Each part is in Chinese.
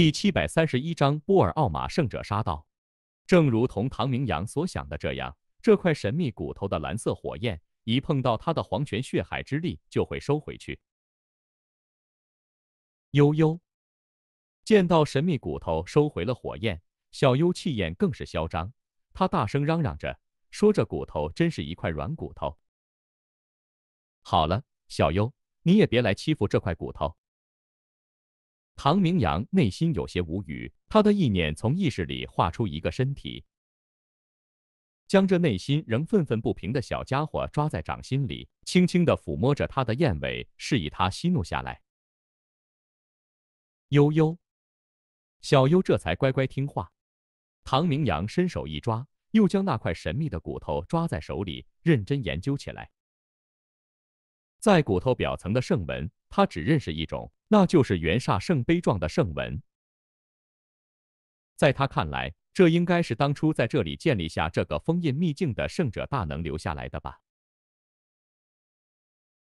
第七百三十一章波尔奥马圣者杀道。正如同唐明阳所想的这样，这块神秘骨头的蓝色火焰一碰到他的黄泉血海之力，就会收回去。悠悠见到神秘骨头收回了火焰，小优气焰更是嚣张，他大声嚷嚷着，说这骨头真是一块软骨头。好了，小优，你也别来欺负这块骨头。唐明阳内心有些无语，他的意念从意识里画出一个身体，将这内心仍愤愤不平的小家伙抓在掌心里，轻轻的抚摸着他的燕尾，示意他息怒下来。悠悠，小优这才乖乖听话。唐明阳伸手一抓，又将那块神秘的骨头抓在手里，认真研究起来，在骨头表层的圣纹。他只认识一种，那就是元煞圣杯状的圣文。在他看来，这应该是当初在这里建立下这个封印秘境的圣者大能留下来的吧。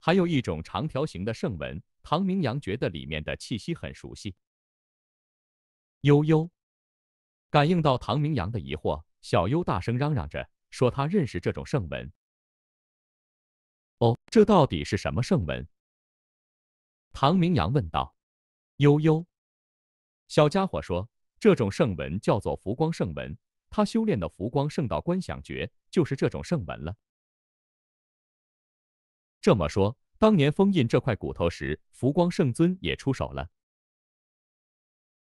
还有一种长条形的圣文，唐明阳觉得里面的气息很熟悉。悠悠感应到唐明阳的疑惑，小优大声嚷嚷着说：“他认识这种圣文。”哦，这到底是什么圣文？唐明阳问道：“悠悠，小家伙说，这种圣文叫做浮光圣文，他修炼的浮光圣道观想诀就是这种圣文了。这么说，当年封印这块骨头时，浮光圣尊也出手了。”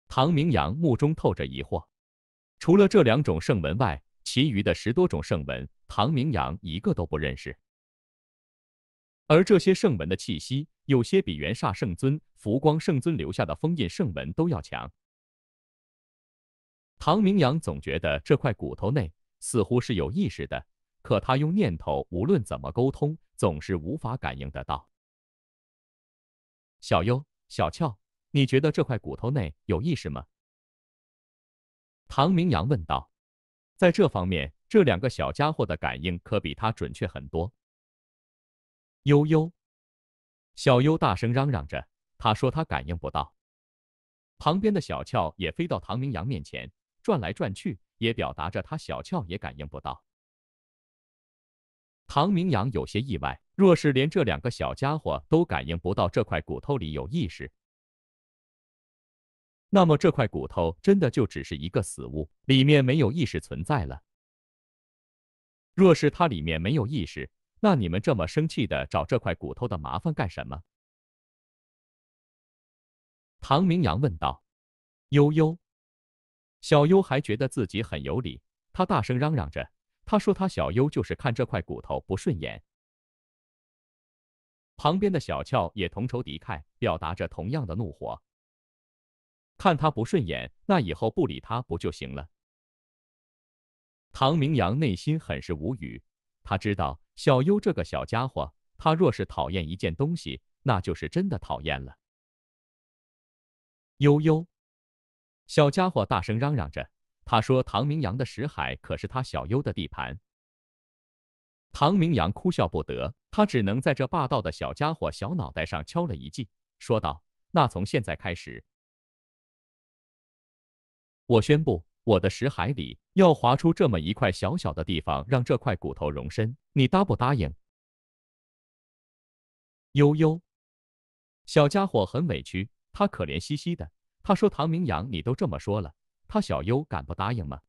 唐明阳目中透着疑惑。除了这两种圣文外，其余的十多种圣文，唐明阳一个都不认识。而这些圣文的气息。有些比元煞圣尊、浮光圣尊留下的封印圣文都要强。唐明阳总觉得这块骨头内似乎是有意识的，可他用念头无论怎么沟通，总是无法感应得到。小优、小俏，你觉得这块骨头内有意识吗？唐明阳问道。在这方面，这两个小家伙的感应可比他准确很多。悠悠。小优大声嚷嚷着：“他说他感应不到。”旁边的小俏也飞到唐明阳面前，转来转去，也表达着他小俏也感应不到。唐明阳有些意外，若是连这两个小家伙都感应不到这块骨头里有意识，那么这块骨头真的就只是一个死物，里面没有意识存在了。若是它里面没有意识，那你们这么生气的找这块骨头的麻烦干什么？唐明阳问道。悠悠，小优还觉得自己很有理，他大声嚷嚷着，他说他小优就是看这块骨头不顺眼。旁边的小俏也同仇敌忾，表达着同样的怒火。看他不顺眼，那以后不理他不就行了？唐明阳内心很是无语。他知道小优这个小家伙，他若是讨厌一件东西，那就是真的讨厌了。悠悠，小家伙大声嚷嚷着，他说：“唐明阳的石海可是他小优的地盘。”唐明阳哭笑不得，他只能在这霸道的小家伙小脑袋上敲了一记，说道：“那从现在开始，我宣布。”我的石海里要划出这么一块小小的地方，让这块骨头容身，你答不答应？悠悠，小家伙很委屈，他可怜兮兮的。他说：“唐明阳，你都这么说了，他小优敢不答应吗？”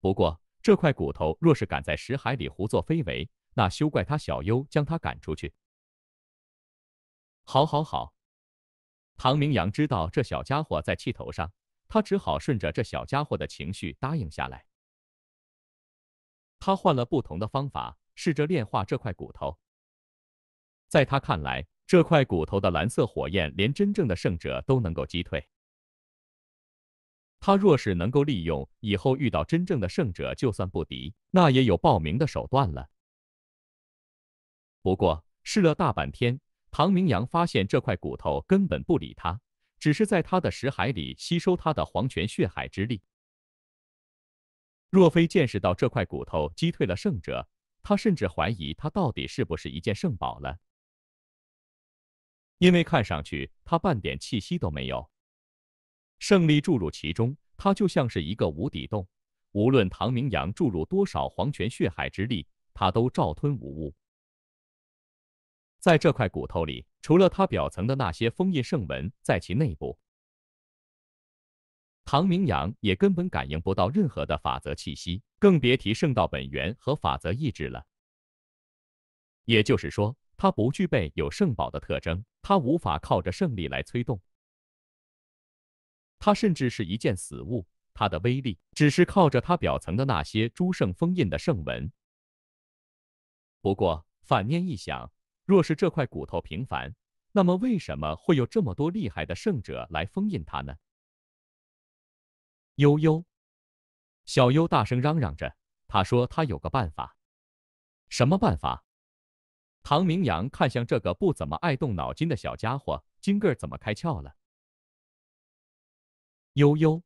不过，这块骨头若是敢在石海里胡作非为，那休怪他小优将他赶出去。好好好，唐明阳知道这小家伙在气头上。他只好顺着这小家伙的情绪答应下来。他换了不同的方法，试着炼化这块骨头。在他看来，这块骨头的蓝色火焰连真正的圣者都能够击退。他若是能够利用，以后遇到真正的圣者，就算不敌，那也有报名的手段了。不过试了大半天，唐明阳发现这块骨头根本不理他。只是在他的识海里吸收他的黄泉血海之力。若非见识到这块骨头击退了圣者，他甚至怀疑他到底是不是一件圣宝了。因为看上去他半点气息都没有，胜利注入其中，他就像是一个无底洞。无论唐明阳注入多少黄泉血海之力，他都照吞无物。在这块骨头里。除了它表层的那些封印圣文在其内部，唐明阳也根本感应不到任何的法则气息，更别提圣道本源和法则意志了。也就是说，他不具备有圣宝的特征，他无法靠着圣力来催动，他甚至是一件死物。他的威力只是靠着他表层的那些诸圣封印的圣文。不过，反念一想。若是这块骨头平凡，那么为什么会有这么多厉害的圣者来封印它呢？悠悠，小优大声嚷嚷着，他说他有个办法。什么办法？唐明阳看向这个不怎么爱动脑筋的小家伙，金个儿怎么开窍了？悠悠，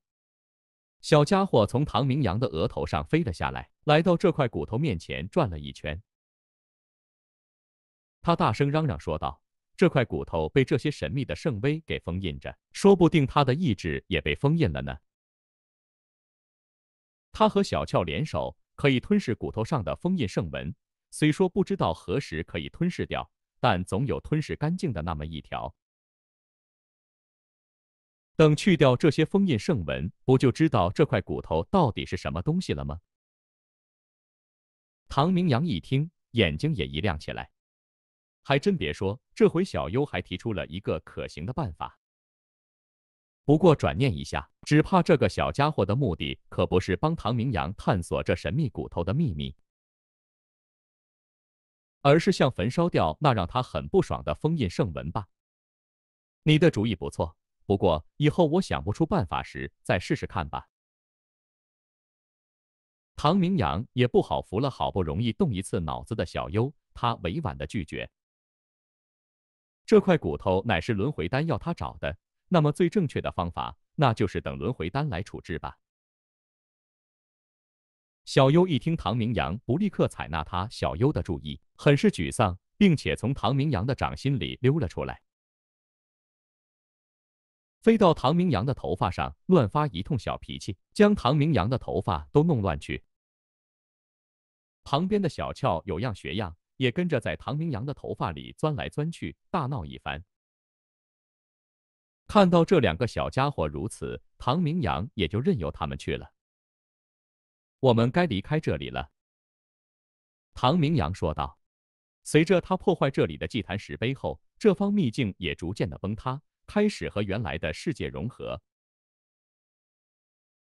小家伙从唐明阳的额头上飞了下来，来到这块骨头面前转了一圈。他大声嚷嚷说道：“这块骨头被这些神秘的圣威给封印着，说不定他的意志也被封印了呢。他和小俏联手，可以吞噬骨头上的封印圣纹。虽说不知道何时可以吞噬掉，但总有吞噬干净的那么一条。等去掉这些封印圣纹，不就知道这块骨头到底是什么东西了吗？”唐明阳一听，眼睛也一亮起来。还真别说，这回小优还提出了一个可行的办法。不过转念一下，只怕这个小家伙的目的可不是帮唐明阳探索这神秘骨头的秘密，而是像焚烧掉那让他很不爽的封印圣文吧？你的主意不错，不过以后我想不出办法时再试试看吧。唐明阳也不好服了好不容易动一次脑子的小优，他委婉的拒绝。这块骨头乃是轮回丹要他找的，那么最正确的方法，那就是等轮回丹来处置吧。小优一听唐明阳不立刻采纳他，小优的注意很是沮丧，并且从唐明阳的掌心里溜了出来，飞到唐明阳的头发上乱发一通小脾气，将唐明阳的头发都弄乱去。旁边的小俏有样学样。也跟着在唐明阳的头发里钻来钻去，大闹一番。看到这两个小家伙如此，唐明阳也就任由他们去了。我们该离开这里了。唐明阳说道。随着他破坏这里的祭坛石碑后，这方秘境也逐渐的崩塌，开始和原来的世界融合。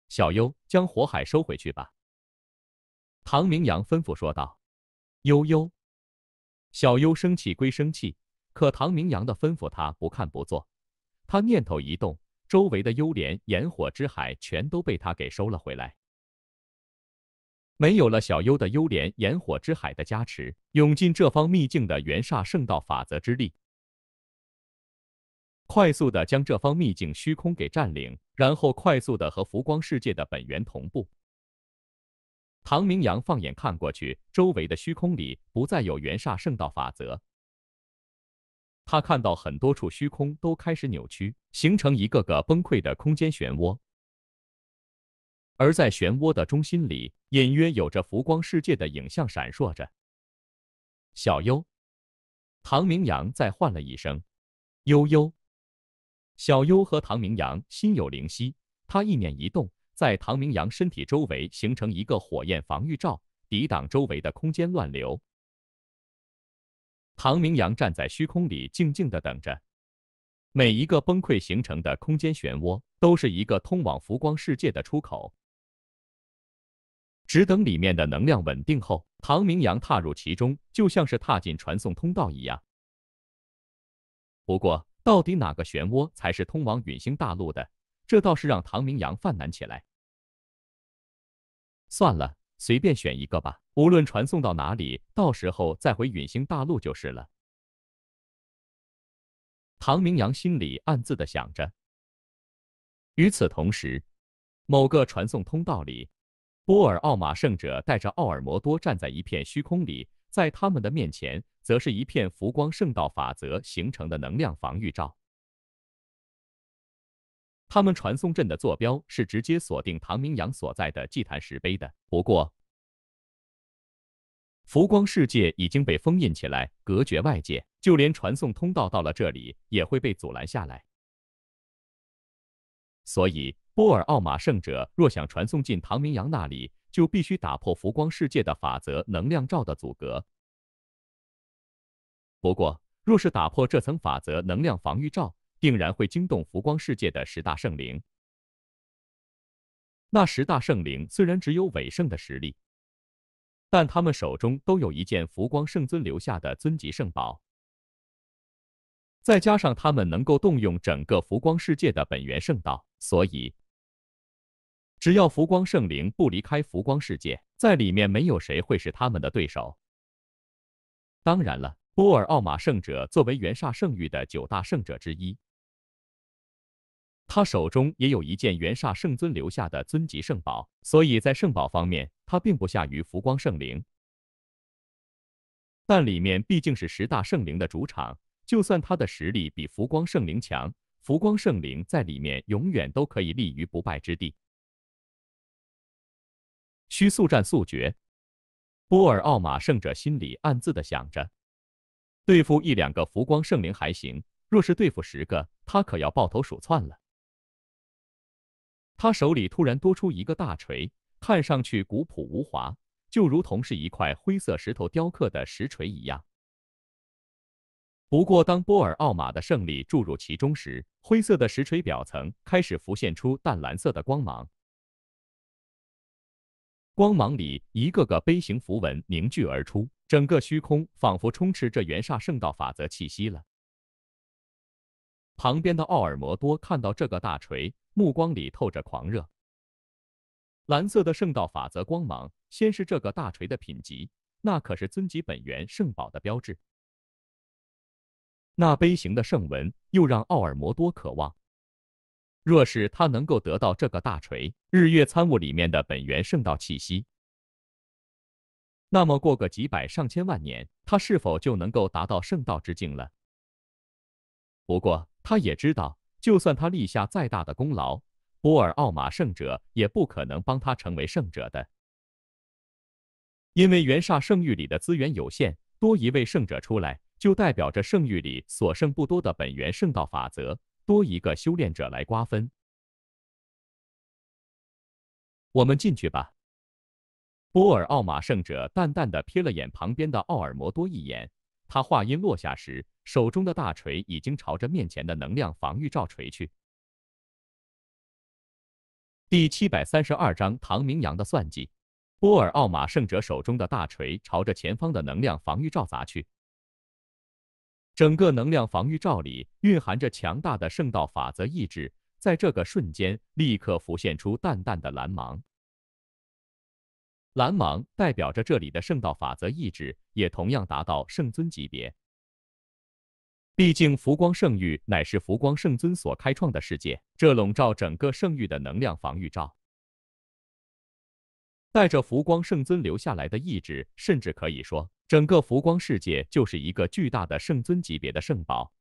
小优，将火海收回去吧。唐明阳吩咐说道。悠悠。小优生气归生气，可唐明阳的吩咐他不看不做。他念头一动，周围的幽莲炎火之海全都被他给收了回来。没有了小优的幽莲炎火之海的加持，涌进这方秘境的元煞圣道法则之力，快速的将这方秘境虚空给占领，然后快速的和浮光世界的本源同步。唐明阳放眼看过去，周围的虚空里不再有元煞圣道法则。他看到很多处虚空都开始扭曲，形成一个个崩溃的空间漩涡。而在漩涡的中心里，隐约有着浮光世界的影像闪烁着。小优，唐明阳再唤了一声悠悠。小优和唐明阳心有灵犀，他意念一动。在唐明阳身体周围形成一个火焰防御罩，抵挡周围的空间乱流。唐明阳站在虚空里，静静的等着。每一个崩溃形成的空间漩涡，都是一个通往浮光世界的出口。只等里面的能量稳定后，唐明阳踏入其中，就像是踏进传送通道一样。不过，到底哪个漩涡才是通往陨星大陆的？这倒是让唐明阳犯难起来。算了，随便选一个吧。无论传送到哪里，到时候再回陨星大陆就是了。唐明阳心里暗自的想着。与此同时，某个传送通道里，波尔奥马圣者带着奥尔摩多站在一片虚空里，在他们的面前，则是一片浮光圣道法则形成的能量防御罩。他们传送阵的坐标是直接锁定唐明阳所在的祭坛石碑的。不过，浮光世界已经被封印起来，隔绝外界，就连传送通道到了这里也会被阻拦下来。所以，波尔奥马圣者若想传送进唐明阳那里，就必须打破浮光世界的法则能量罩的阻隔。不过，若是打破这层法则能量防御罩，定然会惊动浮光世界的十大圣灵。那十大圣灵虽然只有伪圣的实力，但他们手中都有一件浮光圣尊留下的尊级圣宝，再加上他们能够动用整个浮光世界的本源圣道，所以，只要浮光圣灵不离开浮光世界，在里面没有谁会是他们的对手。当然了，波尔奥马圣者作为元煞圣域的九大圣者之一。他手中也有一件元煞圣尊留下的尊级圣宝，所以在圣宝方面，他并不下于浮光圣灵。但里面毕竟是十大圣灵的主场，就算他的实力比浮光圣灵强，浮光圣灵在里面永远都可以立于不败之地。需速战速决，波尔奥马圣者心里暗自的想着：对付一两个浮光圣灵还行，若是对付十个，他可要抱头鼠窜了。他手里突然多出一个大锤，看上去古朴无华，就如同是一块灰色石头雕刻的石锤一样。不过，当波尔奥玛的胜利注入其中时，灰色的石锤表层开始浮现出淡蓝色的光芒，光芒里一个个碑形符文凝聚而出，整个虚空仿佛充斥着元煞圣道法则气息了。旁边的奥尔摩多看到这个大锤。目光里透着狂热。蓝色的圣道法则光芒，先是这个大锤的品级，那可是尊级本源圣宝的标志。那碑形的圣文又让奥尔摩多渴望。若是他能够得到这个大锤，日月参悟里面的本源圣道气息，那么过个几百上千万年，他是否就能够达到圣道之境了？不过，他也知道。就算他立下再大的功劳，波尔奥马圣者也不可能帮他成为圣者的，因为元煞圣域里的资源有限，多一位圣者出来，就代表着圣域里所剩不多的本源圣道法则多一个修炼者来瓜分。我们进去吧。波尔奥马圣者淡淡的瞥了眼旁边的奥尔摩多一眼，他话音落下时。手中的大锤已经朝着面前的能量防御罩锤去。第七百三十二章唐明阳的算计。波尔奥马圣者手中的大锤朝着前方的能量防御罩砸去，整个能量防御罩里蕴含着强大的圣道法则意志，在这个瞬间立刻浮现出淡淡的蓝芒。蓝芒代表着这里的圣道法则意志，也同样达到圣尊级别。毕竟，浮光圣域乃是浮光圣尊所开创的世界，这笼罩整个圣域的能量防御罩，带着浮光圣尊留下来的意志，甚至可以说，整个浮光世界就是一个巨大的圣尊级别的圣宝。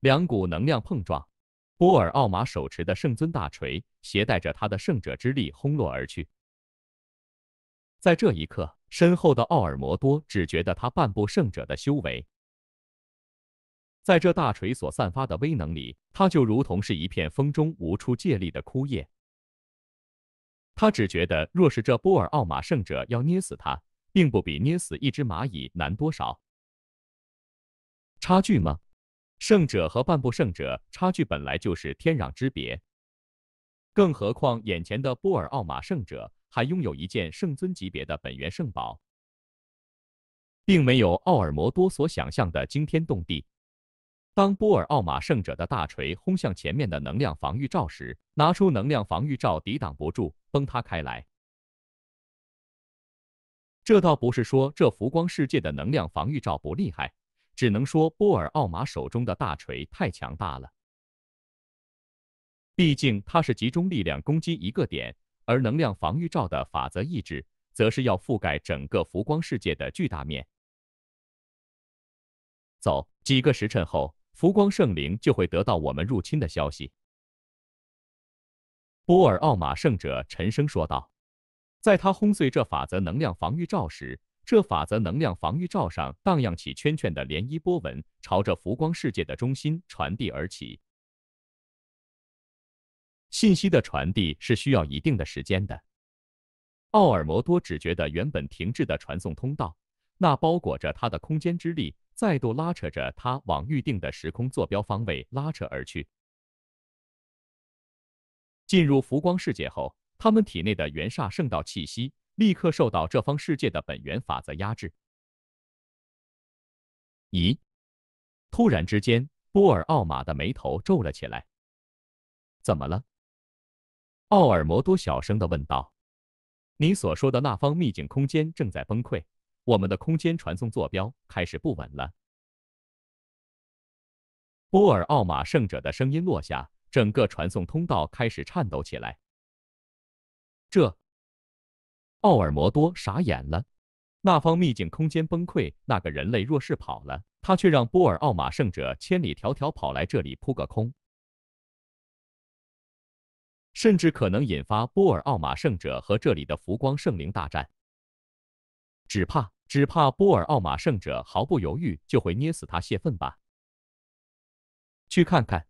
两股能量碰撞，波尔奥玛手持的圣尊大锤携带着他的圣者之力轰落而去。在这一刻，身后的奥尔摩多只觉得他半步圣者的修为。在这大锤所散发的威能里，他就如同是一片风中无处借力的枯叶。他只觉得，若是这波尔奥马圣者要捏死他，并不比捏死一只蚂蚁难多少。差距吗？圣者和半步圣者差距本来就是天壤之别，更何况眼前的波尔奥马圣者还拥有一件圣尊级别的本源圣宝，并没有奥尔摩多所想象的惊天动地。当波尔奥马圣者的大锤轰向前面的能量防御罩时，拿出能量防御罩抵挡不住，崩塌开来。这倒不是说这浮光世界的能量防御罩不厉害，只能说波尔奥马手中的大锤太强大了。毕竟他是集中力量攻击一个点，而能量防御罩的法则意志，则是要覆盖整个浮光世界的巨大面。走，几个时辰后。浮光圣灵就会得到我们入侵的消息。”波尔奥马圣者沉声说道。在他轰碎这法则能量防御罩时，这法则能量防御罩上荡漾起圈圈的涟漪波纹，朝着浮光世界的中心传递而起。信息的传递是需要一定的时间的。奥尔摩多只觉得原本停滞的传送通道，那包裹着他的空间之力。再度拉扯着他往预定的时空坐标方位拉扯而去。进入浮光世界后，他们体内的元煞圣道气息立刻受到这方世界的本源法则压制。咦！突然之间，波尔奥马的眉头皱了起来。怎么了？奥尔摩多小声的问道：“你所说的那方秘境空间正在崩溃。”我们的空间传送坐标开始不稳了。波尔奥马圣者的声音落下，整个传送通道开始颤抖起来。这，奥尔摩多傻眼了。那方秘境空间崩溃，那个人类若是跑了，他却让波尔奥马圣者千里迢迢跑来这里扑个空，甚至可能引发波尔奥马圣者和这里的浮光圣灵大战，只怕。只怕波尔奥马圣者毫不犹豫就会捏死他泄愤吧。去看看，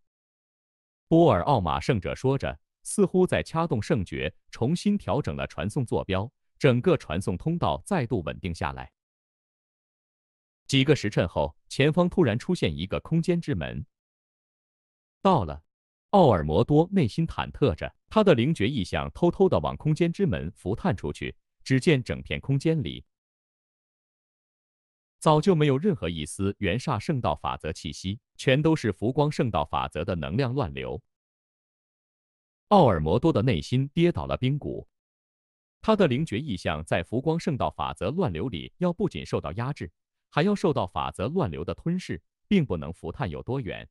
波尔奥马圣者说着，似乎在掐动圣诀，重新调整了传送坐标，整个传送通道再度稳定下来。几个时辰后，前方突然出现一个空间之门。到了，奥尔摩多内心忐忑着，他的灵觉意象偷偷的往空间之门浮探出去，只见整片空间里。早就没有任何一丝元煞圣道法则气息，全都是浮光圣道法则的能量乱流。奥尔摩多的内心跌倒了冰谷，他的灵觉意象在浮光圣道法则乱流里，要不仅受到压制，还要受到法则乱流的吞噬，并不能浮探有多远。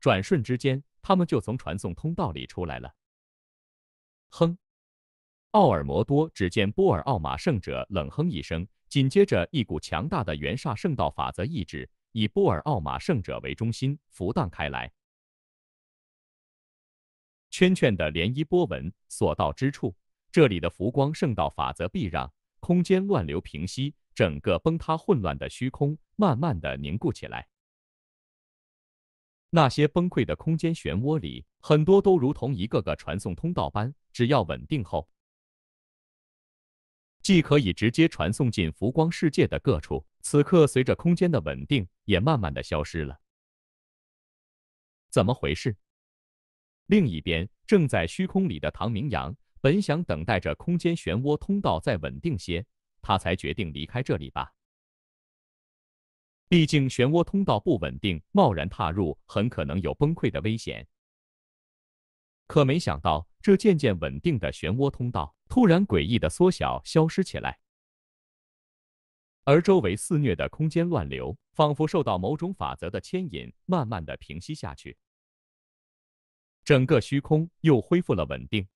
转瞬之间，他们就从传送通道里出来了。哼！奥尔摩多只见波尔奥玛圣者冷哼一声，紧接着一股强大的元煞圣道法则意志以波尔奥玛圣者为中心浮荡开来，圈圈的涟漪波纹所到之处，这里的浮光圣道法则避让，空间乱流平息，整个崩塌混乱的虚空慢慢的凝固起来。那些崩溃的空间漩涡里，很多都如同一个个传送通道般，只要稳定后。既可以直接传送进浮光世界的各处，此刻随着空间的稳定，也慢慢的消失了。怎么回事？另一边正在虚空里的唐明阳，本想等待着空间漩涡通道再稳定些，他才决定离开这里吧。毕竟漩涡通道不稳定，贸然踏入很可能有崩溃的危险。可没想到，这渐渐稳定的漩涡通道突然诡异的缩小、消失起来，而周围肆虐的空间乱流仿佛受到某种法则的牵引，慢慢的平息下去，整个虚空又恢复了稳定。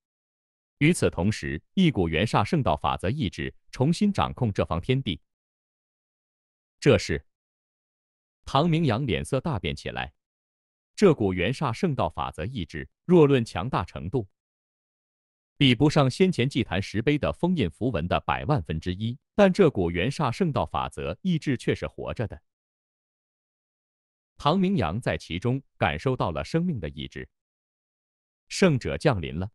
与此同时，一股元煞圣道法则意志重新掌控这方天地。这时，唐明阳脸色大变起来。这股元煞圣道法则意志，若论强大程度，比不上先前祭坛石碑的封印符文的百万分之一。但这股元煞圣道法则意志却是活着的。唐明阳在其中感受到了生命的意志。圣者降临了，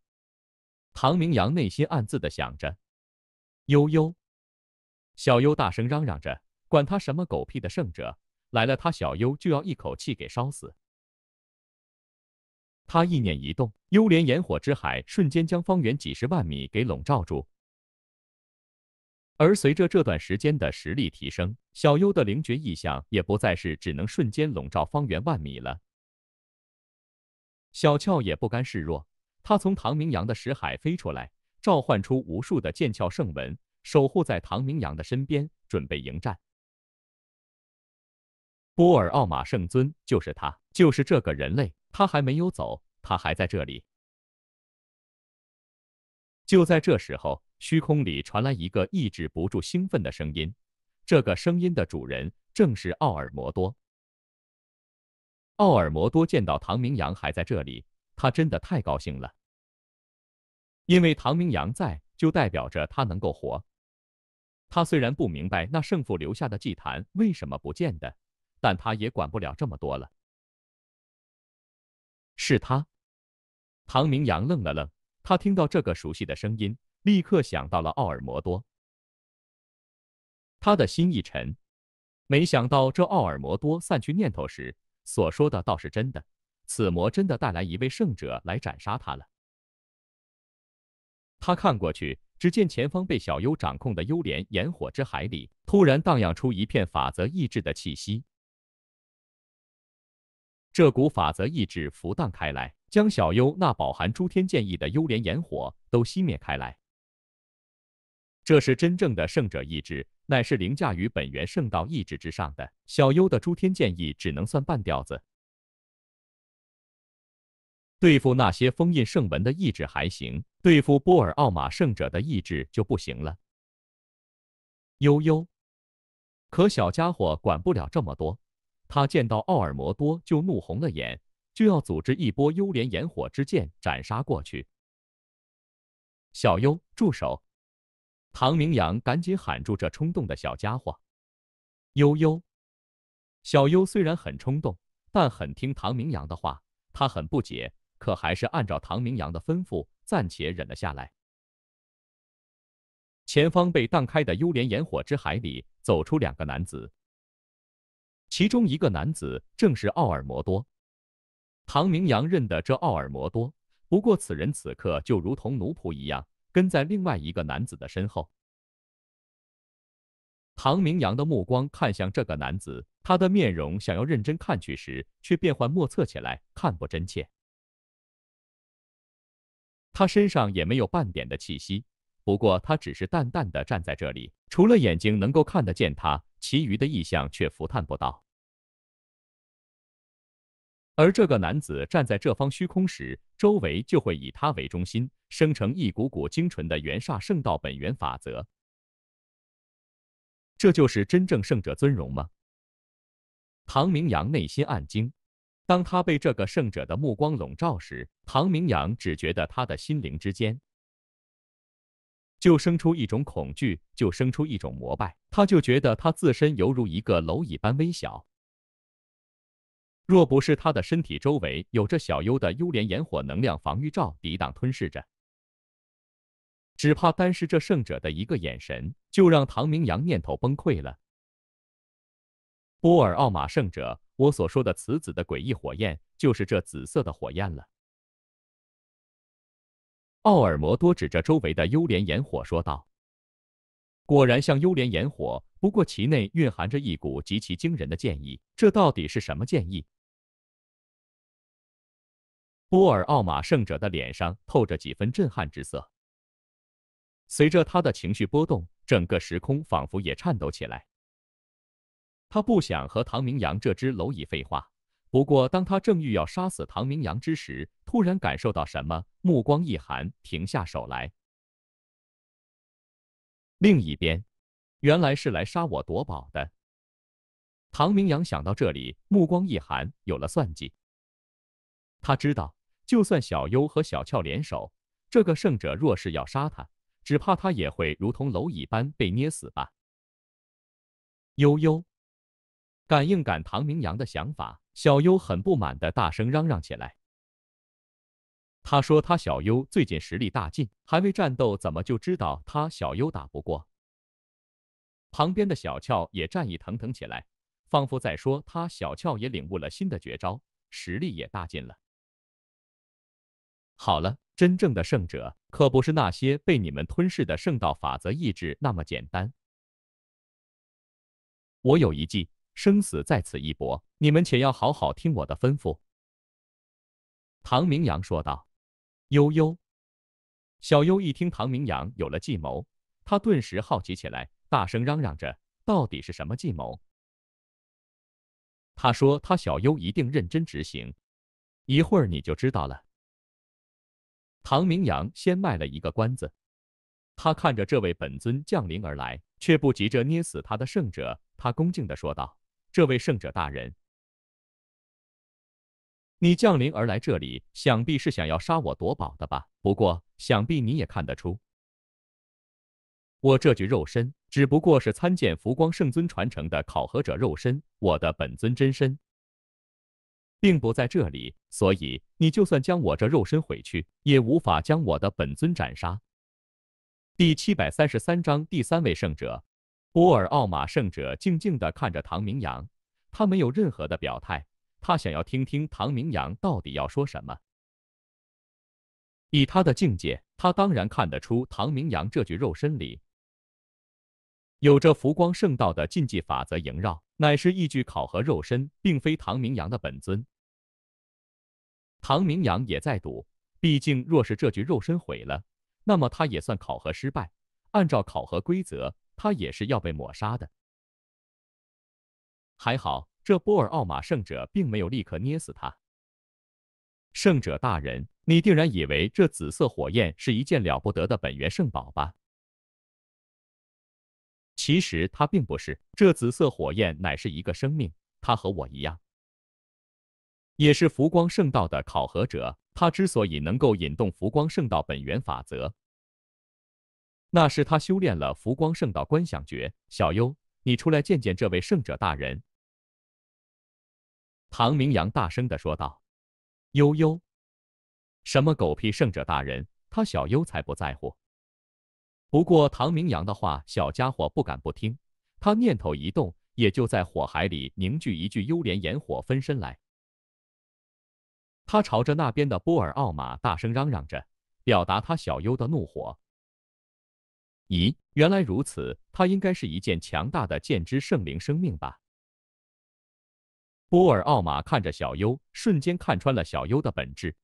唐明阳内心暗自的想着。悠悠，小优大声嚷嚷着：“管他什么狗屁的圣者来了，他小优就要一口气给烧死。”他意念一动，幽莲炎火之海瞬间将方圆几十万米给笼罩住。而随着这段时间的实力提升，小优的灵觉意象也不再是只能瞬间笼罩方圆万米了。小俏也不甘示弱，他从唐明阳的识海飞出来，召唤出无数的剑鞘圣文，守护在唐明阳的身边，准备迎战。波尔奥马圣尊就是他，就是这个人类，他还没有走，他还在这里。就在这时候，虚空里传来一个抑制不住兴奋的声音。这个声音的主人正是奥尔摩多。奥尔摩多见到唐明阳还在这里，他真的太高兴了，因为唐明阳在，就代表着他能够活。他虽然不明白那圣父留下的祭坛为什么不见的。但他也管不了这么多了。是他，唐明阳愣了愣，他听到这个熟悉的声音，立刻想到了奥尔摩多。他的心一沉，没想到这奥尔摩多散去念头时所说的倒是真的，此魔真的带来一位圣者来斩杀他了。他看过去，只见前方被小优掌控的幽莲炎火之海里，突然荡漾出一片法则意志的气息。这股法则意志浮荡开来，将小优那饱含诸天剑意的幽莲炎火都熄灭开来。这是真正的圣者意志，乃是凌驾于本源圣道意志之上的。小优的诸天剑意只能算半吊子。对付那些封印圣文的意志还行，对付波尔奥马圣者的意志就不行了。悠悠，可小家伙管不了这么多。他见到奥尔摩多就怒红了眼，就要组织一波幽灵炎火之剑斩杀过去。小优，住手！唐明阳赶紧喊住这冲动的小家伙。悠悠，小优虽然很冲动，但很听唐明阳的话。他很不解，可还是按照唐明阳的吩咐，暂且忍了下来。前方被荡开的幽灵炎火之海里，走出两个男子。其中一个男子正是奥尔摩多，唐明阳认得这奥尔摩多，不过此人此刻就如同奴仆一样，跟在另外一个男子的身后。唐明阳的目光看向这个男子，他的面容想要认真看去时，却变幻莫测起来，看不真切。他身上也没有半点的气息，不过他只是淡淡的站在这里，除了眼睛能够看得见他。其余的意象却浮探不到，而这个男子站在这方虚空时，周围就会以他为中心生成一股股精纯的元煞圣道本源法则。这就是真正圣者尊荣吗？唐明阳内心暗惊。当他被这个圣者的目光笼罩时，唐明阳只觉得他的心灵之间。就生出一种恐惧，就生出一种膜拜。他就觉得他自身犹如一个蝼蚁般微小。若不是他的身体周围有着小优的幽莲炎火能量防御罩抵挡吞噬着，只怕单是这圣者的一个眼神，就让唐明阳念头崩溃了。波尔奥马圣者，我所说的此子的诡异火焰，就是这紫色的火焰了。奥尔摩多指着周围的幽莲炎火说道：“果然像幽莲炎火，不过其内蕴含着一股极其惊人的剑意。这到底是什么剑意？”波尔奥马圣者的脸上透着几分震撼之色，随着他的情绪波动，整个时空仿佛也颤抖起来。他不想和唐明阳这只蝼蚁废话。不过，当他正欲要杀死唐明阳之时，突然感受到什么，目光一寒，停下手来。另一边，原来是来杀我夺宝的。唐明阳想到这里，目光一寒，有了算计。他知道，就算小优和小俏联手，这个胜者若是要杀他，只怕他也会如同蝼蚁般被捏死吧。悠悠，感应感唐明阳的想法。小优很不满地大声嚷嚷起来。他说：“他小优最近实力大进，还未战斗，怎么就知道他小优打不过？”旁边的小俏也战意腾腾起来，仿佛在说：“他小俏也领悟了新的绝招，实力也大进了。”好了，真正的胜者可不是那些被你们吞噬的圣道法则意志那么简单。我有一计。生死在此一搏，你们且要好好听我的吩咐。”唐明阳说道。“悠悠，小优一听唐明阳有了计谋，他顿时好奇起来，大声嚷嚷着：‘到底是什么计谋？’他说：‘他小优一定认真执行，一会儿你就知道了。’唐明阳先卖了一个关子。他看着这位本尊降临而来，却不急着捏死他的圣者，他恭敬地说道。”这位圣者大人，你降临而来这里，想必是想要杀我夺宝的吧？不过，想必你也看得出，我这具肉身只不过是参见浮光圣尊传承的考核者肉身，我的本尊真身并不在这里，所以你就算将我这肉身毁去，也无法将我的本尊斩杀。第七百三十三章第三位圣者。波尔奥玛圣者静静地看着唐明阳，他没有任何的表态，他想要听听唐明阳到底要说什么。以他的境界，他当然看得出唐明阳这具肉身里有着浮光圣道的禁忌法则萦绕，乃是一具考核肉身，并非唐明阳的本尊。唐明阳也在赌，毕竟若是这具肉身毁了，那么他也算考核失败。按照考核规则。他也是要被抹杀的。还好，这波尔奥马圣者并没有立刻捏死他。圣者大人，你定然以为这紫色火焰是一件了不得的本源圣宝吧？其实它并不是，这紫色火焰乃是一个生命，它和我一样，也是浮光圣道的考核者。它之所以能够引动浮光圣道本源法则。那是他修炼了浮光圣道观想诀。小优，你出来见见这位圣者大人。”唐明阳大声的说道。“悠悠，什么狗屁圣者大人？他小优才不在乎。不过唐明阳的话，小家伙不敢不听。他念头一动，也就在火海里凝聚一具幽莲炎火分身来。他朝着那边的波尔奥马大声嚷嚷着，表达他小优的怒火。咦，原来如此，它应该是一件强大的剑之圣灵生命吧？波尔奥马看着小优，瞬间看穿了小优的本质。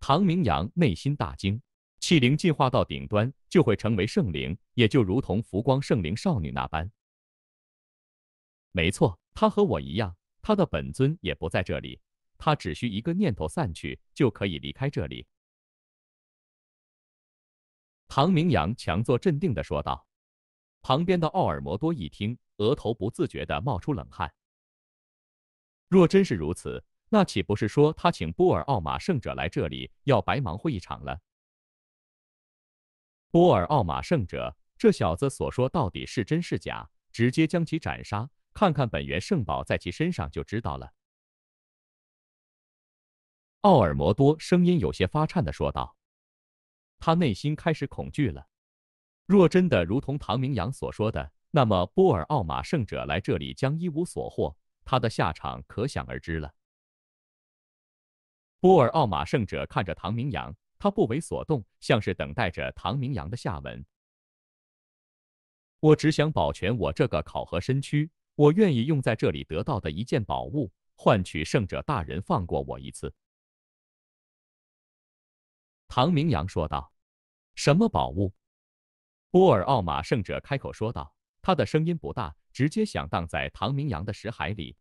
唐明阳内心大惊，气灵进化到顶端就会成为圣灵，也就如同浮光圣灵少女那般。没错，她和我一样，她的本尊也不在这里，她只需一个念头散去，就可以离开这里。唐明阳强作镇定的说道，旁边的奥尔摩多一听，额头不自觉的冒出冷汗。若真是如此，那岂不是说他请波尔奥马圣者来这里要白忙活一场了？波尔奥马圣者，这小子所说到底是真是假？直接将其斩杀，看看本源圣宝在其身上就知道了。奥尔摩多声音有些发颤的说道。他内心开始恐惧了。若真的如同唐明阳所说的，那么波尔奥马圣者来这里将一无所获，他的下场可想而知了。波尔奥马圣者看着唐明阳，他不为所动，像是等待着唐明阳的下文。我只想保全我这个考核身躯，我愿意用在这里得到的一件宝物，换取圣者大人放过我一次。唐明阳说道。什么宝物？波尔奥马圣者开口说道，他的声音不大，直接响荡在唐明阳的识海里。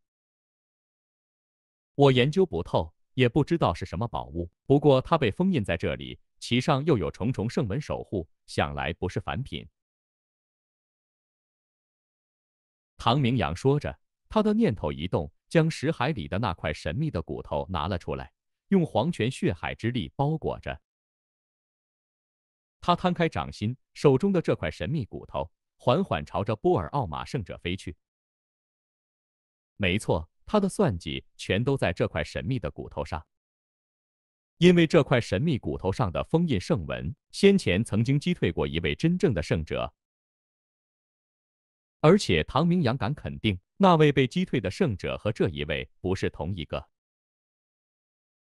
我研究不透，也不知道是什么宝物。不过它被封印在这里，其上又有重重圣文守护，想来不是凡品。唐明阳说着，他的念头一动，将石海里的那块神秘的骨头拿了出来，用黄泉血海之力包裹着。他摊开掌心，手中的这块神秘骨头缓缓朝着波尔奥马圣者飞去。没错，他的算计全都在这块神秘的骨头上，因为这块神秘骨头上的封印圣文，先前曾经击退过一位真正的圣者。而且唐明阳敢肯定，那位被击退的圣者和这一位不是同一个。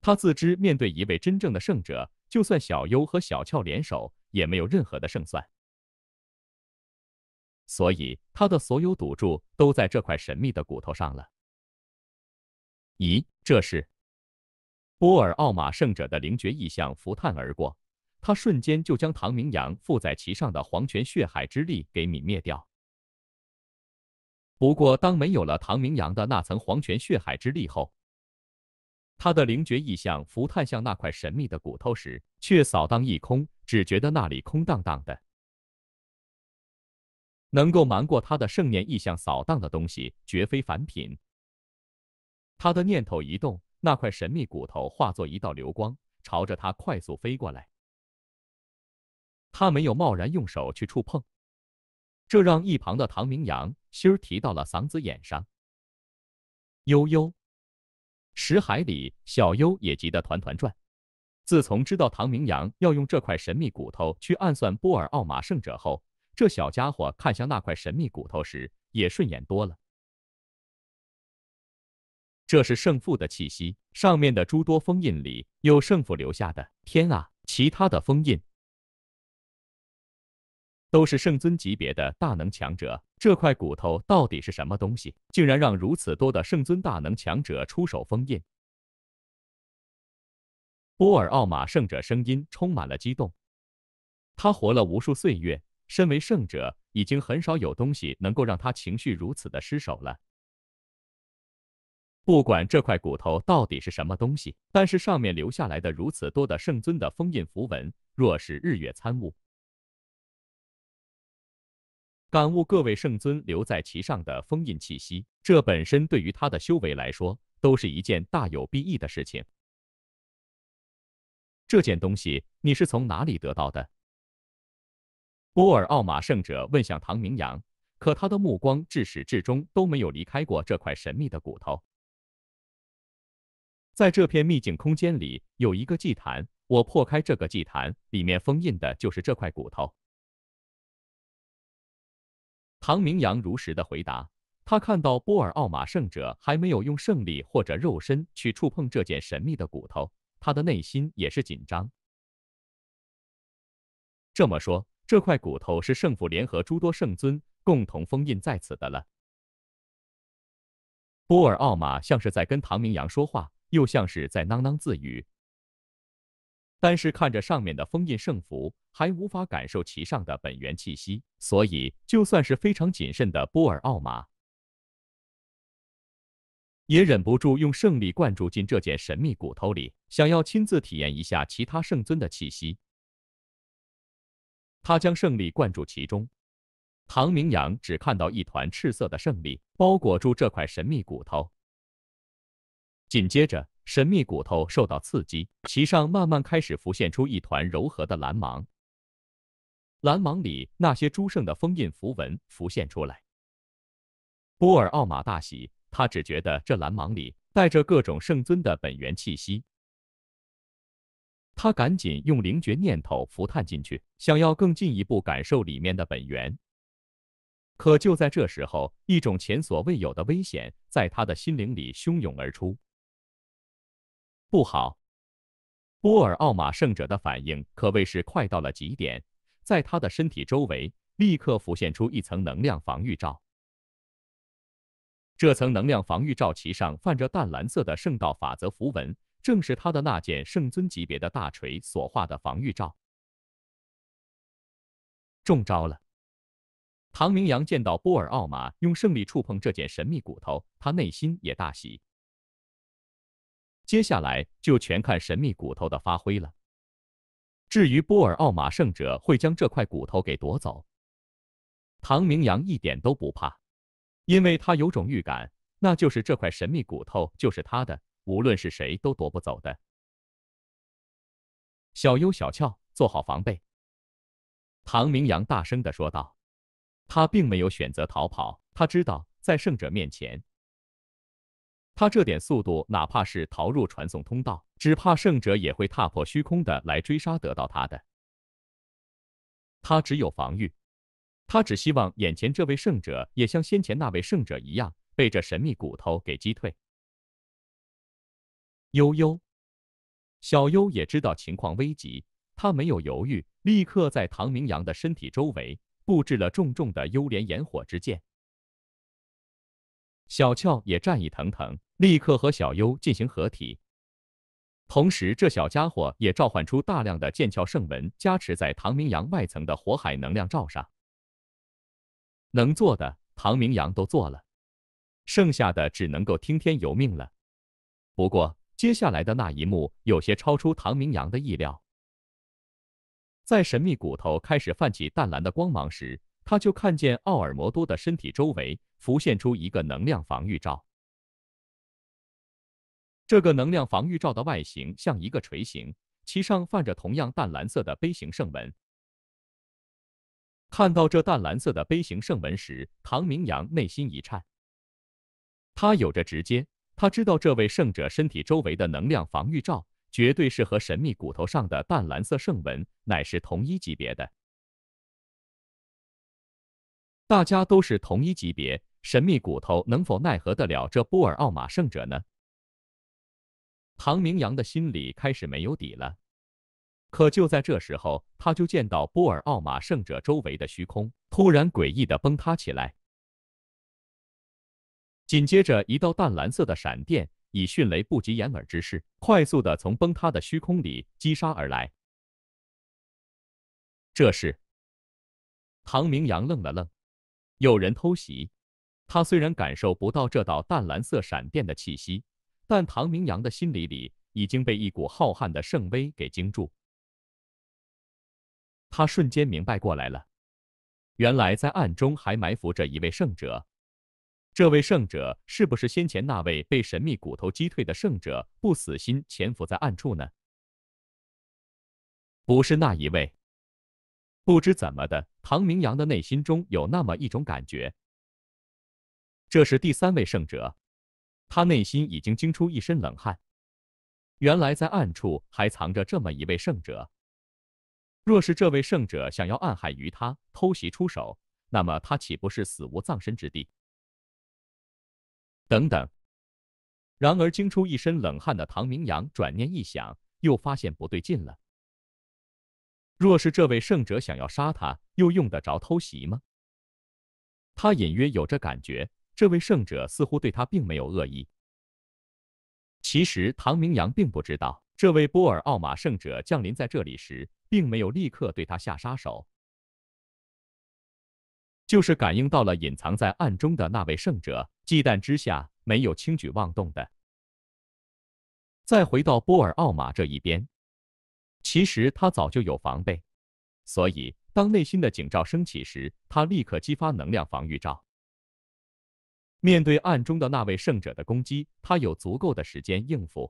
他自知面对一位真正的圣者，就算小优和小俏联手。也没有任何的胜算，所以他的所有赌注都在这块神秘的骨头上了。咦，这是波尔奥马圣者的灵觉意象浮探而过，他瞬间就将唐明阳附在其上的黄泉血海之力给泯灭掉。不过，当没有了唐明阳的那层黄泉血海之力后，他的灵觉意象伏探向那块神秘的骨头时，却扫荡一空，只觉得那里空荡荡的。能够瞒过他的圣念意象扫荡的东西，绝非凡品。他的念头一动，那块神秘骨头化作一道流光，朝着他快速飞过来。他没有贸然用手去触碰，这让一旁的唐明阳心儿提到了嗓子眼上。悠悠。石海里，小优也急得团团转。自从知道唐明阳要用这块神秘骨头去暗算波尔奥马圣者后，这小家伙看向那块神秘骨头时也顺眼多了。这是圣父的气息，上面的诸多封印里有圣父留下的。天啊，其他的封印！都是圣尊级别的大能强者，这块骨头到底是什么东西？竟然让如此多的圣尊大能强者出手封印？波尔奥马圣者声音充满了激动，他活了无数岁月，身为圣者，已经很少有东西能够让他情绪如此的失手了。不管这块骨头到底是什么东西，但是上面留下来的如此多的圣尊的封印符文，若是日月参悟。感悟各位圣尊留在其上的封印气息，这本身对于他的修为来说，都是一件大有裨益的事情。这件东西你是从哪里得到的？波尔奥马圣者问向唐明阳，可他的目光至始至终都没有离开过这块神秘的骨头。在这片秘境空间里有一个祭坛，我破开这个祭坛，里面封印的就是这块骨头。唐明阳如实的回答，他看到波尔奥马圣者还没有用胜利或者肉身去触碰这件神秘的骨头，他的内心也是紧张。这么说，这块骨头是圣父联合诸多圣尊共同封印在此的了。波尔奥马像是在跟唐明阳说话，又像是在喃喃自语。但是看着上面的封印圣符，还无法感受其上的本源气息，所以就算是非常谨慎的波尔奥玛，也忍不住用圣力灌注进这件神秘骨头里，想要亲自体验一下其他圣尊的气息。他将圣力灌注其中，唐明阳只看到一团赤色的圣力包裹住这块神秘骨头，紧接着。神秘骨头受到刺激，其上慢慢开始浮现出一团柔和的蓝芒。蓝芒里那些诸圣的封印符文浮现出来。波尔奥马大喜，他只觉得这蓝芒里带着各种圣尊的本源气息。他赶紧用灵觉念头浮探进去，想要更进一步感受里面的本源。可就在这时候，一种前所未有的危险在他的心灵里汹涌而出。不好！波尔奥马圣者的反应可谓是快到了极点，在他的身体周围立刻浮现出一层能量防御罩。这层能量防御罩旗上泛着淡蓝色的圣道法则符文，正是他的那件圣尊级别的大锤所化的防御罩。中招了！唐明阳见到波尔奥马用圣力触碰这件神秘骨头，他内心也大喜。接下来就全看神秘骨头的发挥了。至于波尔奥马圣者会将这块骨头给夺走，唐明阳一点都不怕，因为他有种预感，那就是这块神秘骨头就是他的，无论是谁都夺不走的。小优、小俏，做好防备！唐明阳大声的说道。他并没有选择逃跑，他知道在圣者面前。他这点速度，哪怕是逃入传送通道，只怕圣者也会踏破虚空的来追杀得到他的。他只有防御，他只希望眼前这位圣者也像先前那位圣者一样，被这神秘骨头给击退。悠悠，小优也知道情况危急，他没有犹豫，立刻在唐明阳的身体周围布置了重重的幽莲炎火之剑。小俏也战意腾腾。立刻和小优进行合体，同时这小家伙也召唤出大量的剑鞘圣纹，加持在唐明阳外层的火海能量罩上。能做的唐明阳都做了，剩下的只能够听天由命了。不过接下来的那一幕有些超出唐明阳的意料，在神秘骨头开始泛起淡蓝的光芒时，他就看见奥尔摩多的身体周围浮现出一个能量防御罩。这个能量防御罩的外形像一个锤形，其上泛着同样淡蓝色的杯形圣纹。看到这淡蓝色的杯形圣纹时，唐明阳内心一颤。他有着直接，他知道这位圣者身体周围的能量防御罩，绝对是和神秘骨头上的淡蓝色圣纹乃是同一级别的。大家都是同一级别，神秘骨头能否奈何得了这波尔奥马圣者呢？唐明阳的心里开始没有底了，可就在这时候，他就见到波尔奥玛圣者周围的虚空突然诡异的崩塌起来，紧接着一道淡蓝色的闪电以迅雷不及掩耳之势快速的从崩塌的虚空里击杀而来。这时，唐明阳愣了愣，有人偷袭。他虽然感受不到这道淡蓝色闪电的气息。但唐明阳的心里里已经被一股浩瀚的圣威给惊住，他瞬间明白过来了，原来在暗中还埋伏着一位圣者，这位圣者是不是先前那位被神秘骨头击退的圣者不死心潜伏在暗处呢？不是那一位，不知怎么的，唐明阳的内心中有那么一种感觉，这是第三位圣者。他内心已经惊出一身冷汗，原来在暗处还藏着这么一位圣者。若是这位圣者想要暗害于他，偷袭出手，那么他岂不是死无葬身之地？等等，然而惊出一身冷汗的唐明阳转念一想，又发现不对劲了。若是这位圣者想要杀他，又用得着偷袭吗？他隐约有着感觉。这位圣者似乎对他并没有恶意。其实唐明阳并不知道，这位波尔奥马圣者降临在这里时，并没有立刻对他下杀手，就是感应到了隐藏在暗中的那位圣者，忌惮之下没有轻举妄动的。再回到波尔奥马这一边，其实他早就有防备，所以当内心的警兆升起时，他立刻激发能量防御罩。面对暗中的那位圣者的攻击，他有足够的时间应付。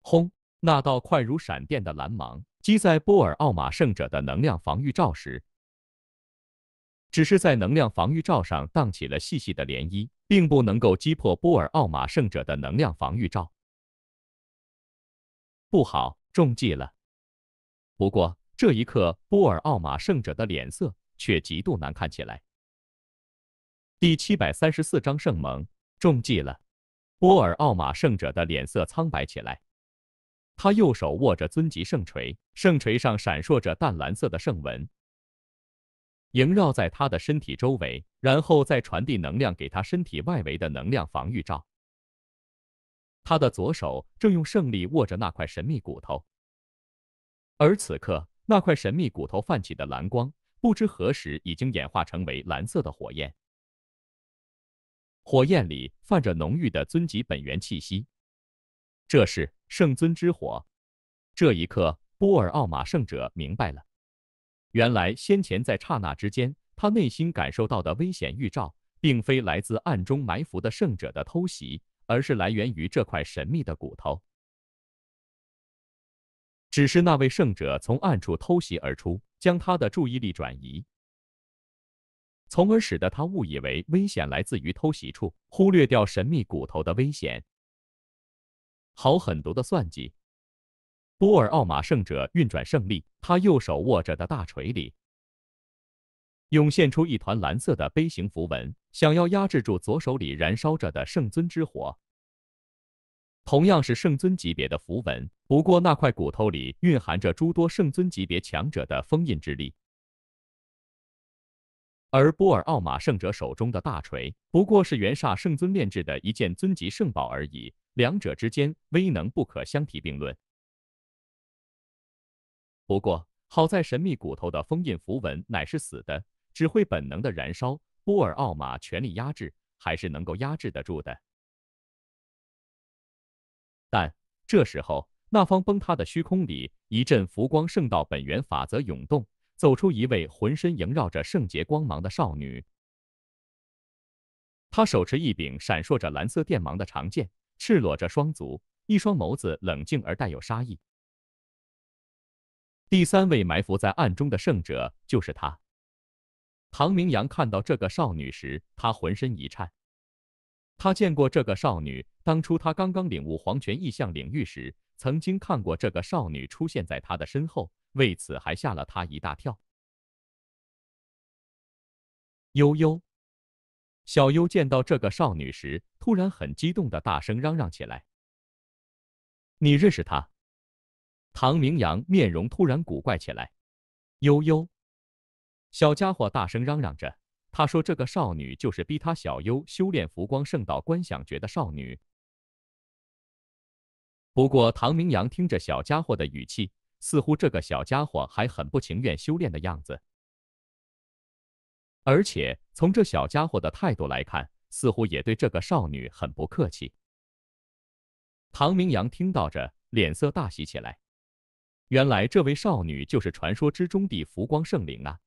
轰！那道快如闪电的蓝芒击在波尔奥马圣者的能量防御罩时，只是在能量防御罩上荡起了细细的涟漪，并不能够击破波尔奥马圣者的能量防御罩。不好，中计了！不过，这一刻波尔奥马圣者的脸色却极度难看起来。第七百三十四章圣盟中计了。波尔奥马圣者的脸色苍白起来，他右手握着尊级圣锤，圣锤上闪烁着淡蓝色的圣纹，萦绕在他的身体周围，然后再传递能量给他身体外围的能量防御罩。他的左手正用胜利握着那块神秘骨头，而此刻那块神秘骨头泛起的蓝光，不知何时已经演化成为蓝色的火焰。火焰里泛着浓郁的尊级本源气息，这是圣尊之火。这一刻，波尔奥马圣者明白了，原来先前在刹那之间，他内心感受到的危险预兆，并非来自暗中埋伏的圣者的偷袭，而是来源于这块神秘的骨头。只是那位圣者从暗处偷袭而出，将他的注意力转移。从而使得他误以为危险来自于偷袭处，忽略掉神秘骨头的危险。好狠毒的算计！波尔奥玛圣者运转胜利，他右手握着的大锤里涌现出一团蓝色的杯形符文，想要压制住左手里燃烧着的圣尊之火。同样是圣尊级别的符文，不过那块骨头里蕴含着诸多圣尊级别强者的封印之力。而波尔奥马圣者手中的大锤，不过是元煞圣尊炼制的一件尊级圣宝而已，两者之间威能不可相提并论。不过好在神秘骨头的封印符文乃是死的，只会本能的燃烧，波尔奥马全力压制，还是能够压制得住的。但这时候，那方崩塌的虚空里，一阵浮光圣道本源法则涌动。走出一位浑身萦绕着圣洁光芒的少女，她手持一柄闪烁着蓝色电芒的长剑，赤裸着双足，一双眸子冷静而带有杀意。第三位埋伏在暗中的圣者就是她。唐明阳看到这个少女时，他浑身一颤。他见过这个少女，当初他刚刚领悟黄泉意象领域时，曾经看过这个少女出现在他的身后。为此还吓了他一大跳。悠悠，小优见到这个少女时，突然很激动的大声嚷嚷起来：“你认识她？”唐明阳面容突然古怪起来。悠悠，小家伙大声嚷嚷着：“他说这个少女就是逼他小优修炼浮光圣道观想诀的少女。”不过唐明阳听着小家伙的语气。似乎这个小家伙还很不情愿修炼的样子，而且从这小家伙的态度来看，似乎也对这个少女很不客气。唐明阳听到这，脸色大喜起来。原来这位少女就是传说之中的浮光圣灵啊！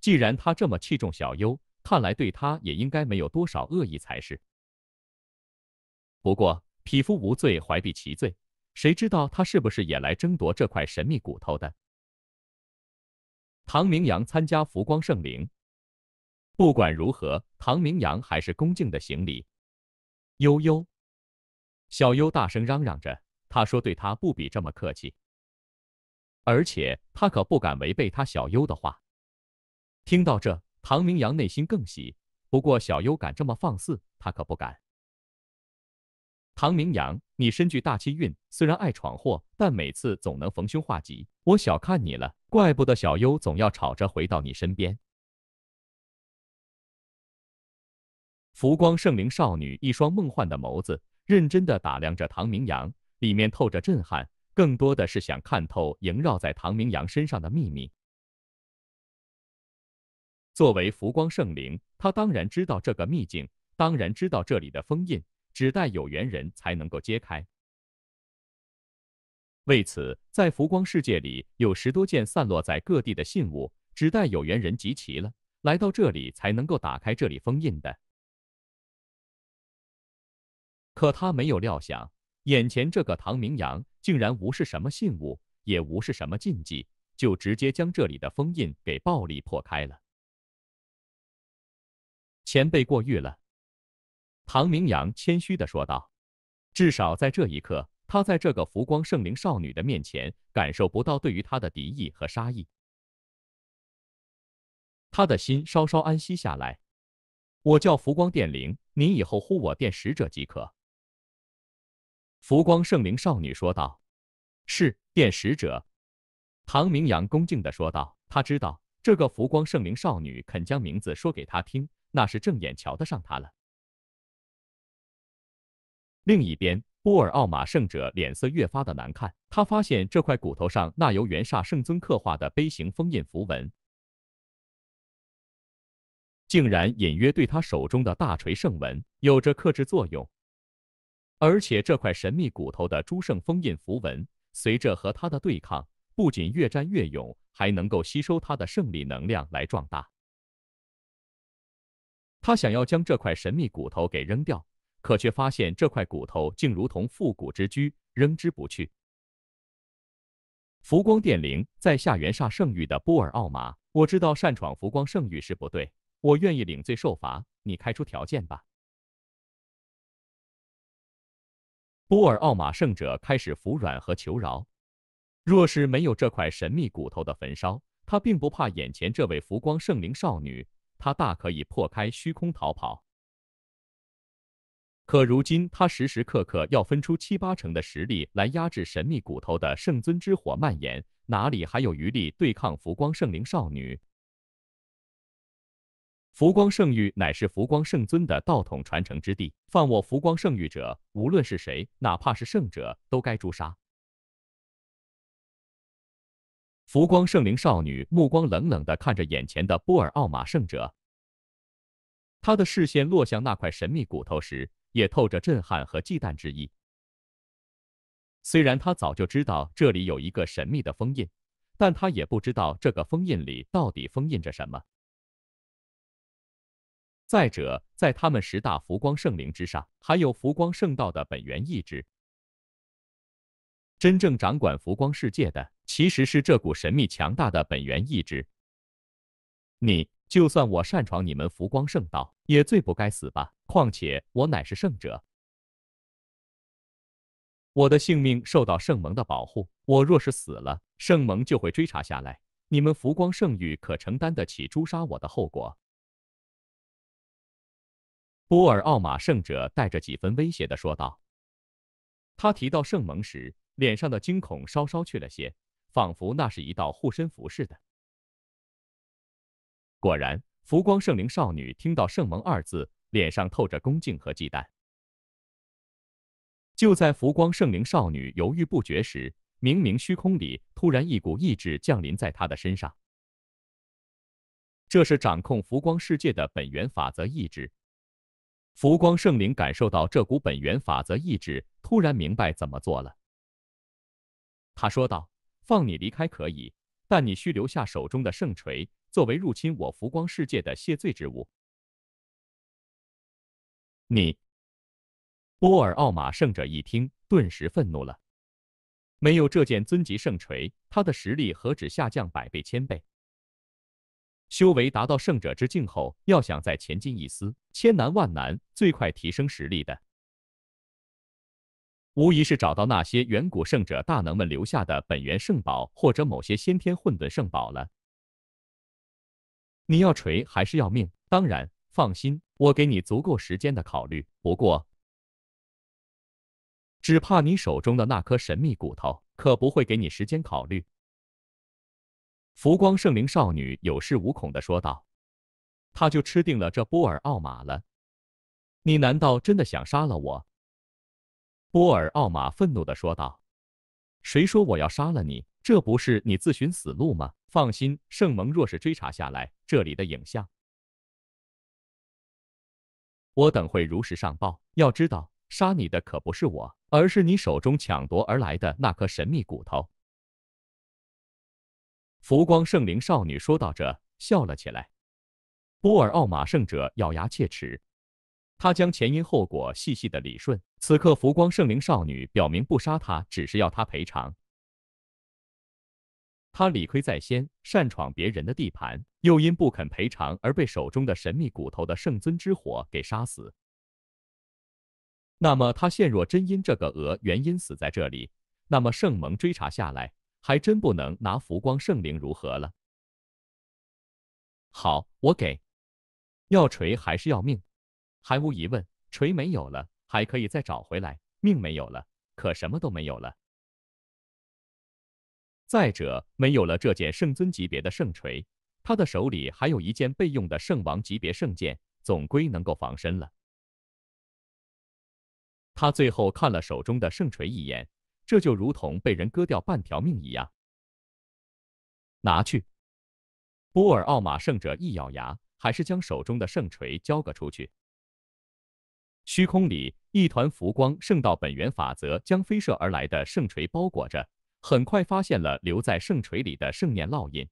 既然他这么器重小优，看来对他也应该没有多少恶意才是。不过，匹夫无罪，怀璧其罪。谁知道他是不是也来争夺这块神秘骨头的？唐明阳参加浮光圣灵，不管如何，唐明阳还是恭敬的行礼。悠悠，小优大声嚷嚷着，他说对他不比这么客气，而且他可不敢违背他小优的话。听到这，唐明阳内心更喜，不过小优敢这么放肆，他可不敢。唐明阳，你身具大气运，虽然爱闯祸，但每次总能逢凶化吉。我小看你了，怪不得小优总要吵着回到你身边。浮光圣灵少女一双梦幻的眸子，认真的打量着唐明阳，里面透着震撼，更多的是想看透萦绕在唐明阳身上的秘密。作为浮光圣灵，他当然知道这个秘境，当然知道这里的封印。只待有缘人才能够揭开。为此，在浮光世界里有十多件散落在各地的信物，只待有缘人集齐了，来到这里才能够打开这里封印的。可他没有料想，眼前这个唐明阳竟然无视什么信物，也无视什么禁忌，就直接将这里的封印给暴力破开了。前辈过誉了。唐明阳谦虚的说道：“至少在这一刻，他在这个浮光圣灵少女的面前，感受不到对于她的敌意和杀意。他的心稍稍安息下来。”“我叫浮光电灵，您以后呼我电使者即可。”浮光圣灵少女说道。“是，电使者。”唐明阳恭敬的说道。他知道，这个浮光圣灵少女肯将名字说给他听，那是正眼瞧得上他了。另一边，波尔奥马圣者脸色越发的难看。他发现这块骨头上那由元煞圣尊刻画的碑形封印符文，竟然隐约对他手中的大锤圣文有着克制作用。而且这块神秘骨头的诸圣封印符文，随着和他的对抗，不仅越战越勇，还能够吸收他的胜利能量来壮大。他想要将这块神秘骨头给扔掉。可却发现这块骨头竟如同复古之居，扔之不去。浮光电灵在下元煞圣域的波尔奥马，我知道擅闯浮光圣域是不对，我愿意领罪受罚。你开出条件吧。波尔奥马圣者开始服软和求饶。若是没有这块神秘骨头的焚烧，他并不怕眼前这位浮光圣灵少女，他大可以破开虚空逃跑。可如今，他时时刻刻要分出七八成的实力来压制神秘骨头的圣尊之火蔓延，哪里还有余力对抗浮光圣灵少女？浮光圣域乃是浮光圣尊的道统传承之地，犯我浮光圣域者，无论是谁，哪怕是圣者，都该诛杀。浮光圣灵少女目光冷冷地看着眼前的波尔奥马圣者，她的视线落向那块神秘骨头时。也透着震撼和忌惮之意。虽然他早就知道这里有一个神秘的封印，但他也不知道这个封印里到底封印着什么。再者，在他们十大浮光圣灵之上，还有浮光圣道的本源意志。真正掌管浮光世界的，其实是这股神秘强大的本源意志。你。就算我擅闯你们浮光圣道，也最不该死吧？况且我乃是圣者，我的性命受到圣盟的保护，我若是死了，圣盟就会追查下来。你们浮光圣域可承担得起诛杀我的后果？波尔奥马圣者带着几分威胁的说道。他提到圣盟时，脸上的惊恐稍稍去了些，仿佛那是一道护身符似的。果然，浮光圣灵少女听到“圣盟”二字，脸上透着恭敬和忌惮。就在浮光圣灵少女犹豫不决时，冥冥虚空里突然一股意志降临在她的身上。这是掌控浮光世界的本源法则意志。浮光圣灵感受到这股本源法则意志，突然明白怎么做了。他说道：“放你离开可以，但你需留下手中的圣锤。”作为入侵我浮光世界的谢罪之物，你波尔奥马圣者一听，顿时愤怒了。没有这件尊级圣锤，他的实力何止下降百倍千倍？修为达到圣者之境后，要想再前进一丝，千难万难。最快提升实力的，无疑是找到那些远古圣者大能们留下的本源圣宝，或者某些先天混沌圣宝了。你要锤还是要命？当然，放心，我给你足够时间的考虑。不过，只怕你手中的那颗神秘骨头可不会给你时间考虑。”浮光圣灵少女有恃无恐的说道，“她就吃定了这波尔奥马了。你难道真的想杀了我？”波尔奥马愤怒的说道，“谁说我要杀了你？”这不是你自寻死路吗？放心，圣盟若是追查下来，这里的影像，我等会如实上报。要知道，杀你的可不是我，而是你手中抢夺而来的那颗神秘骨头。浮光圣灵少女说到这，笑了起来。波尔奥马圣者咬牙切齿，他将前因后果细细的理顺。此刻，浮光圣灵少女表明不杀他，只是要他赔偿。他理亏在先，擅闯别人的地盘，又因不肯赔偿而被手中的神秘骨头的圣尊之火给杀死。那么他现若真因这个鹅原因死在这里，那么圣盟追查下来，还真不能拿浮光圣灵如何了。好，我给，要锤还是要命？毫无疑问，锤没有了还可以再找回来，命没有了可什么都没有了。再者，没有了这件圣尊级别的圣锤，他的手里还有一件备用的圣王级别圣剑，总归能够防身了。他最后看了手中的圣锤一眼，这就如同被人割掉半条命一样。拿去！波尔奥马圣者一咬牙，还是将手中的圣锤交个出去。虚空里，一团浮光圣道本源法则将飞射而来的圣锤包裹着。很快发现了留在圣锤里的圣念烙印。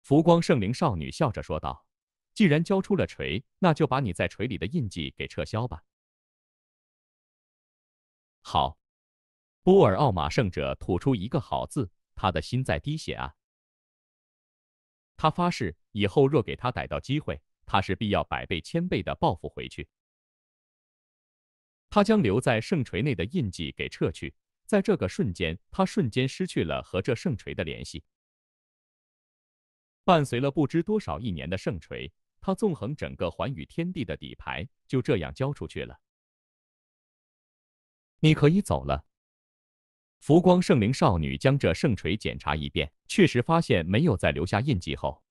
浮光圣灵少女笑着说道：“既然交出了锤，那就把你在锤里的印记给撤销吧。”好，波尔奥马圣者吐出一个“好”字，他的心在滴血啊！他发誓，以后若给他逮到机会，他是必要百倍千倍的报复回去。他将留在圣锤内的印记给撤去。在这个瞬间，他瞬间失去了和这圣锤的联系。伴随了不知多少亿年的圣锤，他纵横整个寰宇天地的底牌就这样交出去了。你可以走了。浮光圣灵少女将这圣锤检查一遍，确实发现没有再留下印记后，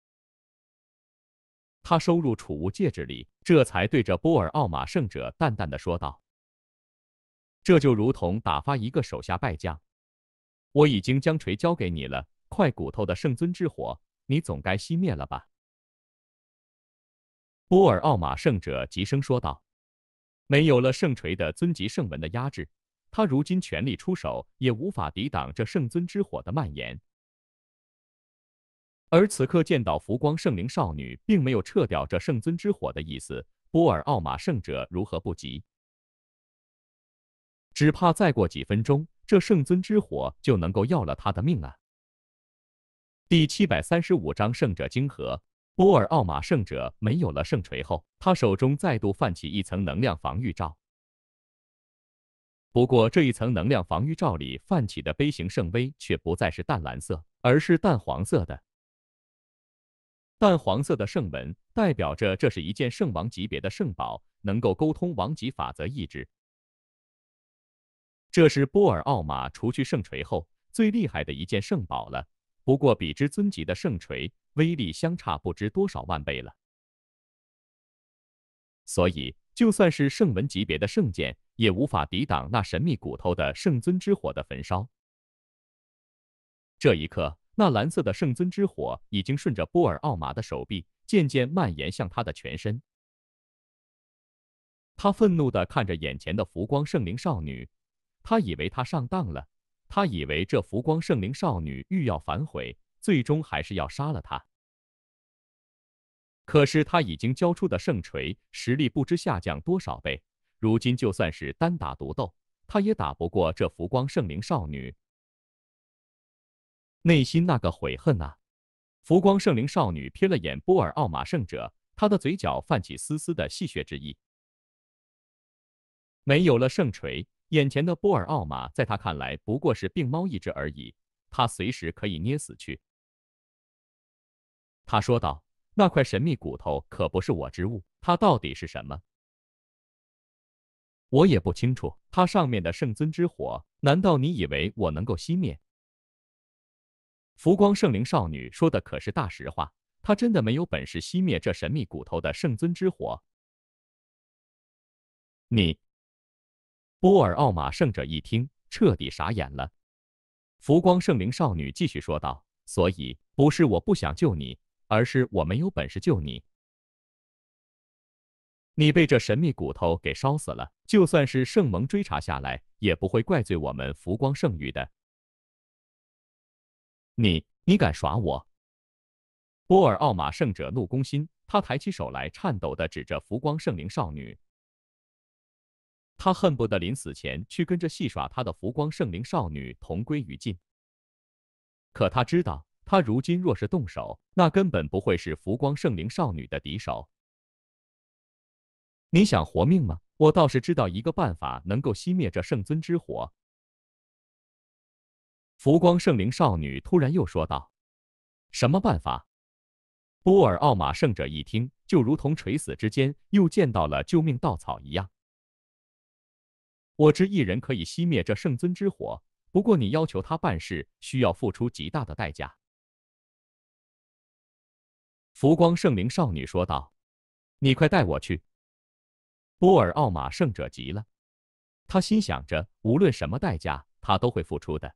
她收入储物戒指里，这才对着波尔奥马圣者淡淡的说道。这就如同打发一个手下败将。我已经将锤交给你了，快骨头的圣尊之火，你总该熄灭了吧？波尔奥马圣者急声说道：“没有了圣锤的尊级圣文的压制，他如今全力出手也无法抵挡这圣尊之火的蔓延。”而此刻见到浮光圣灵少女并没有撤掉这圣尊之火的意思，波尔奥马圣者如何不急？只怕再过几分钟，这圣尊之火就能够要了他的命啊！第七百三十五章：圣者经和波尔奥马圣者没有了圣锤后，他手中再度泛起一层能量防御罩。不过这一层能量防御罩里泛起的杯形圣杯却不再是淡蓝色，而是淡黄色的。淡黄色的圣文代表着这是一件圣王级别的圣宝，能够沟通王级法则意志。这是波尔奥玛除去圣锤后最厉害的一件圣宝了，不过比之尊级的圣锤，威力相差不知多少万倍了。所以，就算是圣文级别的圣剑，也无法抵挡那神秘骨头的圣尊之火的焚烧。这一刻，那蓝色的圣尊之火已经顺着波尔奥玛的手臂，渐渐蔓延向他的全身。他愤怒地看着眼前的浮光圣灵少女。他以为他上当了，他以为这浮光圣灵少女欲要反悔，最终还是要杀了他。可是他已经交出的圣锤实力不知下降多少倍，如今就算是单打独斗，他也打不过这浮光圣灵少女。内心那个悔恨啊！浮光圣灵少女瞥了眼波尔奥马圣者，她的嘴角泛起丝丝的戏谑之意。没有了圣锤。眼前的波尔奥玛，在他看来不过是病猫一只而已，他随时可以捏死去。他说道：“那块神秘骨头可不是我之物，它到底是什么？我也不清楚。它上面的圣尊之火，难道你以为我能够熄灭？”浮光圣灵少女说的可是大实话，她真的没有本事熄灭这神秘骨头的圣尊之火。你。波尔奥马圣者一听，彻底傻眼了。浮光圣灵少女继续说道：“所以不是我不想救你，而是我没有本事救你。你被这神秘骨头给烧死了，就算是圣盟追查下来，也不会怪罪我们浮光圣域的。”你你敢耍我！波尔奥马圣者怒攻心，他抬起手来，颤抖地指着浮光圣灵少女。他恨不得临死前去跟着戏耍他的浮光圣灵少女同归于尽。可他知道，他如今若是动手，那根本不会是浮光圣灵少女的敌手。你想活命吗？我倒是知道一个办法，能够熄灭这圣尊之火。浮光圣灵少女突然又说道：“什么办法？”波尔奥马圣者一听，就如同垂死之间又见到了救命稻草一样。我知一人可以熄灭这圣尊之火，不过你要求他办事，需要付出极大的代价。”浮光圣灵少女说道。“你快带我去！”波尔奥马圣者急了，他心想着，无论什么代价，他都会付出的。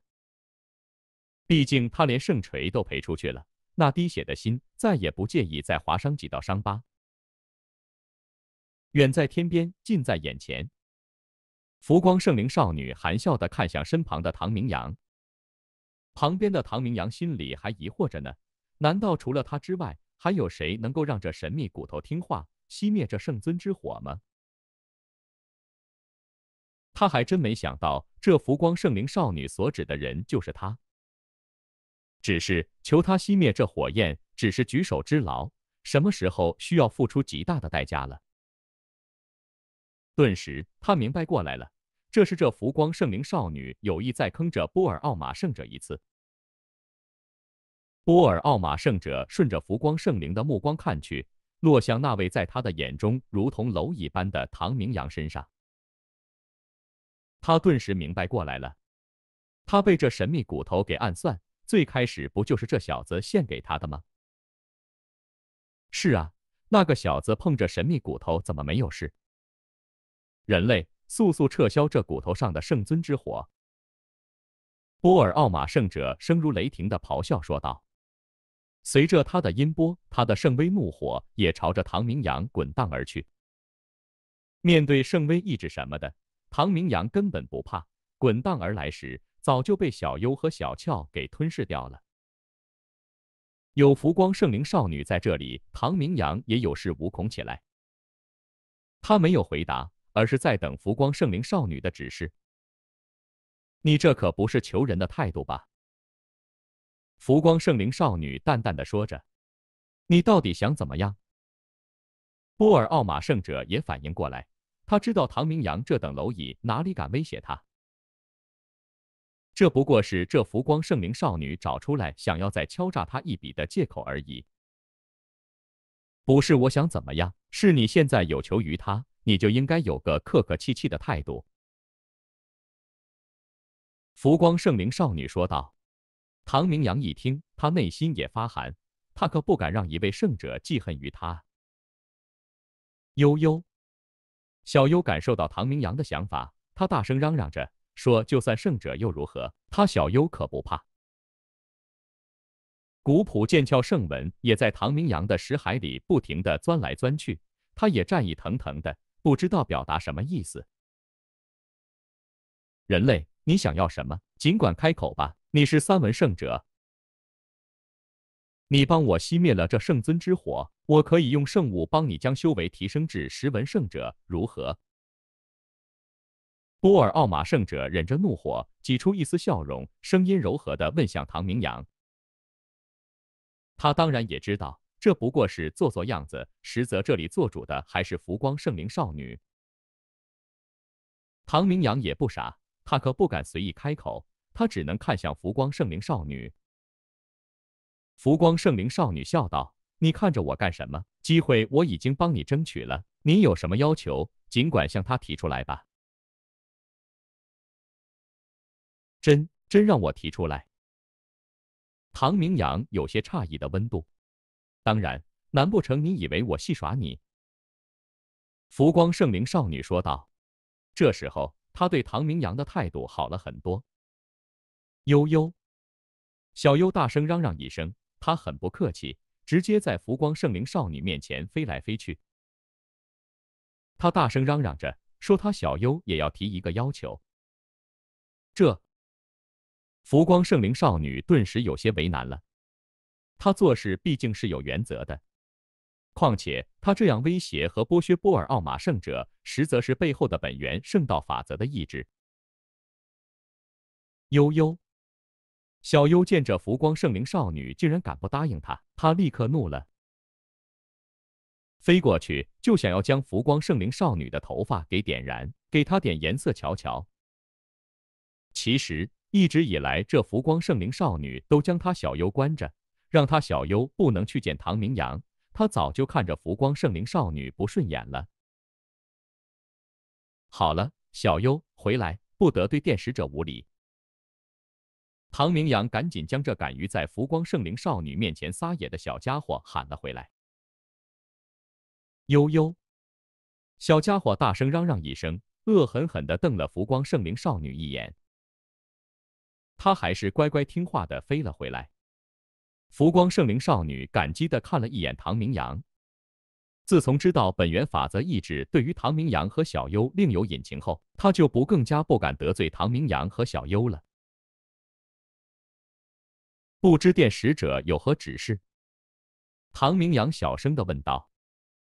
毕竟他连圣锤都赔出去了，那滴血的心再也不介意再划伤几道伤疤。远在天边，近在眼前。浮光圣灵少女含笑的看向身旁的唐明阳，旁边的唐明阳心里还疑惑着呢，难道除了他之外，还有谁能够让这神秘骨头听话，熄灭这圣尊之火吗？他还真没想到，这浮光圣灵少女所指的人就是他。只是求他熄灭这火焰，只是举手之劳，什么时候需要付出极大的代价了？顿时，他明白过来了，这是这浮光圣灵少女有意再坑着波尔奥马圣者一次。波尔奥马圣者顺着浮光圣灵的目光看去，落向那位在他的眼中如同蝼蚁般的唐明阳身上。他顿时明白过来了，他被这神秘骨头给暗算，最开始不就是这小子献给他的吗？是啊，那个小子碰着神秘骨头怎么没有事？人类，速速撤销这骨头上的圣尊之火！”波尔奥马圣者声如雷霆的咆哮说道。随着他的音波，他的圣威怒火也朝着唐明阳滚荡而去。面对圣威意志什么的，唐明阳根本不怕。滚荡而来时，早就被小优和小俏给吞噬掉了。有浮光圣灵少女在这里，唐明阳也有恃无恐起来。他没有回答。而是在等浮光圣灵少女的指示。你这可不是求人的态度吧？浮光圣灵少女淡淡的说着：“你到底想怎么样？”波尔奥马圣者也反应过来，他知道唐明阳这等蝼蚁哪里敢威胁他，这不过是这浮光圣灵少女找出来想要再敲诈他一笔的借口而已。不是我想怎么样，是你现在有求于他。你就应该有个客客气气的态度。”浮光圣灵少女说道。唐明阳一听，他内心也发寒，他可不敢让一位圣者记恨于他。悠悠，小优感受到唐明阳的想法，他大声嚷嚷着说：“就算圣者又如何？他小优可不怕。”古朴剑鞘圣文也在唐明阳的识海里不停的钻来钻去，他也战意腾腾的。不知道表达什么意思。人类，你想要什么？尽管开口吧。你是三文圣者，你帮我熄灭了这圣尊之火，我可以用圣物帮你将修为提升至十文圣者，如何？波尔奥马圣者忍着怒火，挤出一丝笑容，声音柔和的问向唐明阳。他当然也知道。这不过是做做样子，实则这里做主的还是浮光圣灵少女。唐明阳也不傻，他可不敢随意开口，他只能看向浮光圣灵少女。浮光圣灵少女笑道：“你看着我干什么？机会我已经帮你争取了，你有什么要求，尽管向他提出来吧。”“真真让我提出来？”唐明阳有些诧异的温度。当然，难不成你以为我戏耍你？浮光圣灵少女说道。这时候，她对唐明阳的态度好了很多。悠悠，小优大声嚷嚷一声，她很不客气，直接在浮光圣灵少女面前飞来飞去。他大声嚷嚷着说：“他小优也要提一个要求。”这，浮光圣灵少女顿时有些为难了。他做事毕竟是有原则的，况且他这样威胁和剥削波尔奥马圣者，实则是背后的本源圣道法则的意志。悠悠，小优见这浮光圣灵少女竟然敢不答应他，他立刻怒了，飞过去就想要将浮光圣灵少女的头发给点燃，给她点颜色瞧瞧。其实一直以来，这浮光圣灵少女都将他小优关着。让他小优不能去见唐明阳，他早就看着浮光圣灵少女不顺眼了。好了，小优回来，不得对殿使者无礼。唐明阳赶紧将这敢于在浮光圣灵少女面前撒野的小家伙喊了回来。悠悠，小家伙大声嚷嚷一声，恶狠狠地瞪了浮光圣灵少女一眼，他还是乖乖听话的飞了回来。浮光圣灵少女感激的看了一眼唐明阳，自从知道本源法则意志对于唐明阳和小优另有隐情后，他就不更加不敢得罪唐明阳和小优了。不知殿使者有何指示？唐明阳小声的问道：“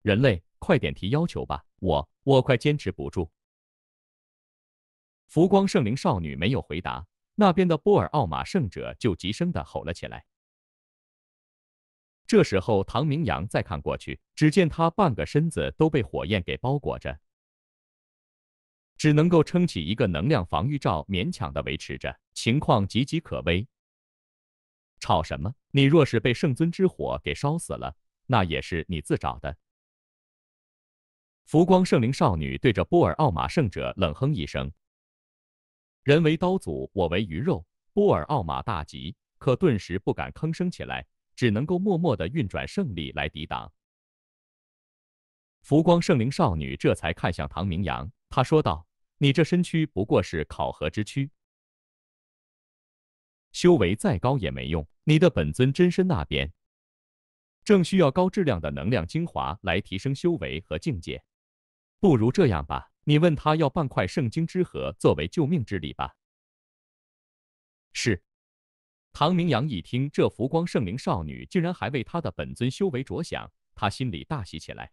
人类，快点提要求吧，我我快坚持不住。”浮光圣灵少女没有回答，那边的波尔奥马圣者就急声的吼了起来。这时候，唐明阳再看过去，只见他半个身子都被火焰给包裹着，只能够撑起一个能量防御罩，勉强的维持着，情况岌岌可危。吵什么？你若是被圣尊之火给烧死了，那也是你自找的。浮光圣灵少女对着波尔奥马圣者冷哼一声：“人为刀俎，我为鱼肉。”波尔奥马大急，可顿时不敢吭声起来。只能够默默的运转胜利来抵挡。浮光圣灵少女这才看向唐明阳，她说道：“你这身躯不过是考核之躯，修为再高也没用。你的本尊真身那边正需要高质量的能量精华来提升修为和境界。不如这样吧，你问他要半块圣经之核作为救命之礼吧。”是。唐明阳一听，这浮光圣灵少女竟然还为他的本尊修为着想，他心里大喜起来。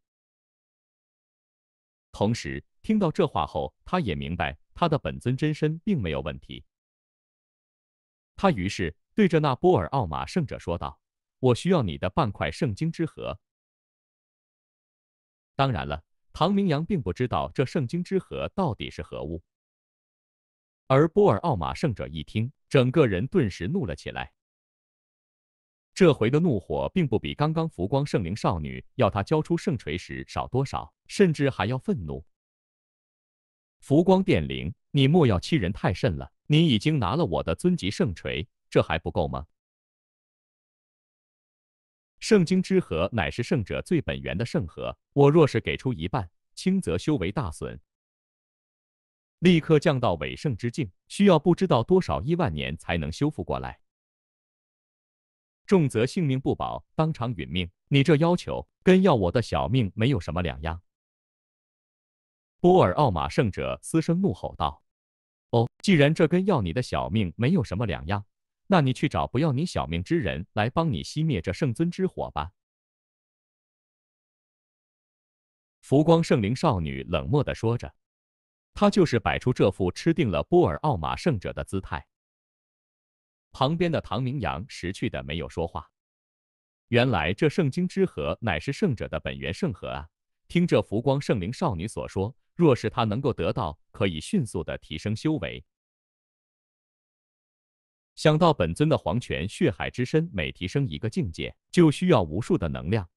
同时听到这话后，他也明白他的本尊真身并没有问题。他于是对着那波尔奥马圣者说道：“我需要你的半块圣经之核。”当然了，唐明阳并不知道这圣经之核到底是何物。而波尔奥马圣者一听，整个人顿时怒了起来。这回的怒火并不比刚刚浮光圣灵少女要他交出圣锤时少多少，甚至还要愤怒。浮光电灵，你莫要欺人太甚了！你已经拿了我的尊级圣锤，这还不够吗？圣经之河乃是圣者最本源的圣河，我若是给出一半，轻则修为大损。立刻降到伪圣之境，需要不知道多少亿万年才能修复过来，重则性命不保，当场殒命。你这要求跟要我的小命没有什么两样。”波尔奥马圣者嘶声怒吼道。“哦，既然这跟要你的小命没有什么两样，那你去找不要你小命之人来帮你熄灭这圣尊之火吧。”浮光圣灵少女冷漠地说着。他就是摆出这副吃定了波尔奥马圣者的姿态。旁边的唐明阳识趣的没有说话。原来这圣经之河乃是圣者的本源圣河啊！听这浮光圣灵少女所说，若是她能够得到，可以迅速的提升修为。想到本尊的黄泉血海之身，每提升一个境界，就需要无数的能量。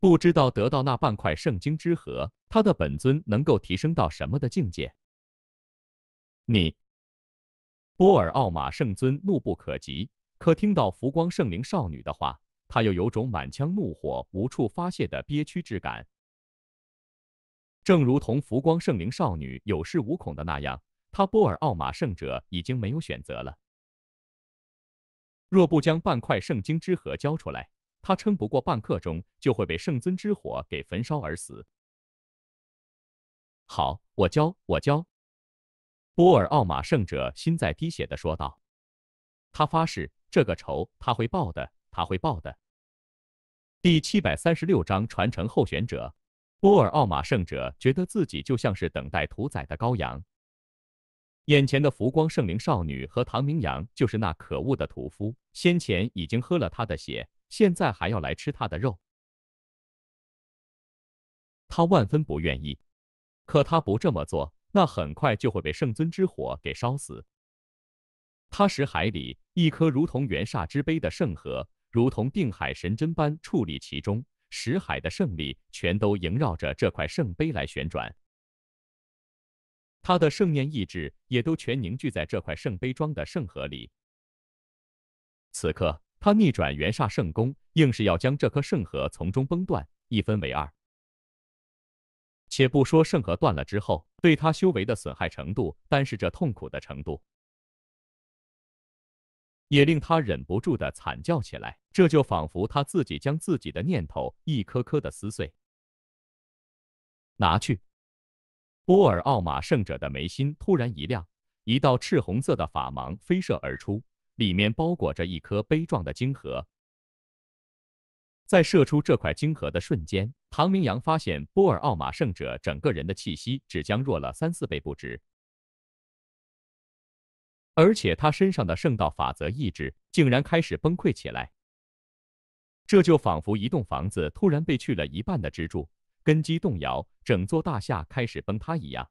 不知道得到那半块圣经之河。他的本尊能够提升到什么的境界？你，波尔奥马圣尊怒不可及，可听到浮光圣灵少女的话，他又有种满腔怒火无处发泄的憋屈之感。正如同浮光圣灵少女有恃无恐的那样，他波尔奥马圣者已经没有选择了。若不将半块圣经之核交出来，他撑不过半刻钟，就会被圣尊之火给焚烧而死。好，我教，我教。波尔奥马圣者心在滴血的说道：“他发誓，这个仇他会报的，他会报的。”第七百三十六章传承候选者。波尔奥马圣者觉得自己就像是等待屠宰的羔羊。眼前的浮光圣灵少女和唐明阳就是那可恶的屠夫，先前已经喝了他的血，现在还要来吃他的肉。他万分不愿意。可他不这么做，那很快就会被圣尊之火给烧死。他识海里一颗如同元煞之碑的圣核，如同定海神针般矗立其中，识海的圣力全都萦绕着这块圣碑来旋转。他的圣念意志也都全凝聚在这块圣杯装的圣核里。此刻，他逆转元煞圣功，硬是要将这颗圣核从中崩断，一分为二。且不说圣河断了之后对他修为的损害程度，单是这痛苦的程度，也令他忍不住的惨叫起来。这就仿佛他自己将自己的念头一颗颗的撕碎。拿去！波尔奥马圣者的眉心突然一亮，一道赤红色的法芒飞射而出，里面包裹着一颗悲壮的晶核。在射出这块晶核的瞬间。唐明阳发现波尔奥马圣者整个人的气息只将弱了三四倍不止，而且他身上的圣道法则意志竟然开始崩溃起来。这就仿佛一栋房子突然被去了一半的支柱，根基动摇，整座大厦开始崩塌一样。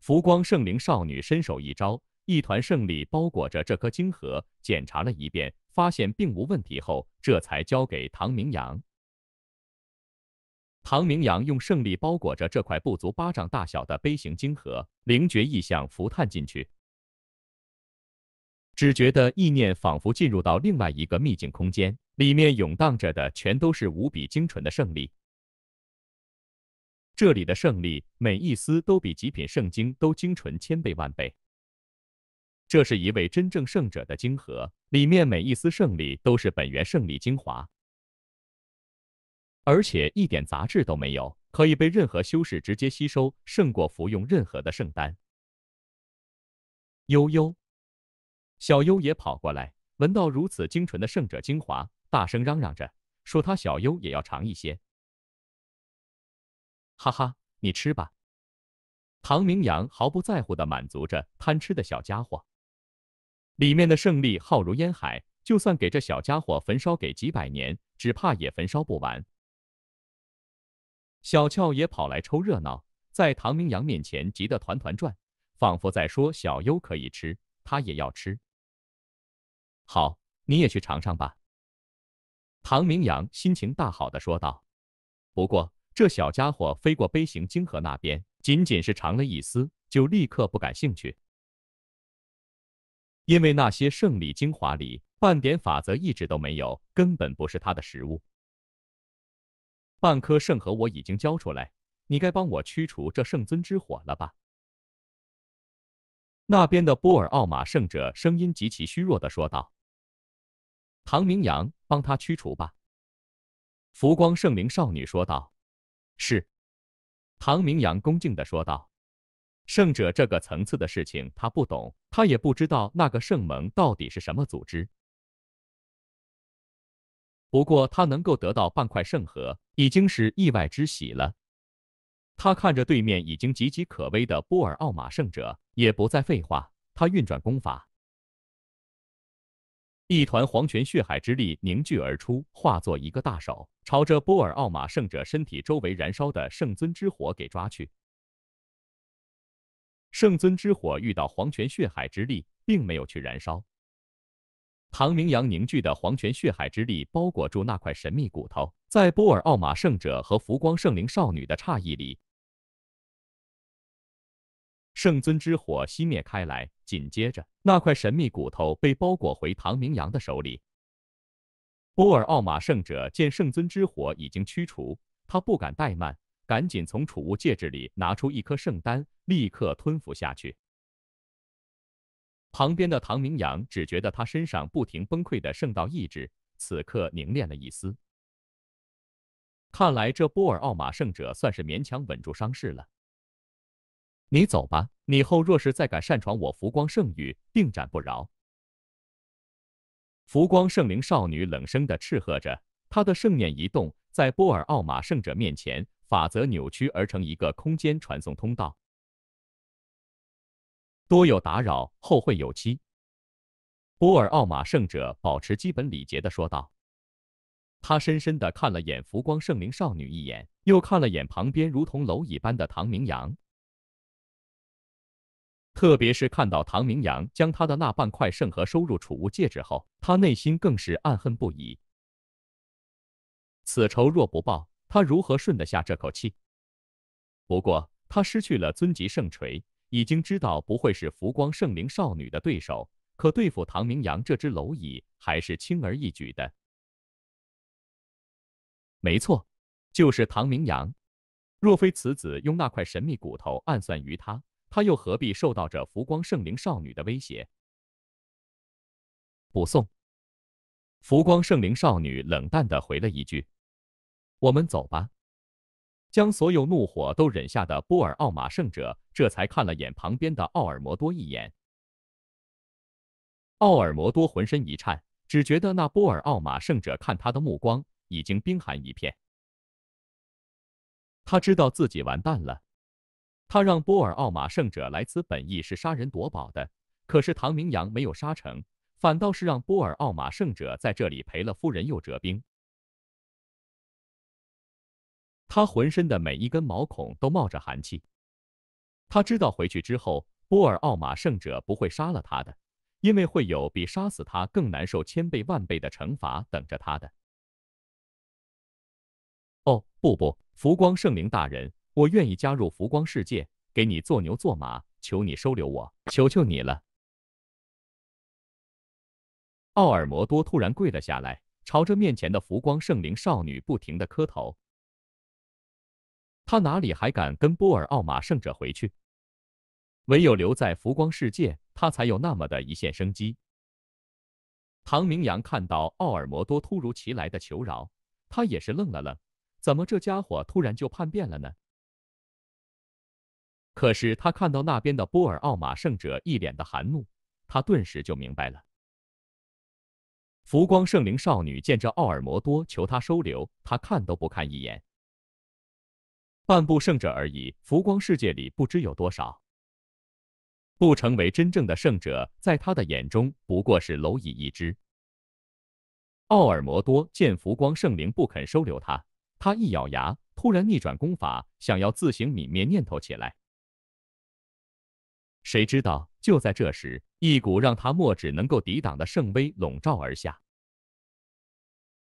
浮光圣灵少女伸手一招，一团圣力包裹着这颗晶核，检查了一遍，发现并无问题后，这才交给唐明阳。唐明阳用胜利包裹着这块不足巴掌大小的杯形晶核，灵觉意象浮探进去，只觉得意念仿佛进入到另外一个秘境空间，里面涌荡着的全都是无比精纯的胜利。这里的胜利，每一丝都比极品圣经都精纯千倍万倍，这是一位真正圣者的晶核，里面每一丝胜利都是本源胜利精华。而且一点杂质都没有，可以被任何修士直接吸收，胜过服用任何的圣丹。悠悠，小优也跑过来，闻到如此精纯的圣者精华，大声嚷嚷着说：“他小优也要尝一些。”哈哈，你吃吧。唐明阳毫不在乎地满足着贪吃的小家伙。里面的胜利浩如烟海，就算给这小家伙焚烧给几百年，只怕也焚烧不完。小俏也跑来凑热闹，在唐明阳面前急得团团转，仿佛在说：“小优可以吃，他也要吃。”好，你也去尝尝吧。”唐明阳心情大好的说道。不过，这小家伙飞过杯形晶核那边，仅仅是尝了一丝，就立刻不感兴趣，因为那些胜利精华里半点法则意志都没有，根本不是他的食物。半颗圣核我已经交出来，你该帮我驱除这圣尊之火了吧？那边的波尔奥马圣者声音极其虚弱的说道：“唐明阳，帮他驱除吧。”浮光圣灵少女说道：“是。”唐明阳恭敬的说道：“圣者这个层次的事情他不懂，他也不知道那个圣盟到底是什么组织。”不过他能够得到半块圣核，已经是意外之喜了。他看着对面已经岌岌可危的波尔奥马圣者，也不再废话，他运转功法，一团黄泉血海之力凝聚而出，化作一个大手，朝着波尔奥马圣者身体周围燃烧的圣尊之火给抓去。圣尊之火遇到黄泉血海之力，并没有去燃烧。唐明阳凝聚的黄泉血海之力包裹住那块神秘骨头，在波尔奥马圣者和浮光圣灵少女的诧异里，圣尊之火熄灭开来。紧接着，那块神秘骨头被包裹回唐明阳的手里。波尔奥马圣者见圣尊之火已经驱除，他不敢怠慢，赶紧从储物戒指里拿出一颗圣丹，立刻吞服下去。旁边的唐明阳只觉得他身上不停崩溃的圣道意志，此刻凝练了一丝。看来这波尔奥马圣者算是勉强稳住伤势了。你走吧，你后若是再敢擅闯我浮光圣域，定斩不饶！浮光圣灵少女冷声的斥喝着，她的圣念一动，在波尔奥马圣者面前，法则扭曲而成一个空间传送通道。多有打扰，后会有期。”波尔奥马圣者保持基本礼节的说道。他深深的看了眼浮光圣灵少女一眼，又看了眼旁边如同蝼蚁般的唐明阳。特别是看到唐明阳将他的那半块圣核收入储物戒指后，他内心更是暗恨不已。此仇若不报，他如何顺得下这口气？不过，他失去了尊级圣锤。已经知道不会是浮光圣灵少女的对手，可对付唐明阳这只蝼蚁还是轻而易举的。没错，就是唐明阳。若非此子用那块神秘骨头暗算于他，他又何必受到这浮光圣灵少女的威胁？不送。浮光圣灵少女冷淡的回了一句：“我们走吧。”将所有怒火都忍下的波尔奥马圣者，这才看了眼旁边的奥尔摩多一眼。奥尔摩多浑身一颤，只觉得那波尔奥马圣者看他的目光已经冰寒一片。他知道自己完蛋了。他让波尔奥马圣者来此本意是杀人夺宝的，可是唐明阳没有杀成，反倒是让波尔奥马圣者在这里赔了夫人又折兵。他浑身的每一根毛孔都冒着寒气。他知道回去之后，波尔奥马圣者不会杀了他的，因为会有比杀死他更难受千倍万倍的惩罚等着他的。哦，不不，浮光圣灵大人，我愿意加入浮光世界，给你做牛做马，求你收留我，求求你了！奥尔摩多突然跪了下来，朝着面前的浮光圣灵少女不停的磕头。他哪里还敢跟波尔奥马圣者回去？唯有留在浮光世界，他才有那么的一线生机。唐明阳看到奥尔摩多突如其来的求饶，他也是愣了愣：怎么这家伙突然就叛变了呢？可是他看到那边的波尔奥马圣者一脸的寒怒，他顿时就明白了。浮光圣灵少女见着奥尔摩多求他收留，他看都不看一眼。半步圣者而已，浮光世界里不知有多少。不成为真正的圣者，在他的眼中不过是蝼蚁一只。奥尔摩多见浮光圣灵不肯收留他，他一咬牙，突然逆转功法，想要自行泯灭念头起来。谁知道，就在这时，一股让他莫止能够抵挡的圣威笼罩而下。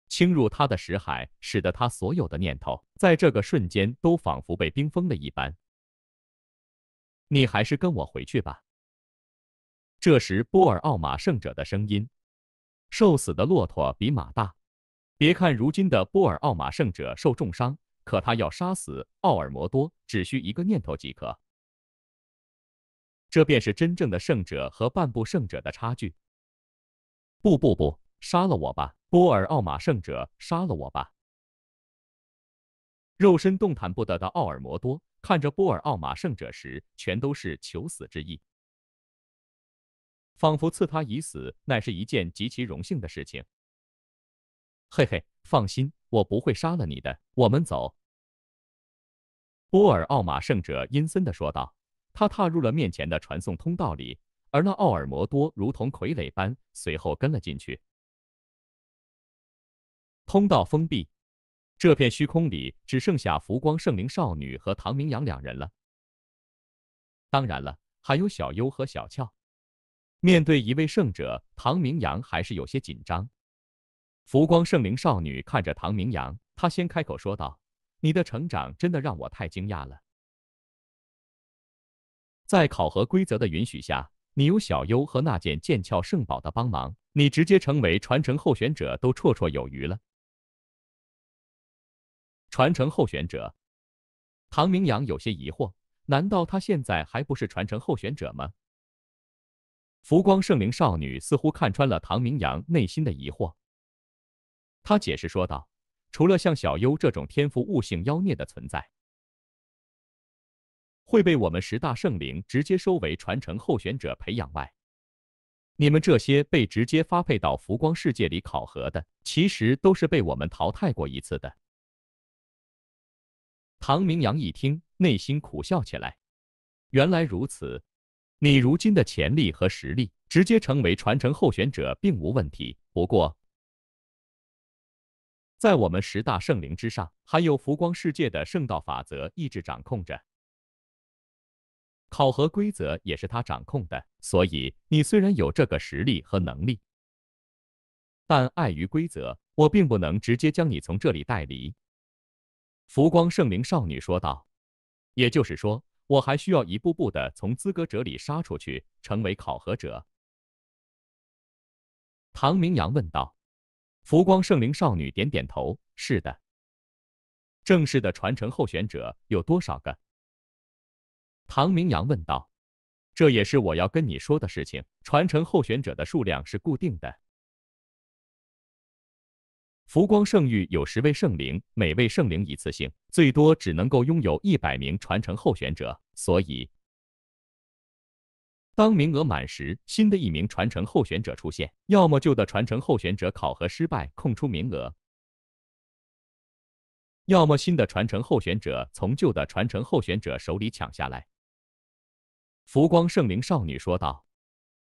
侵入他的识海，使得他所有的念头在这个瞬间都仿佛被冰封了一般。你还是跟我回去吧。这时，波尔奥马圣者的声音：“瘦死的骆驼比马大。别看如今的波尔奥马圣者受重伤，可他要杀死奥尔摩多，只需一个念头即可。这便是真正的圣者和半步圣者的差距。”不不不，杀了我吧。波尔奥马圣者，杀了我吧！肉身动弹不得的奥尔摩多看着波尔奥马圣者时，全都是求死之意，仿佛赐他已死乃是一件极其荣幸的事情。嘿嘿，放心，我不会杀了你的。我们走。”波尔奥马圣者阴森的说道。他踏入了面前的传送通道里，而那奥尔摩多如同傀儡般，随后跟了进去。通道封闭，这片虚空里只剩下浮光圣灵少女和唐明阳两人了。当然了，还有小优和小俏。面对一位圣者，唐明阳还是有些紧张。浮光圣灵少女看着唐明阳，他先开口说道：“你的成长真的让我太惊讶了。在考核规则的允许下，你有小优和那件剑鞘圣宝的帮忙，你直接成为传承候选者都绰绰有余了。”传承候选者，唐明阳有些疑惑：难道他现在还不是传承候选者吗？浮光圣灵少女似乎看穿了唐明阳内心的疑惑，他解释说道：“除了像小优这种天赋悟性妖孽的存在，会被我们十大圣灵直接收为传承候选者培养外，你们这些被直接发配到浮光世界里考核的，其实都是被我们淘汰过一次的。”唐明阳一听，内心苦笑起来。原来如此，你如今的潜力和实力，直接成为传承候选者并无问题。不过，在我们十大圣灵之上，还有浮光世界的圣道法则意志掌控着，考核规则也是他掌控的。所以，你虽然有这个实力和能力，但碍于规则，我并不能直接将你从这里带离。浮光圣灵少女说道：“也就是说，我还需要一步步的从资格者里杀出去，成为考核者。”唐明阳问道：“浮光圣灵少女点点头，是的。正式的传承候选者有多少个？”唐明阳问道：“这也是我要跟你说的事情。传承候选者的数量是固定的。”浮光圣域有十位圣灵，每位圣灵一次性最多只能够拥有一百名传承候选者，所以当名额满时，新的一名传承候选者出现，要么旧的传承候选者考核失败，空出名额，要么新的传承候选者从旧的传承候选者手里抢下来。”浮光圣灵少女说道。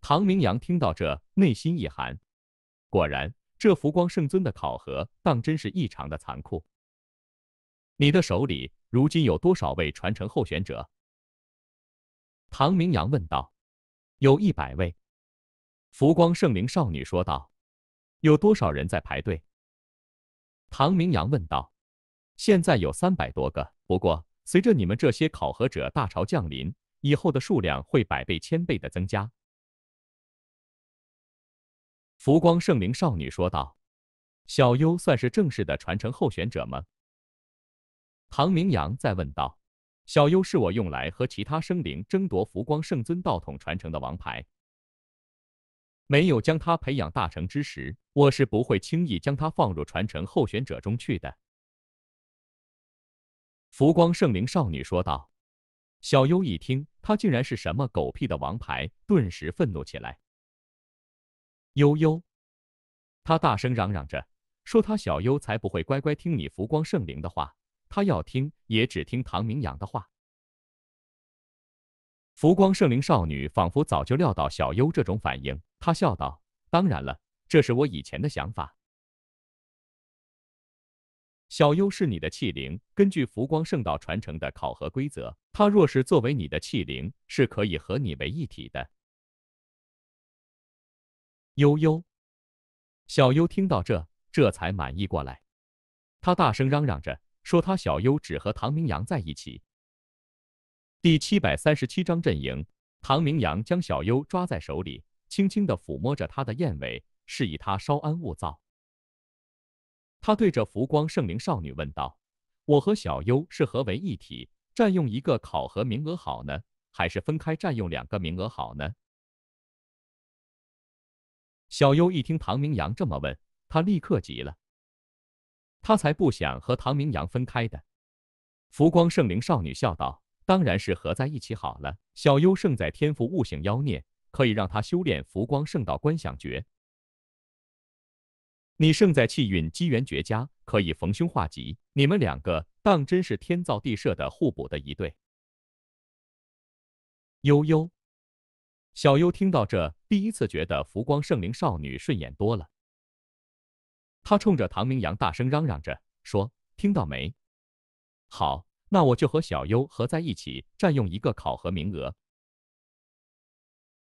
唐明阳听到这，内心一寒，果然。这浮光圣尊的考核，当真是异常的残酷。你的手里如今有多少位传承候选者？唐明阳问道。有一百位。浮光圣灵少女说道。有多少人在排队？唐明阳问道。现在有三百多个，不过随着你们这些考核者大潮降临，以后的数量会百倍、千倍的增加。浮光圣灵少女说道：“小优算是正式的传承候选者吗？”唐明阳再问道：“小优是我用来和其他生灵争夺浮光圣尊道统传承的王牌，没有将他培养大成之时，我是不会轻易将他放入传承候选者中去的。”浮光圣灵少女说道。小优一听，他竟然是什么狗屁的王牌，顿时愤怒起来。悠悠，他大声嚷嚷着说：“他小优才不会乖乖听你浮光圣灵的话，他要听也只听唐明阳的话。”浮光圣灵少女仿佛早就料到小优这种反应，她笑道：“当然了，这是我以前的想法。小优是你的器灵，根据浮光圣道传承的考核规则，他若是作为你的器灵，是可以和你为一体的。”悠悠，小优听到这，这才满意过来。他大声嚷嚷着说：“他小优只和唐明阳在一起。”第七百三十七章阵营。唐明阳将小优抓在手里，轻轻的抚摸着他的燕尾，示意他稍安勿躁。他对着浮光圣灵少女问道：“我和小优是合为一体，占用一个考核名额好呢，还是分开占用两个名额好呢？”小优一听唐明阳这么问，他立刻急了。他才不想和唐明阳分开的。浮光圣灵少女笑道：“当然是合在一起好了。小优胜在天赋悟性妖孽，可以让他修炼浮光圣道观想诀。你胜在气运机缘绝佳，可以逢凶化吉。你们两个当真是天造地设的互补的一对。”悠悠。小优听到这，第一次觉得浮光圣灵少女顺眼多了。她冲着唐明阳大声嚷嚷着说：“听到没？好，那我就和小优合在一起，占用一个考核名额。”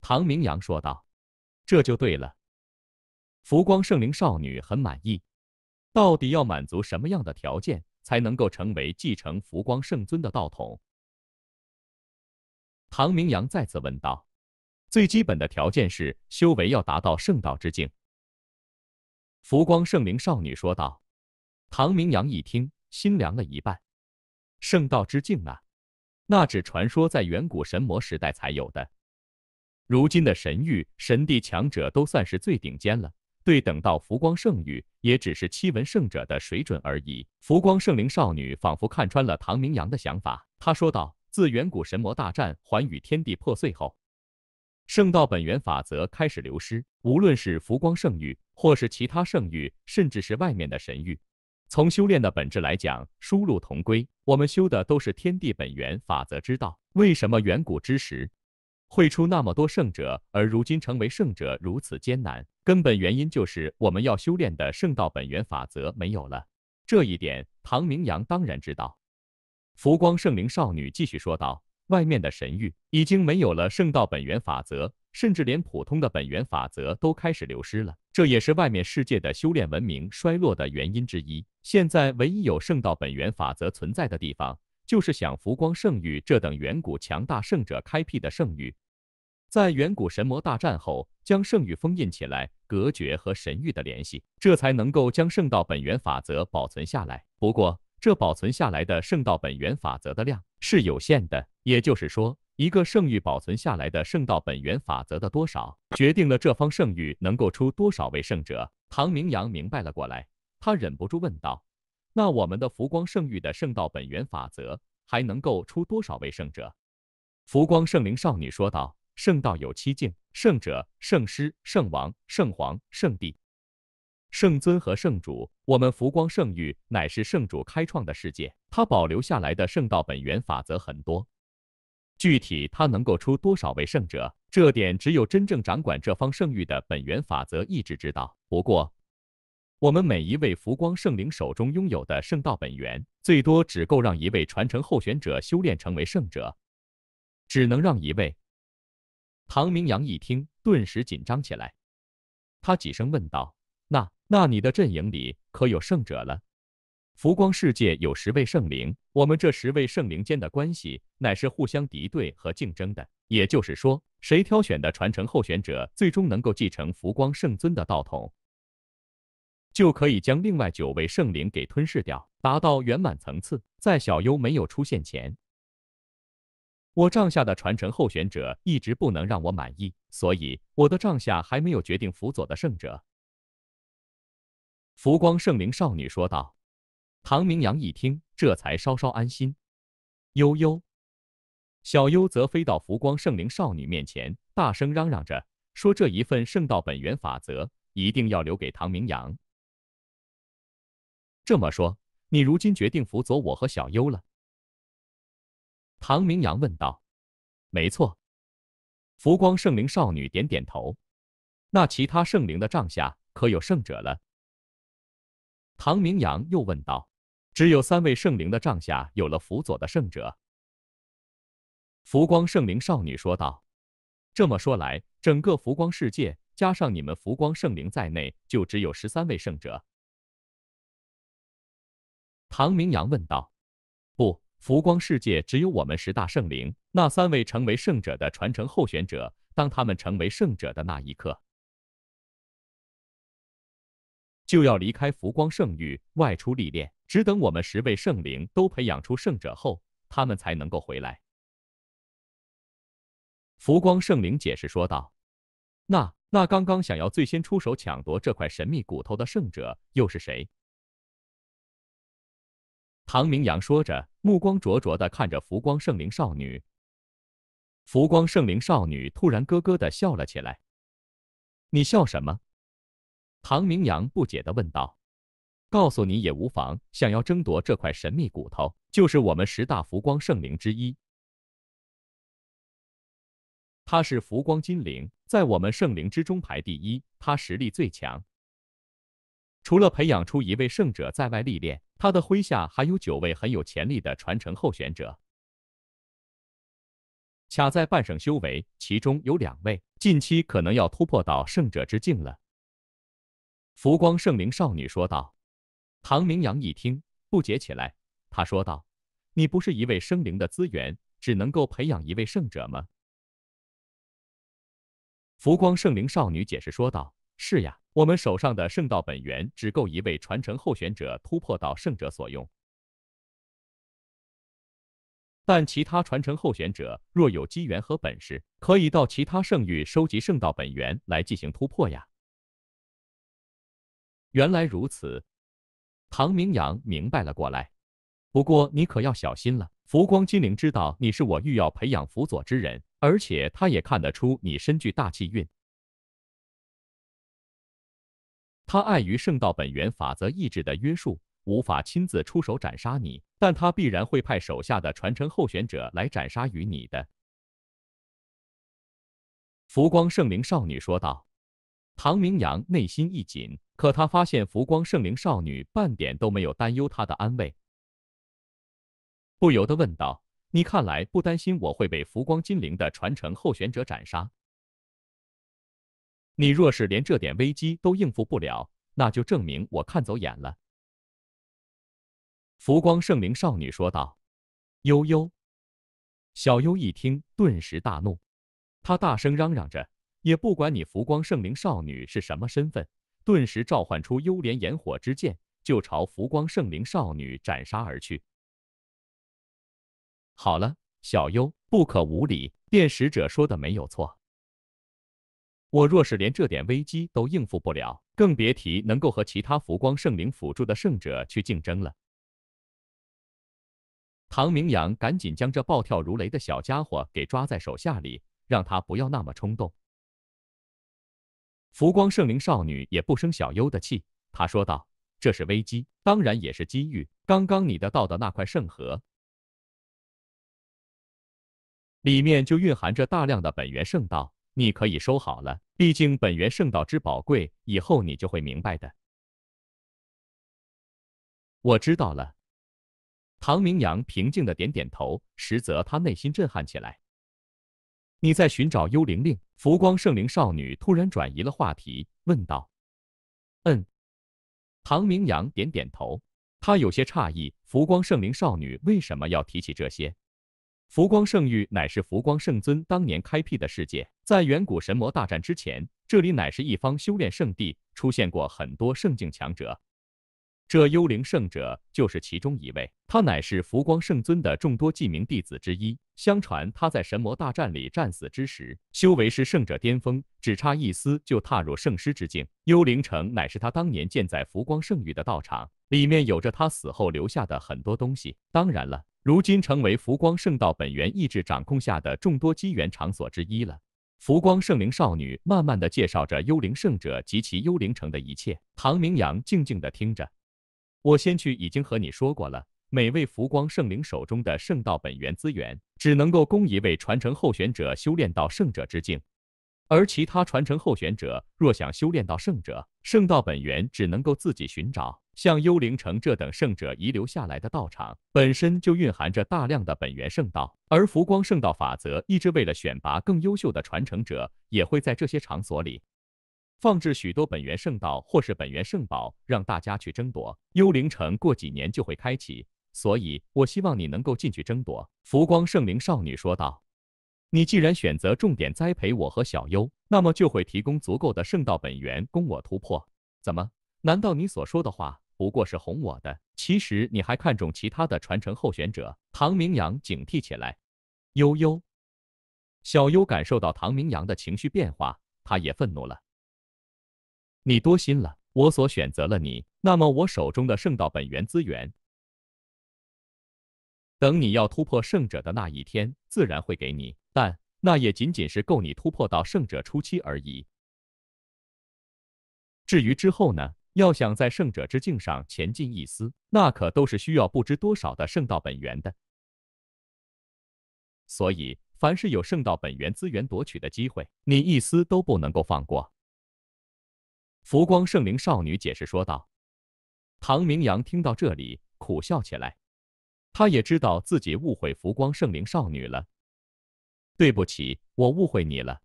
唐明阳说道：“这就对了。”浮光圣灵少女很满意。到底要满足什么样的条件，才能够成为继承浮光圣尊的道统？唐明阳再次问道。最基本的条件是修为要达到圣道之境。浮光圣灵少女说道。唐明阳一听，心凉了一半。圣道之境啊，那只传说在远古神魔时代才有的。如今的神域、神帝强者都算是最顶尖了。对，等到浮光圣域，也只是七文圣者的水准而已。浮光圣灵少女仿佛看穿了唐明阳的想法，她说道：“自远古神魔大战，寰宇天地破碎后。”圣道本源法则开始流失，无论是浮光圣域，或是其他圣域，甚至是外面的神域，从修炼的本质来讲，殊路同归。我们修的都是天地本源法则之道。为什么远古之时会出那么多圣者，而如今成为圣者如此艰难？根本原因就是我们要修炼的圣道本源法则没有了。这一点，唐明阳当然知道。浮光圣灵少女继续说道。外面的神域已经没有了圣道本源法则，甚至连普通的本源法则都开始流失了。这也是外面世界的修炼文明衰落的原因之一。现在唯一有圣道本源法则存在的地方，就是想浮光圣域这等远古强大圣者开辟的圣域。在远古神魔大战后，将圣域封印起来，隔绝和神域的联系，这才能够将圣道本源法则保存下来。不过，这保存下来的圣道本源法则的量。是有限的，也就是说，一个圣域保存下来的圣道本源法则的多少，决定了这方圣域能够出多少位圣者。唐明阳明白了过来，他忍不住问道：“那我们的浮光圣域的圣道本源法则还能够出多少位圣者？”浮光圣灵少女说道：“圣道有七境，圣者、圣师、圣王、圣皇、圣帝。”圣尊和圣主，我们浮光圣域乃是圣主开创的世界，他保留下来的圣道本源法则很多。具体他能够出多少位圣者，这点只有真正掌管这方圣域的本源法则意志知道。不过，我们每一位浮光圣灵手中拥有的圣道本源，最多只够让一位传承候选者修炼成为圣者，只能让一位。唐明阳一听，顿时紧张起来，他几声问道。那你的阵营里可有圣者了？浮光世界有十位圣灵，我们这十位圣灵间的关系乃是互相敌对和竞争的。也就是说，谁挑选的传承候选者最终能够继承浮光圣尊的道统，就可以将另外九位圣灵给吞噬掉，达到圆满层次。在小优没有出现前，我帐下的传承候选者一直不能让我满意，所以我的帐下还没有决定辅佐的圣者。浮光圣灵少女说道：“唐明阳一听，这才稍稍安心。悠悠，小优则飞到浮光圣灵少女面前，大声嚷嚷着说：这一份圣道本源法则，一定要留给唐明阳。这么说，你如今决定辅佐我和小优了？”唐明阳问道：“没错。”浮光圣灵少女点点头：“那其他圣灵的帐下，可有圣者了？”唐明阳又问道：“只有三位圣灵的帐下有了辅佐的圣者。”浮光圣灵少女说道：“这么说来，整个浮光世界加上你们浮光圣灵在内，就只有十三位圣者。”唐明阳问道：“不，浮光世界只有我们十大圣灵，那三位成为圣者的传承候选者，当他们成为圣者的那一刻。”就要离开浮光圣域外出历练，只等我们十位圣灵都培养出圣者后，他们才能够回来。浮光圣灵解释说道：“那那刚刚想要最先出手抢夺这块神秘骨头的圣者又是谁？”唐明阳说着，目光灼灼的看着浮光圣灵少女。浮光圣灵少女突然咯咯的笑了起来：“你笑什么？”唐明阳不解的问道：“告诉你也无妨，想要争夺这块神秘骨头，就是我们十大浮光圣灵之一。他是浮光金灵，在我们圣灵之中排第一，他实力最强。除了培养出一位圣者在外历练，他的麾下还有九位很有潜力的传承候选者，卡在半圣修为，其中有两位近期可能要突破到圣者之境了。”浮光圣灵少女说道：“唐明阳一听不解起来，他说道：‘你不是一位生灵的资源，只能够培养一位圣者吗？’”浮光圣灵少女解释说道：“是呀，我们手上的圣道本源只够一位传承候选者突破到圣者所用，但其他传承候选者若有机缘和本事，可以到其他圣域收集圣道本源来进行突破呀。”原来如此，唐明阳明白了过来。不过你可要小心了，浮光精灵知道你是我欲要培养辅佐之人，而且他也看得出你身具大气运。他碍于圣道本源法则意志的约束，无法亲自出手斩杀你，但他必然会派手下的传承候选者来斩杀于你的。浮光圣灵少女说道。唐明阳内心一紧。可他发现浮光圣灵少女半点都没有担忧他的安慰，不由得问道：“你看来不担心我会被浮光金灵的传承候选者斩杀？你若是连这点危机都应付不了，那就证明我看走眼了。”浮光圣灵少女说道：“悠悠，小优一听顿时大怒，他大声嚷嚷着：也不管你浮光圣灵少女是什么身份。”顿时召唤出幽莲炎火之剑，就朝浮光圣灵少女斩杀而去。好了，小优不可无礼。辨使者说的没有错，我若是连这点危机都应付不了，更别提能够和其他浮光圣灵辅助的圣者去竞争了。唐明阳赶紧将这暴跳如雷的小家伙给抓在手下里，让他不要那么冲动。浮光圣灵少女也不生小优的气，她说道：“这是危机，当然也是机遇。刚刚你的到的那块圣盒，里面就蕴含着大量的本源圣道，你可以收好了。毕竟本源圣道之宝贵，以后你就会明白的。”我知道了，唐明阳平静的点点头，实则他内心震撼起来。你在寻找幽灵令？浮光圣灵少女突然转移了话题，问道：“嗯。”唐明阳点点头，他有些诧异，浮光圣灵少女为什么要提起这些？浮光圣域乃是浮光圣尊当年开辟的世界，在远古神魔大战之前，这里乃是一方修炼圣地，出现过很多圣境强者。这幽灵圣者就是其中一位，他乃是浮光圣尊的众多记名弟子之一。相传他在神魔大战里战死之时，修为是圣者巅峰，只差一丝就踏入圣师之境。幽灵城乃是他当年建在浮光圣域的道场，里面有着他死后留下的很多东西。当然了，如今成为浮光圣道本源意志掌控下的众多机缘场所之一了。浮光圣灵少女慢慢的介绍着幽灵圣者及其幽灵城的一切，唐明阳静静的听着。我先去，已经和你说过了。每位浮光圣灵手中的圣道本源资源，只能够供一位传承候选者修炼到圣者之境。而其他传承候选者若想修炼到圣者，圣道本源只能够自己寻找。像幽灵城这等圣者遗留下来的道场，本身就蕴含着大量的本源圣道。而浮光圣道法则一直为了选拔更优秀的传承者，也会在这些场所里。放置许多本源圣道或是本源圣宝，让大家去争夺。幽灵城过几年就会开启，所以我希望你能够进去争夺。浮光圣灵少女说道：“你既然选择重点栽培我和小优，那么就会提供足够的圣道本源供我突破。怎么？难道你所说的话不过是哄我的？其实你还看中其他的传承候选者。”唐明阳警惕起来。悠悠，小优感受到唐明阳的情绪变化，他也愤怒了。你多心了，我所选择了你，那么我手中的圣道本源资源，等你要突破圣者的那一天，自然会给你，但那也仅仅是够你突破到圣者初期而已。至于之后呢，要想在圣者之境上前进一丝，那可都是需要不知多少的圣道本源的。所以，凡是有圣道本源资源夺取的机会，你一丝都不能够放过。浮光圣灵少女解释说道：“唐明阳听到这里，苦笑起来。他也知道自己误会浮光圣灵少女了，对不起，我误会你了。”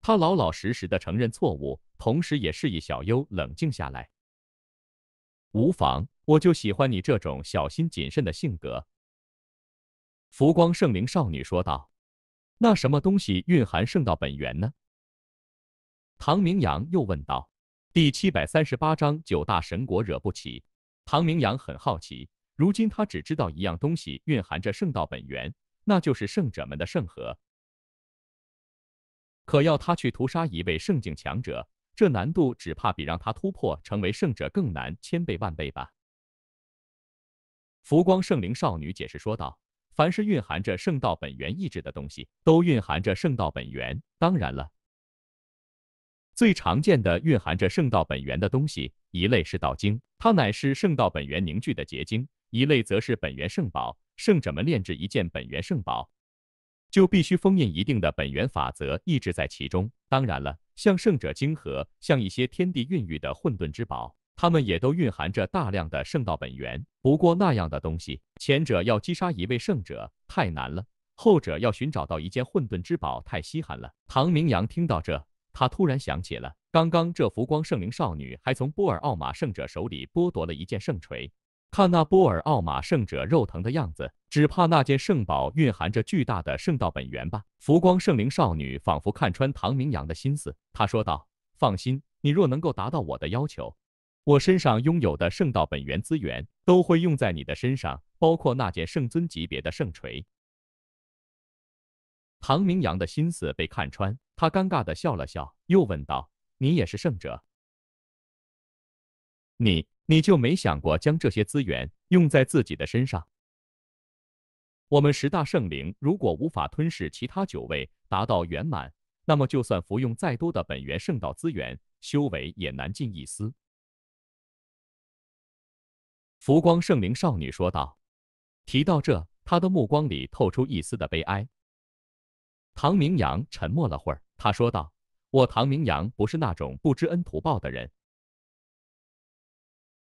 他老老实实的承认错误，同时也示意小优冷静下来。“无妨，我就喜欢你这种小心谨慎的性格。”浮光圣灵少女说道：“那什么东西蕴含圣道本源呢？”唐明阳又问道：“第七百三十八章，九大神国惹不起。”唐明阳很好奇，如今他只知道一样东西蕴含着圣道本源，那就是圣者们的圣河。可要他去屠杀一位圣境强者，这难度只怕比让他突破成为圣者更难千倍万倍吧？”浮光圣灵少女解释说道：“凡是蕴含着圣道本源意志的东西，都蕴含着圣道本源。当然了。”最常见的蕴含着圣道本源的东西，一类是道经，它乃是圣道本源凝聚的结晶；一类则是本源圣宝。圣者们炼制一件本源圣宝，就必须封印一定的本源法则，抑制在其中。当然了，像圣者晶核，像一些天地孕育的混沌之宝，它们也都蕴含着大量的圣道本源。不过那样的东西，前者要击杀一位圣者太难了，后者要寻找到一件混沌之宝太稀罕了。唐明阳听到这。他突然想起了，刚刚这浮光圣灵少女还从波尔奥马圣者手里剥夺了一件圣锤，看那波尔奥马圣者肉疼的样子，只怕那件圣宝蕴含着巨大的圣道本源吧。浮光圣灵少女仿佛看穿唐明阳的心思，他说道：“放心，你若能够达到我的要求，我身上拥有的圣道本源资源都会用在你的身上，包括那件圣尊级别的圣锤。”唐明阳的心思被看穿。他尴尬的笑了笑，又问道：“你也是圣者？你你就没想过将这些资源用在自己的身上？我们十大圣灵如果无法吞噬其他九位，达到圆满，那么就算服用再多的本源圣道资源，修为也难进一丝。”浮光圣灵少女说道。提到这，她的目光里透出一丝的悲哀。唐明阳沉默了会儿。他说道：“我唐明阳不是那种不知恩图报的人。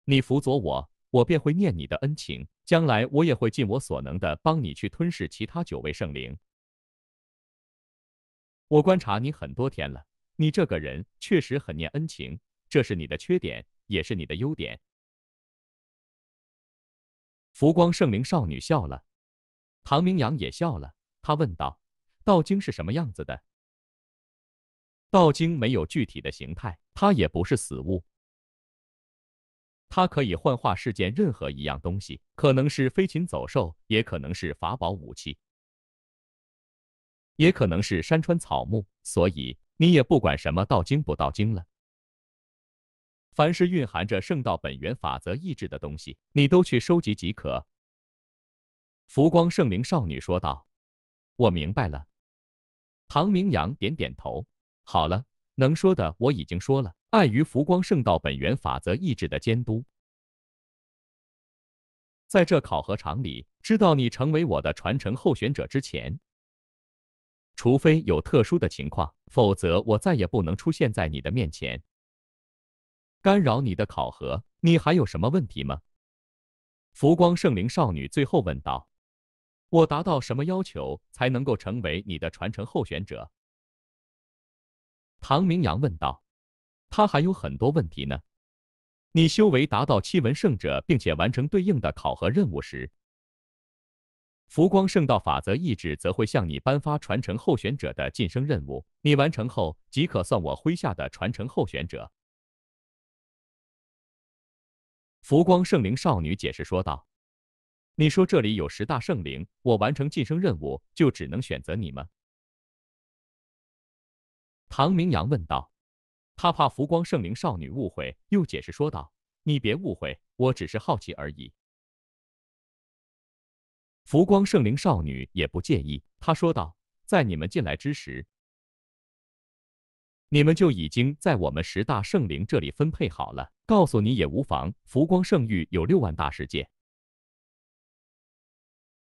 你辅佐我，我便会念你的恩情。将来我也会尽我所能的帮你去吞噬其他九位圣灵。我观察你很多天了，你这个人确实很念恩情，这是你的缺点，也是你的优点。”浮光圣灵少女笑了，唐明阳也笑了。他问道：“道经是什么样子的？”道经没有具体的形态，它也不是死物，它可以幻化世间任何一样东西，可能是飞禽走兽，也可能是法宝武器，也可能是山川草木。所以你也不管什么道经不道经了，凡是蕴含着圣道本源法则意志的东西，你都去收集即可。”浮光圣灵少女说道。“我明白了。”唐明阳点点头。好了，能说的我已经说了。碍于浮光圣道本源法则意志的监督，在这考核场里，知道你成为我的传承候选者之前，除非有特殊的情况，否则我再也不能出现在你的面前，干扰你的考核。你还有什么问题吗？浮光圣灵少女最后问道：“我达到什么要求才能够成为你的传承候选者？”唐明阳问道：“他还有很多问题呢。你修为达到七文圣者，并且完成对应的考核任务时，浮光圣道法则意志则会向你颁发传承候选者的晋升任务。你完成后，即可算我麾下的传承候选者。”浮光圣灵少女解释说道：“你说这里有十大圣灵，我完成晋升任务就只能选择你吗？”唐明阳问道：“他怕浮光圣灵少女误会，又解释说道：‘你别误会，我只是好奇而已。’浮光圣灵少女也不介意，他说道：‘在你们进来之时，你们就已经在我们十大圣灵这里分配好了。告诉你也无妨。浮光圣域有六万大世界，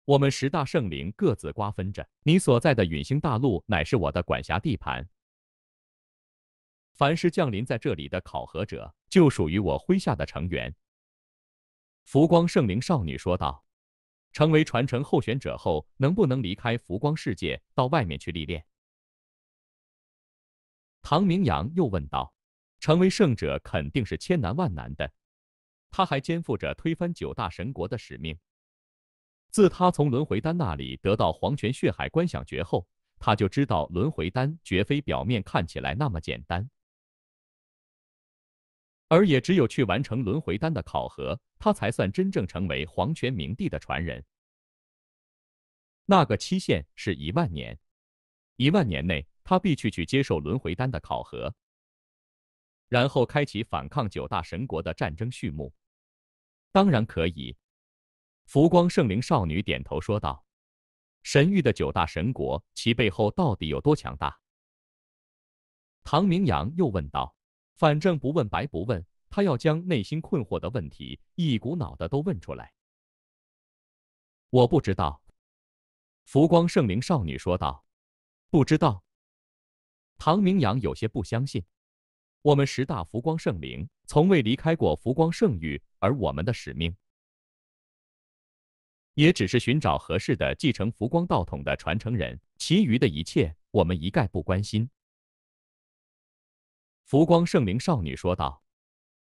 我们十大圣灵各自瓜分着。你所在的陨星大陆，乃是我的管辖地盘。’”凡是降临在这里的考核者，就属于我麾下的成员。”浮光圣灵少女说道。“成为传承候选者后，能不能离开浮光世界，到外面去历练？”唐明阳又问道。“成为圣者肯定是千难万难的，他还肩负着推翻九大神国的使命。自他从轮回丹那里得到黄泉血海观想诀后，他就知道轮回丹绝非表面看起来那么简单。”而也只有去完成轮回丹的考核，他才算真正成为皇权明帝的传人。那个期限是一万年，一万年内他必去去接受轮回丹的考核，然后开启反抗九大神国的战争序幕。当然可以，浮光圣灵少女点头说道：“神域的九大神国，其背后到底有多强大？”唐明阳又问道。反正不问白不问，他要将内心困惑的问题一股脑的都问出来。我不知道，浮光圣灵少女说道：“不知道。”唐明阳有些不相信：“我们十大浮光圣灵从未离开过浮光圣域，而我们的使命也只是寻找合适的继承浮光道统的传承人，其余的一切我们一概不关心。”浮光圣灵少女说道：“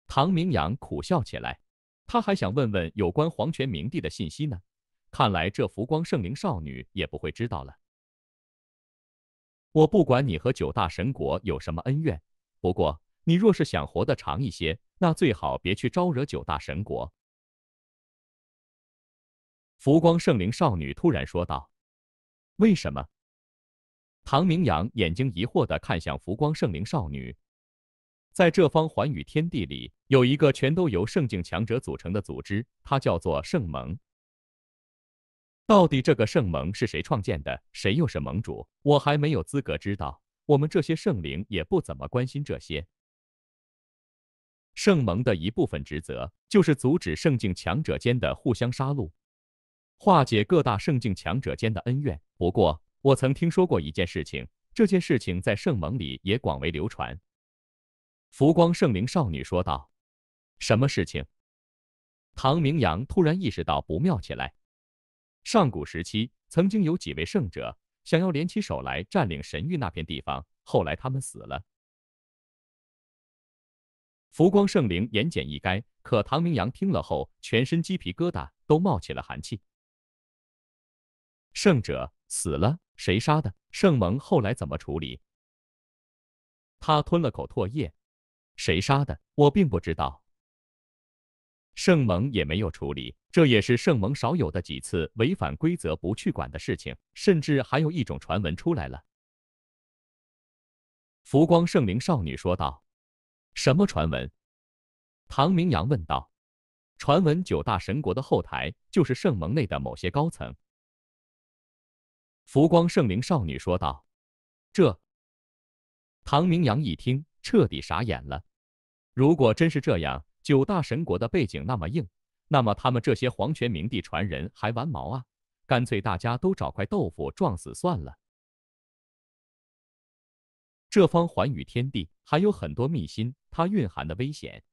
唐明阳苦笑起来，他还想问问有关皇权明帝的信息呢。看来这浮光圣灵少女也不会知道了。我不管你和九大神国有什么恩怨，不过你若是想活得长一些，那最好别去招惹九大神国。”浮光圣灵少女突然说道：“为什么？”唐明阳眼睛疑惑的看向浮光圣灵少女。在这方寰宇天地里，有一个全都由圣境强者组成的组织，它叫做圣盟。到底这个圣盟是谁创建的，谁又是盟主，我还没有资格知道。我们这些圣灵也不怎么关心这些。圣盟的一部分职责就是阻止圣境强者间的互相杀戮，化解各大圣境强者间的恩怨。不过，我曾听说过一件事情，这件事情在圣盟里也广为流传。浮光圣灵少女说道：“什么事情？”唐明阳突然意识到不妙起来。上古时期，曾经有几位圣者想要联起手来占领神域那片地方，后来他们死了。浮光圣灵言简意赅，可唐明阳听了后，全身鸡皮疙瘩都冒起了寒气。圣者死了，谁杀的？圣盟后来怎么处理？他吞了口唾液。谁杀的？我并不知道。圣盟也没有处理，这也是圣盟少有的几次违反规则不去管的事情。甚至还有一种传闻出来了。浮光圣灵少女说道：“什么传闻？”唐明阳问道：“传闻九大神国的后台就是圣盟内的某些高层。”浮光圣灵少女说道：“这。”唐明阳一听。彻底傻眼了。如果真是这样，九大神国的背景那么硬，那么他们这些皇权明帝传人还玩毛啊？干脆大家都找块豆腐撞死算了。这方寰宇天地还有很多秘辛，它蕴含的危险，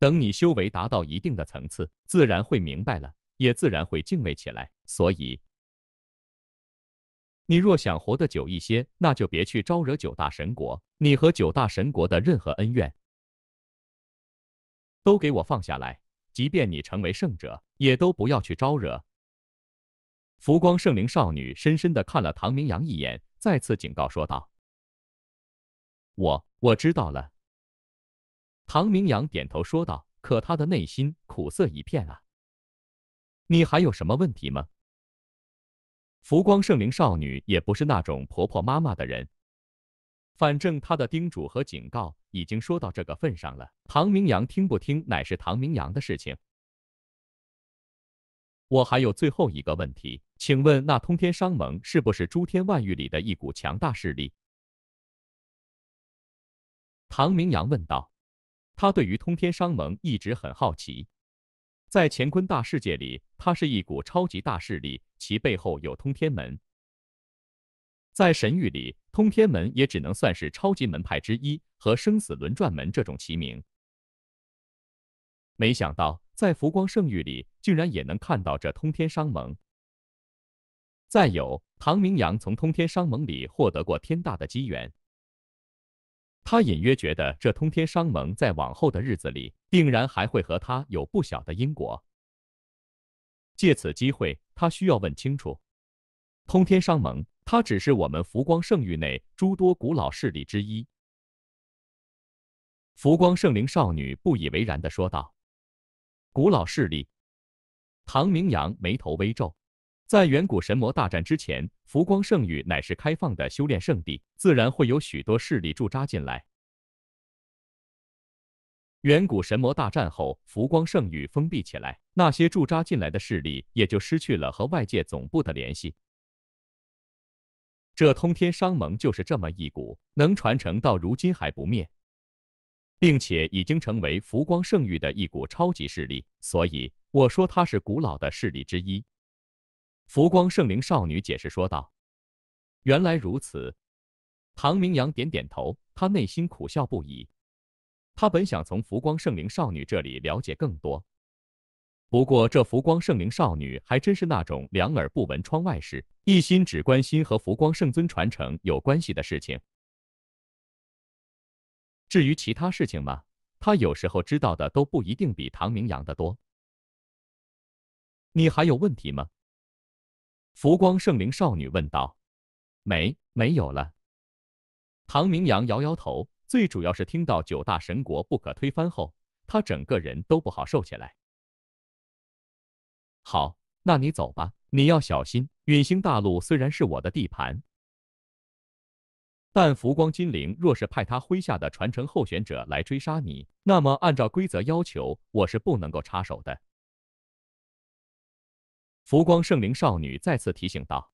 等你修为达到一定的层次，自然会明白了，也自然会敬畏起来。所以。你若想活得久一些，那就别去招惹九大神国。你和九大神国的任何恩怨，都给我放下来。即便你成为圣者，也都不要去招惹。浮光圣灵少女深深的看了唐明阳一眼，再次警告说道：“我我知道了。”唐明阳点头说道，可他的内心苦涩一片啊。你还有什么问题吗？浮光圣灵少女也不是那种婆婆妈妈的人，反正她的叮嘱和警告已经说到这个份上了。唐明阳听不听，乃是唐明阳的事情。我还有最后一个问题，请问那通天商盟是不是诸天万域里的一股强大势力？唐明阳问道，他对于通天商盟一直很好奇。在乾坤大世界里，它是一股超级大势力，其背后有通天门。在神域里，通天门也只能算是超级门派之一，和生死轮转门这种齐名。没想到，在浮光圣域里，竟然也能看到这通天商盟。再有，唐明阳从通天商盟里获得过天大的机缘。他隐约觉得，这通天商盟在往后的日子里，定然还会和他有不小的因果。借此机会，他需要问清楚。通天商盟，它只是我们浮光圣域内诸多古老势力之一。浮光圣灵少女不以为然地说道：“古老势力。”唐明阳眉头微皱。在远古神魔大战之前，浮光圣域乃是开放的修炼圣地，自然会有许多势力驻扎进来。远古神魔大战后，浮光圣域封闭起来，那些驻扎进来的势力也就失去了和外界总部的联系。这通天商盟就是这么一股能传承到如今还不灭，并且已经成为浮光圣域的一股超级势力，所以我说它是古老的势力之一。浮光圣灵少女解释说道：“原来如此。”唐明阳点点头，他内心苦笑不已。他本想从浮光圣灵少女这里了解更多，不过这浮光圣灵少女还真是那种两耳不闻窗外事，一心只关心和浮光圣尊传承有关系的事情。至于其他事情嘛，他有时候知道的都不一定比唐明阳的多。你还有问题吗？浮光圣灵少女问道：“没，没有了。”唐明阳摇摇头。最主要是听到九大神国不可推翻后，他整个人都不好受起来。好，那你走吧。你要小心。陨星大陆虽然是我的地盘，但浮光金灵若是派他麾下的传承候选者来追杀你，那么按照规则要求，我是不能够插手的。浮光圣灵少女再次提醒道：“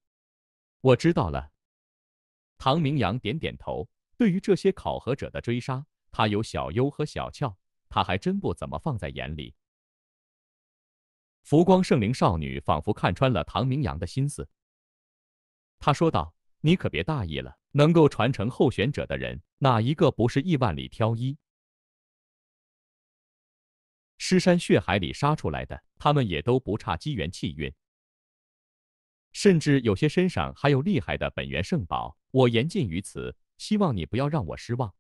我知道了。”唐明阳点点头。对于这些考核者的追杀，他有小优和小俏，他还真不怎么放在眼里。浮光圣灵少女仿佛看穿了唐明阳的心思，他说道：“你可别大意了，能够传承候选者的人，哪一个不是亿万里挑一？”尸山血海里杀出来的，他们也都不差机缘气运，甚至有些身上还有厉害的本源圣宝。我言尽于此，希望你不要让我失望。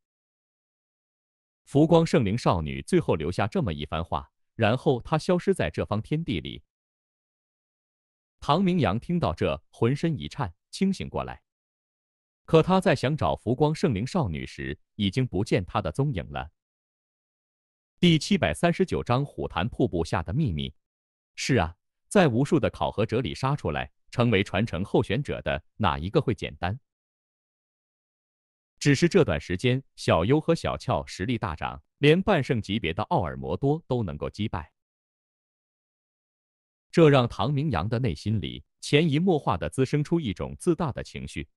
浮光圣灵少女最后留下这么一番话，然后她消失在这方天地里。唐明阳听到这，浑身一颤，清醒过来。可他在想找浮光圣灵少女时，已经不见她的踪影了。第七百三十九章虎潭瀑布下的秘密。是啊，在无数的考核者里杀出来，成为传承候选者的哪一个会简单？只是这段时间，小优和小俏实力大涨，连半圣级别的奥尔摩多都能够击败，这让唐明阳的内心里潜移默化的滋生出一种自大的情绪。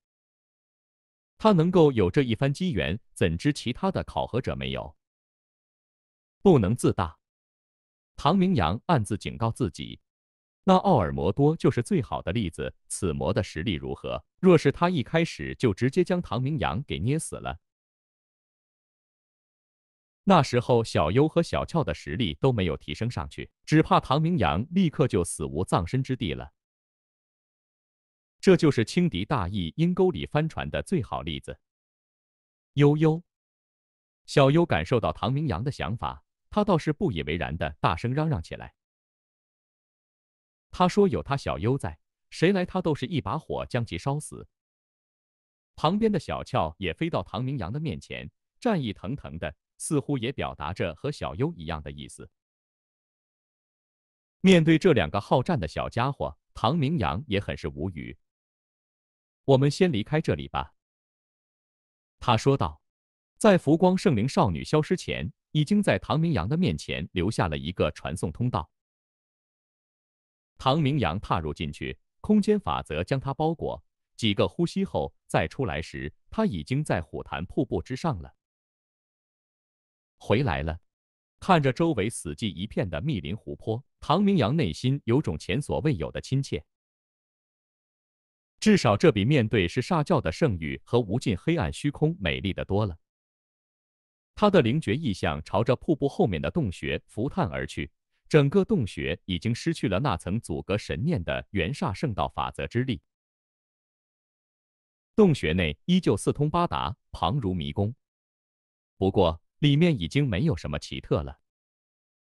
他能够有这一番机缘，怎知其他的考核者没有？不能自大，唐明阳暗自警告自己。那奥尔摩多就是最好的例子。此魔的实力如何？若是他一开始就直接将唐明阳给捏死了，那时候小优和小俏的实力都没有提升上去，只怕唐明阳立刻就死无葬身之地了。这就是轻敌大意、阴沟里翻船的最好例子。悠悠，小优感受到唐明阳的想法。他倒是不以为然的大声嚷嚷起来。他说：“有他小优在，谁来他都是一把火将其烧死。”旁边的小俏也飞到唐明阳的面前，战意腾腾的，似乎也表达着和小优一样的意思。面对这两个好战的小家伙，唐明阳也很是无语。“我们先离开这里吧。”他说道，在浮光圣灵少女消失前。已经在唐明阳的面前留下了一个传送通道。唐明阳踏入进去，空间法则将他包裹。几个呼吸后，再出来时，他已经在虎潭瀑布之上了。回来了，看着周围死寂一片的密林湖泊，唐明阳内心有种前所未有的亲切。至少这比面对是煞教的圣域和无尽黑暗虚空美丽的多了。他的灵觉意象朝着瀑布后面的洞穴浮探而去，整个洞穴已经失去了那层阻隔神念的元煞圣道法则之力。洞穴内依旧四通八达，旁如迷宫，不过里面已经没有什么奇特了。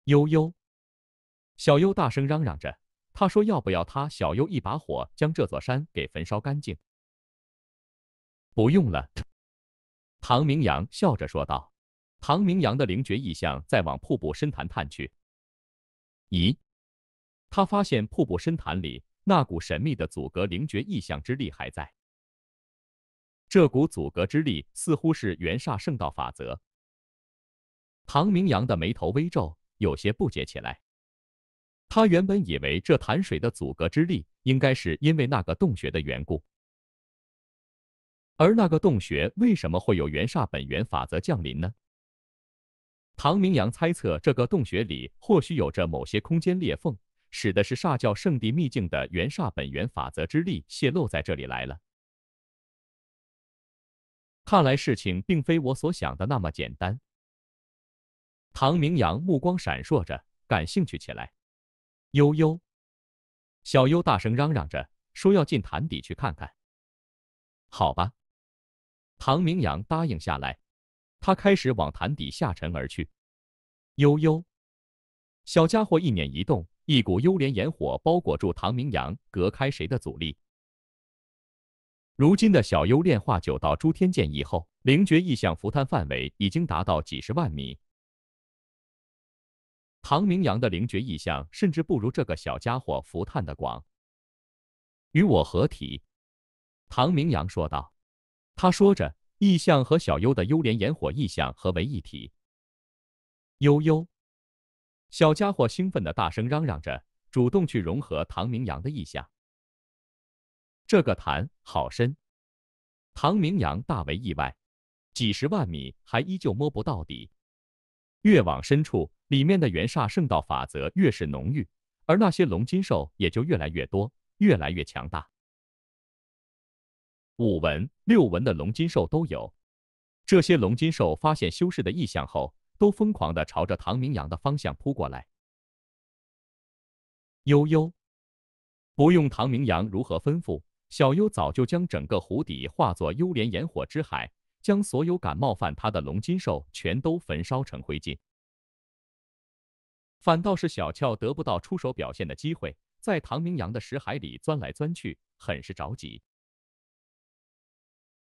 悠悠，小优大声嚷嚷着，他说要不要他小优一把火将这座山给焚烧干净？不用了，唐明阳笑着说道。唐明阳的灵觉意象再往瀑布深潭探去，咦，他发现瀑布深潭里那股神秘的阻隔灵觉意象之力还在。这股阻隔之力似乎是元煞圣道法则。唐明阳的眉头微皱，有些不解起来。他原本以为这潭水的阻隔之力，应该是因为那个洞穴的缘故。而那个洞穴为什么会有元煞本源法则降临呢？唐明阳猜测，这个洞穴里或许有着某些空间裂缝，使得是煞教圣地秘境的元煞本源法则之力泄露在这里来了。看来事情并非我所想的那么简单。唐明阳目光闪烁着，感兴趣起来。悠悠，小优大声嚷嚷着，说要进潭底去看看。好吧，唐明阳答应下来。他开始往潭底下沉而去。悠悠，小家伙一捻一动，一股幽莲炎火包裹住唐明阳，隔开谁的阻力。如今的小幽炼化九道诸天剑意后，灵觉意象浮探范围已经达到几十万米。唐明阳的灵觉意象甚至不如这个小家伙浮探的广。与我合体，唐明阳说道。他说着。意象和小优的幽莲炎火意象合为一体。悠悠，小家伙兴奋地大声嚷嚷着，主动去融合唐明阳的意象。这个潭好深，唐明阳大为意外，几十万米还依旧摸不到底。越往深处，里面的元煞圣道法则越是浓郁，而那些龙金兽也就越来越多，越来越强大。五纹六纹的龙金兽都有，这些龙金兽发现修士的异象后，都疯狂地朝着唐明阳的方向扑过来。悠悠，不用唐明阳如何吩咐，小优早就将整个湖底化作幽莲炎火之海，将所有敢冒犯他的龙金兽全都焚烧成灰烬。反倒是小俏得不到出手表现的机会，在唐明阳的石海里钻来钻去，很是着急。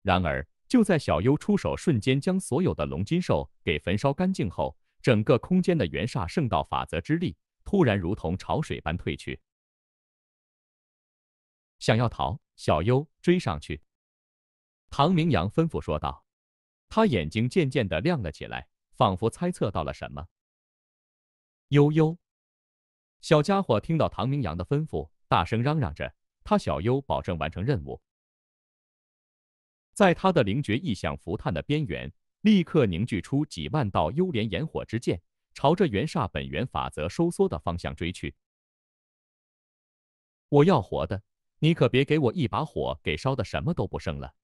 然而，就在小优出手瞬间，将所有的龙金兽给焚烧干净后，整个空间的元煞圣道法则之力突然如同潮水般退去。想要逃，小优追上去。唐明阳吩咐说道，他眼睛渐渐的亮了起来，仿佛猜测到了什么。悠悠，小家伙听到唐明阳的吩咐，大声嚷嚷着：“他小优保证完成任务。”在他的灵觉意象浮炭的边缘，立刻凝聚出几万道幽莲炎火之剑，朝着元煞本源法则收缩的方向追去。我要活的，你可别给我一把火给烧的什么都不剩了。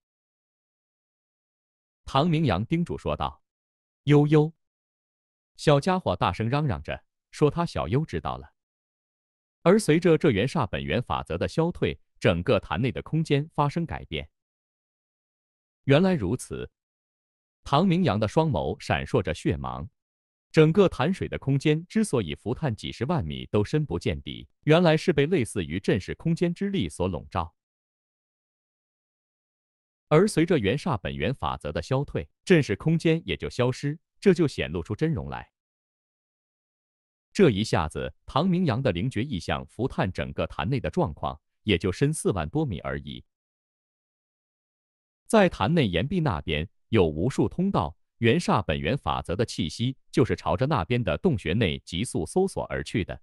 唐明阳叮嘱说道。悠悠，小家伙大声嚷嚷着说他小优知道了。而随着这元煞本源法则的消退，整个坛内的空间发生改变。原来如此，唐明阳的双眸闪烁着血芒。整个潭水的空间之所以浮探几十万米都深不见底，原来是被类似于阵式空间之力所笼罩。而随着元煞本源法则的消退，阵式空间也就消失，这就显露出真容来。这一下子，唐明阳的灵觉意象浮探整个潭内的状况，也就深四万多米而已。在潭内岩壁那边有无数通道，元煞本源法则的气息就是朝着那边的洞穴内急速搜索而去的。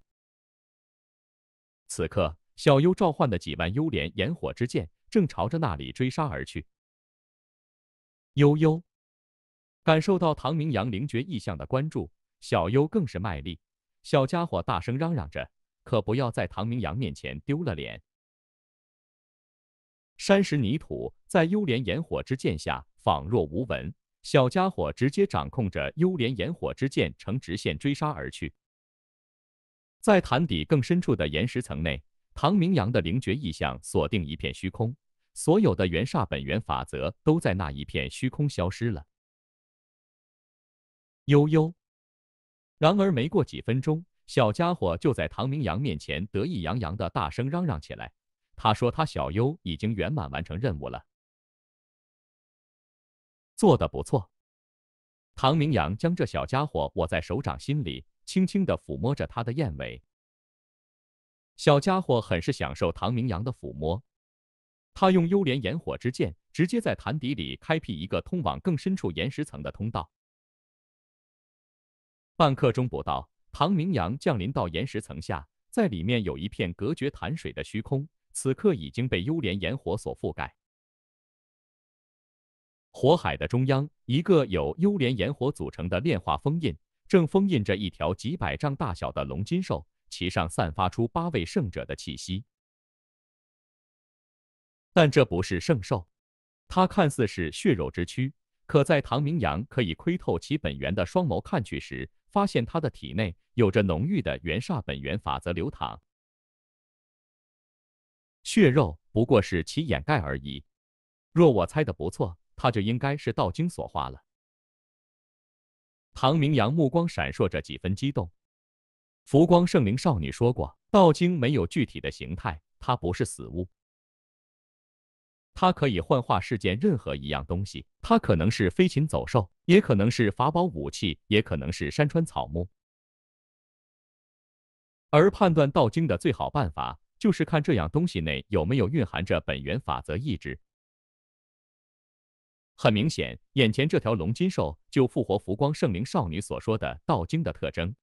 此刻，小优召唤的几万幽莲炎火之剑正朝着那里追杀而去。悠悠感受到唐明阳灵觉意象的关注，小优更是卖力。小家伙大声嚷嚷着：“可不要在唐明阳面前丢了脸！”山石泥土在幽莲炎火之剑下仿若无闻，小家伙直接掌控着幽莲炎火之剑，呈直线追杀而去。在潭底更深处的岩石层内，唐明阳的灵觉意象锁定一片虚空，所有的元煞本源法则都在那一片虚空消失了。悠悠。然而没过几分钟，小家伙就在唐明阳面前得意洋洋地大声嚷嚷起来。他说：“他小优已经圆满完成任务了，做得不错。”唐明阳将这小家伙握在手掌心里，轻轻地抚摸着他的燕尾。小家伙很是享受唐明阳的抚摸。他用幽莲炎火之剑直接在潭底里开辟一个通往更深处岩石层的通道。半刻钟不到，唐明阳降临到岩石层下，在里面有一片隔绝潭水的虚空。此刻已经被幽莲炎火所覆盖。火海的中央，一个由幽莲炎火组成的炼化封印，正封印着一条几百丈大小的龙金兽，其上散发出八位圣者的气息。但这不是圣兽，它看似是血肉之躯，可在唐明阳可以窥透其本源的双眸看去时，发现他的体内有着浓郁的元煞本源法则流淌。血肉不过是其掩盖而已。若我猜的不错，它就应该是道经所化了。唐明阳目光闪烁着几分激动。浮光圣灵少女说过，道经没有具体的形态，它不是死物，它可以幻化世间任何一样东西。它可能是飞禽走兽，也可能是法宝武器，也可能是山川草木。而判断道经的最好办法。就是看这样东西内有没有蕴含着本源法则意志。很明显，眼前这条龙金兽就复活浮光圣灵少女所说的道经的特征。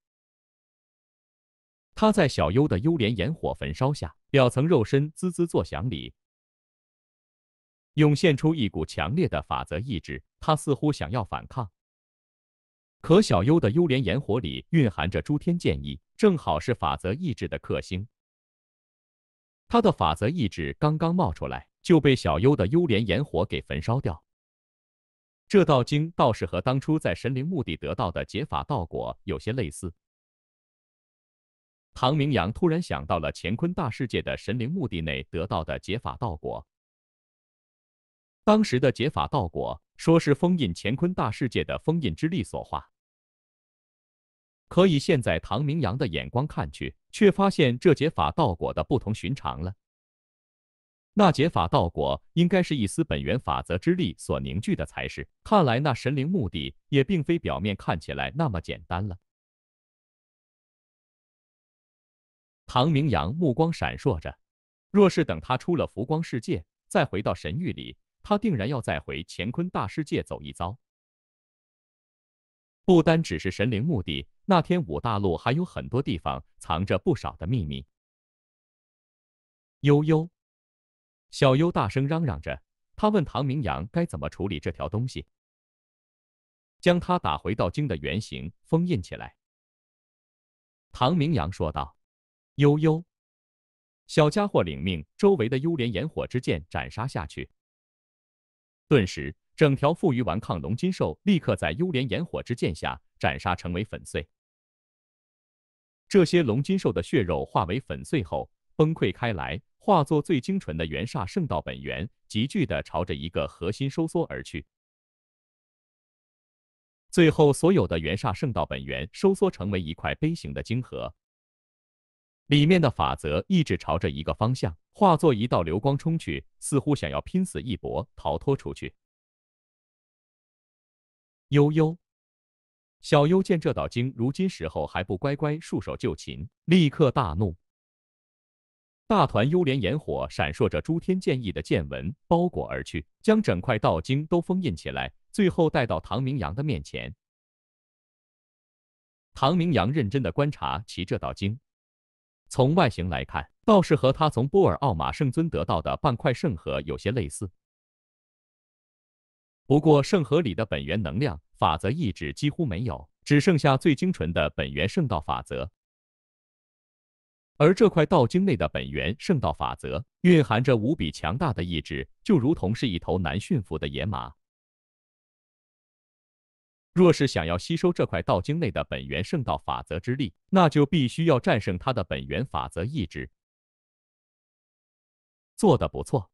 它在小优的幽莲炎火焚烧下，表层肉身滋滋作响里，涌现出一股强烈的法则意志。它似乎想要反抗，可小优的幽莲炎火里蕴含着诸天剑意，正好是法则意志的克星。他的法则意志刚刚冒出来，就被小优的幽莲炎火给焚烧掉。这道经倒是和当初在神灵墓地得到的解法道果有些类似。唐明阳突然想到了乾坤大世界的神灵墓地内得到的解法道果，当时的解法道果说是封印乾坤大世界的封印之力所化，可以现在唐明阳的眼光看去。却发现这解法道果的不同寻常了。那解法道果应该是一丝本源法则之力所凝聚的才是。看来那神灵目的也并非表面看起来那么简单了。唐明阳目光闪烁着，若是等他出了浮光世界，再回到神域里，他定然要再回乾坤大世界走一遭。不单只是神灵目的。那天五大陆还有很多地方藏着不少的秘密。悠悠，小优大声嚷嚷着，他问唐明阳该怎么处理这条东西，将它打回到鲸的原形，封印起来。唐明阳说道：“悠悠，小家伙领命，周围的幽莲炎火之剑斩杀下去。”顿时，整条负隅顽抗龙金兽立刻在幽莲炎火之剑下斩杀，成为粉碎。这些龙金兽的血肉化为粉碎后崩溃开来，化作最精纯的元煞圣道本源，急剧的朝着一个核心收缩而去。最后，所有的元煞圣道本源收缩成为一块碑形的晶核，里面的法则意志朝着一个方向化作一道流光冲去，似乎想要拼死一搏逃脱出去。悠悠。小优见这道经如今时候还不乖乖束手就擒，立刻大怒。大团幽莲炎火闪烁着诸天剑意的剑纹包裹而去，将整块道经都封印起来，最后带到唐明阳的面前。唐明阳认真的观察其这道经，从外形来看，倒是和他从波尔奥马圣尊得到的半块圣盒有些类似。不过圣盒里的本源能量。法则意志几乎没有，只剩下最精纯的本源圣道法则。而这块道经内的本源圣道法则，蕴含着无比强大的意志，就如同是一头难驯服的野马。若是想要吸收这块道经内的本源圣道法则之力，那就必须要战胜它的本源法则意志。做得不错，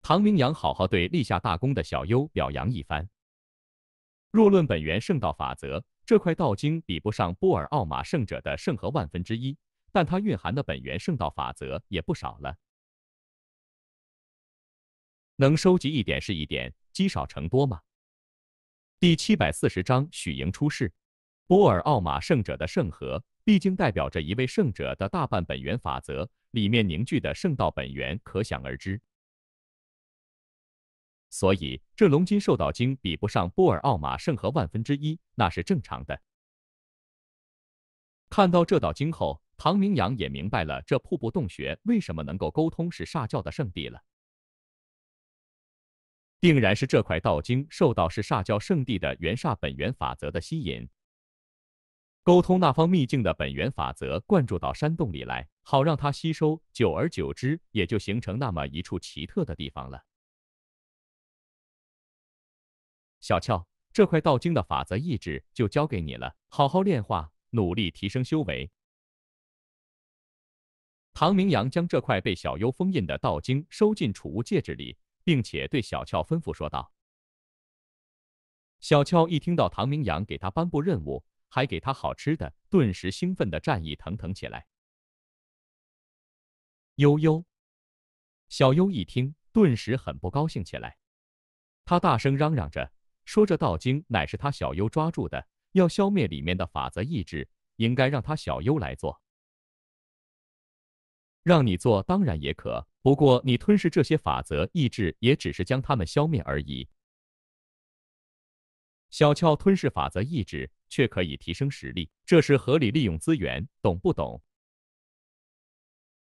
唐明阳好好对立下大功的小优表扬一番。若论本源圣道法则，这块道经比不上波尔奥马圣者的圣河万分之一，但它蕴含的本源圣道法则也不少了。能收集一点是一点，积少成多嘛。第七百四十章许莹出世。波尔奥马圣者的圣河，毕竟代表着一位圣者的大半本源法则，里面凝聚的圣道本源可想而知。所以这龙筋兽道经比不上波尔奥马圣河万分之一，那是正常的。看到这道经后，唐明阳也明白了这瀑布洞穴为什么能够沟通是煞教的圣地了。定然是这块道经受到是煞教圣地的元煞本源法则的吸引，沟通那方秘境的本源法则灌注到山洞里来，好让它吸收，久而久之也就形成那么一处奇特的地方了。小俏，这块道经的法则意志就交给你了，好好炼化，努力提升修为。唐明阳将这块被小优封印的道经收进储物戒指里，并且对小俏吩咐说道：“小俏，一听到唐明阳给他颁布任务，还给他好吃的，顿时兴奋的战意腾腾起来。”悠悠，小优一听，顿时很不高兴起来，他大声嚷嚷着。说这道经乃是他小优抓住的，要消灭里面的法则意志，应该让他小优来做。让你做当然也可，不过你吞噬这些法则意志，也只是将它们消灭而已。小俏吞噬法则意志，却可以提升实力，这是合理利用资源，懂不懂？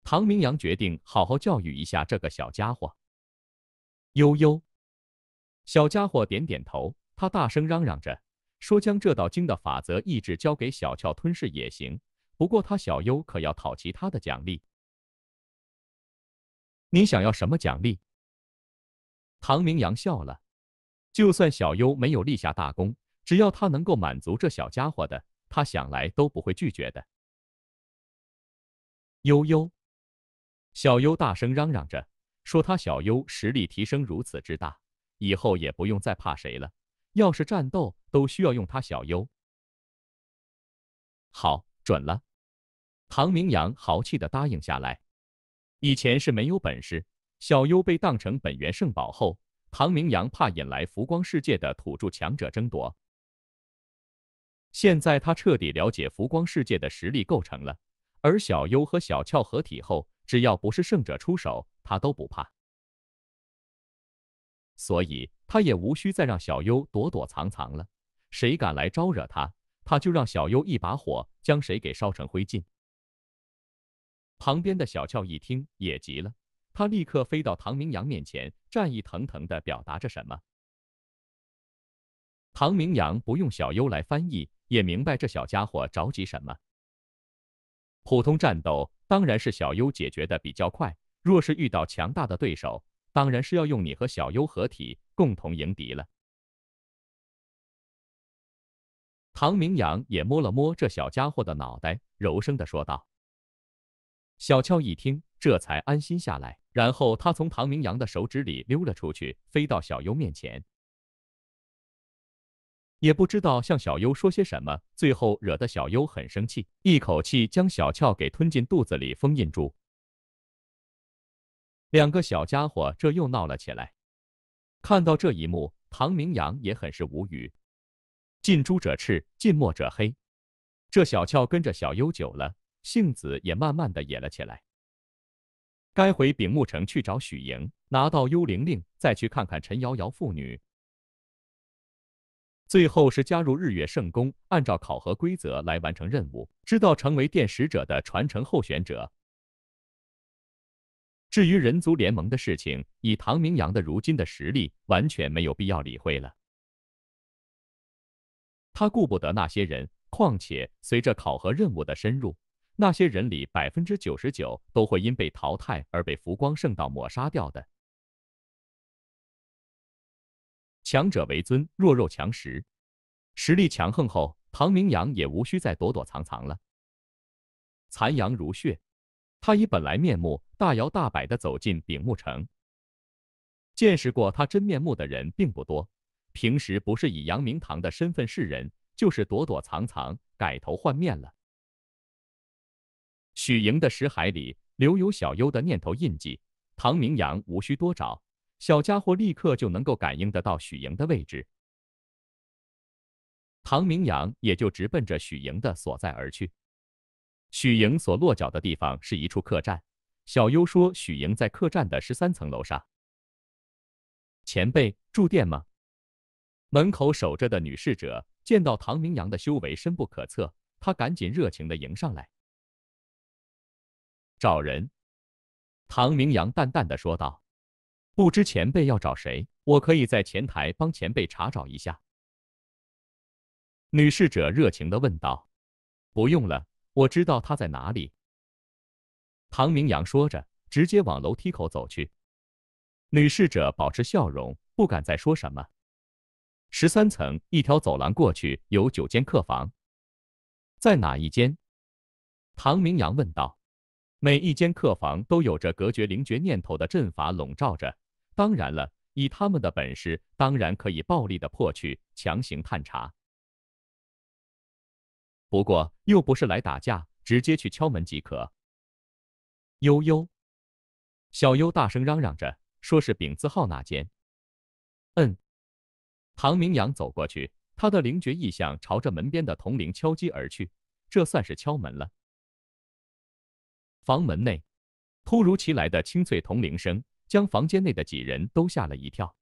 唐明阳决定好好教育一下这个小家伙。悠悠。小家伙点点头，他大声嚷嚷着说：“将这道经的法则意志交给小翘吞噬也行，不过他小优可要讨其他的奖励。”你想要什么奖励？唐明阳笑了，就算小优没有立下大功，只要他能够满足这小家伙的，他想来都不会拒绝的。悠悠，小优大声嚷嚷着说：“他小优实力提升如此之大。”以后也不用再怕谁了。要是战斗，都需要用他小优。好，准了。唐明阳豪气的答应下来。以前是没有本事，小优被当成本源圣宝后，唐明阳怕引来浮光世界的土著强者争夺。现在他彻底了解浮光世界的实力构成了，而小优和小俏合体后，只要不是圣者出手，他都不怕。所以，他也无需再让小优躲躲藏藏了。谁敢来招惹他，他就让小优一把火将谁给烧成灰烬。旁边的小俏一听也急了，他立刻飞到唐明阳面前，战意腾腾地表达着什么。唐明阳不用小优来翻译，也明白这小家伙着急什么。普通战斗当然是小优解决的比较快，若是遇到强大的对手，当然是要用你和小优合体，共同迎敌了。唐明阳也摸了摸这小家伙的脑袋，柔声的说道：“小俏一听，这才安心下来。然后他从唐明阳的手指里溜了出去，飞到小优面前，也不知道向小优说些什么，最后惹得小优很生气，一口气将小俏给吞进肚子里，封印住。”两个小家伙这又闹了起来，看到这一幕，唐明阳也很是无语。近朱者赤，近墨者黑。这小俏跟着小优久了，性子也慢慢的野了起来。该回丙木城去找许莹，拿到幽灵令，再去看看陈瑶瑶父女。最后是加入日月圣宫，按照考核规则来完成任务，知道成为殿使者的传承候选者。至于人族联盟的事情，以唐明阳的如今的实力，完全没有必要理会了。他顾不得那些人，况且随着考核任务的深入，那些人里百分之九十九都会因被淘汰而被浮光圣道抹杀掉的。强者为尊，弱肉强食。实力强横后，唐明阳也无需再躲躲藏藏了。残阳如血。他以本来面目大摇大摆的走进丙木城，见识过他真面目的人并不多。平时不是以杨明堂的身份示人，就是躲躲藏藏、改头换面了。许莹的识海里留有小优的念头印记，唐明阳无需多找，小家伙立刻就能够感应得到许莹的位置。唐明阳也就直奔着许莹的所在而去。许莹所落脚的地方是一处客栈。小优说：“许莹在客栈的十三层楼上。”前辈住店吗？门口守着的女侍者见到唐明阳的修为深不可测，她赶紧热情的迎上来。找人。唐明阳淡淡的说道：“不知前辈要找谁？我可以在前台帮前辈查找一下。”女侍者热情的问道：“不用了。”我知道他在哪里。唐明阳说着，直接往楼梯口走去。女侍者保持笑容，不敢再说什么。十三层，一条走廊过去有九间客房，在哪一间？唐明阳问道。每一间客房都有着隔绝灵觉念头的阵法笼罩着，当然了，以他们的本事，当然可以暴力的破去，强行探查。不过又不是来打架，直接去敲门即可。悠悠，小悠大声嚷嚷着，说是丙字号那间。嗯，唐明阳走过去，他的灵觉意象朝着门边的铜铃敲击而去，这算是敲门了。房门内，突如其来的清脆铜铃声将房间内的几人都吓了一跳。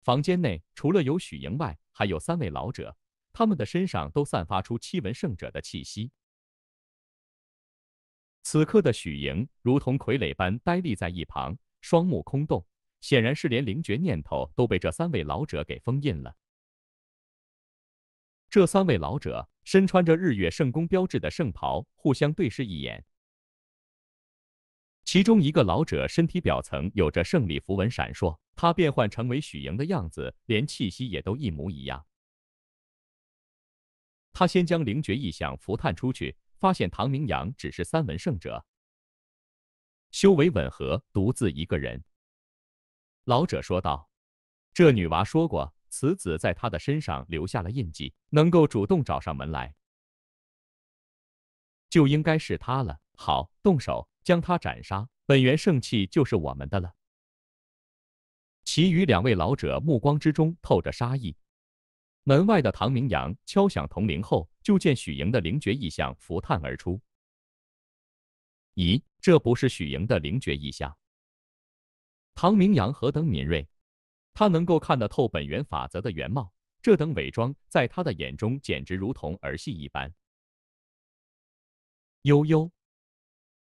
房间内除了有许莹外，还有三位老者。他们的身上都散发出七闻圣者的气息。此刻的许莹如同傀儡般呆立在一旁，双目空洞，显然是连灵觉念头都被这三位老者给封印了。这三位老者身穿着日月圣宫标志的圣袍，互相对视一眼。其中一个老者身体表层有着胜利符文闪烁，他变换成为许莹的样子，连气息也都一模一样。他先将灵觉异象拂探出去，发现唐明阳只是三文圣者，修为吻合，独自一个人。老者说道：“这女娃说过，此子在他的身上留下了印记，能够主动找上门来，就应该是他了。好，动手，将他斩杀，本源圣器就是我们的了。”其余两位老者目光之中透着杀意。门外的唐明阳敲响铜铃后，就见许莹的灵觉意象浮探而出。咦，这不是许莹的灵觉意象？唐明阳何等敏锐，他能够看得透本源法则的原貌，这等伪装在他的眼中简直如同儿戏一般。悠悠，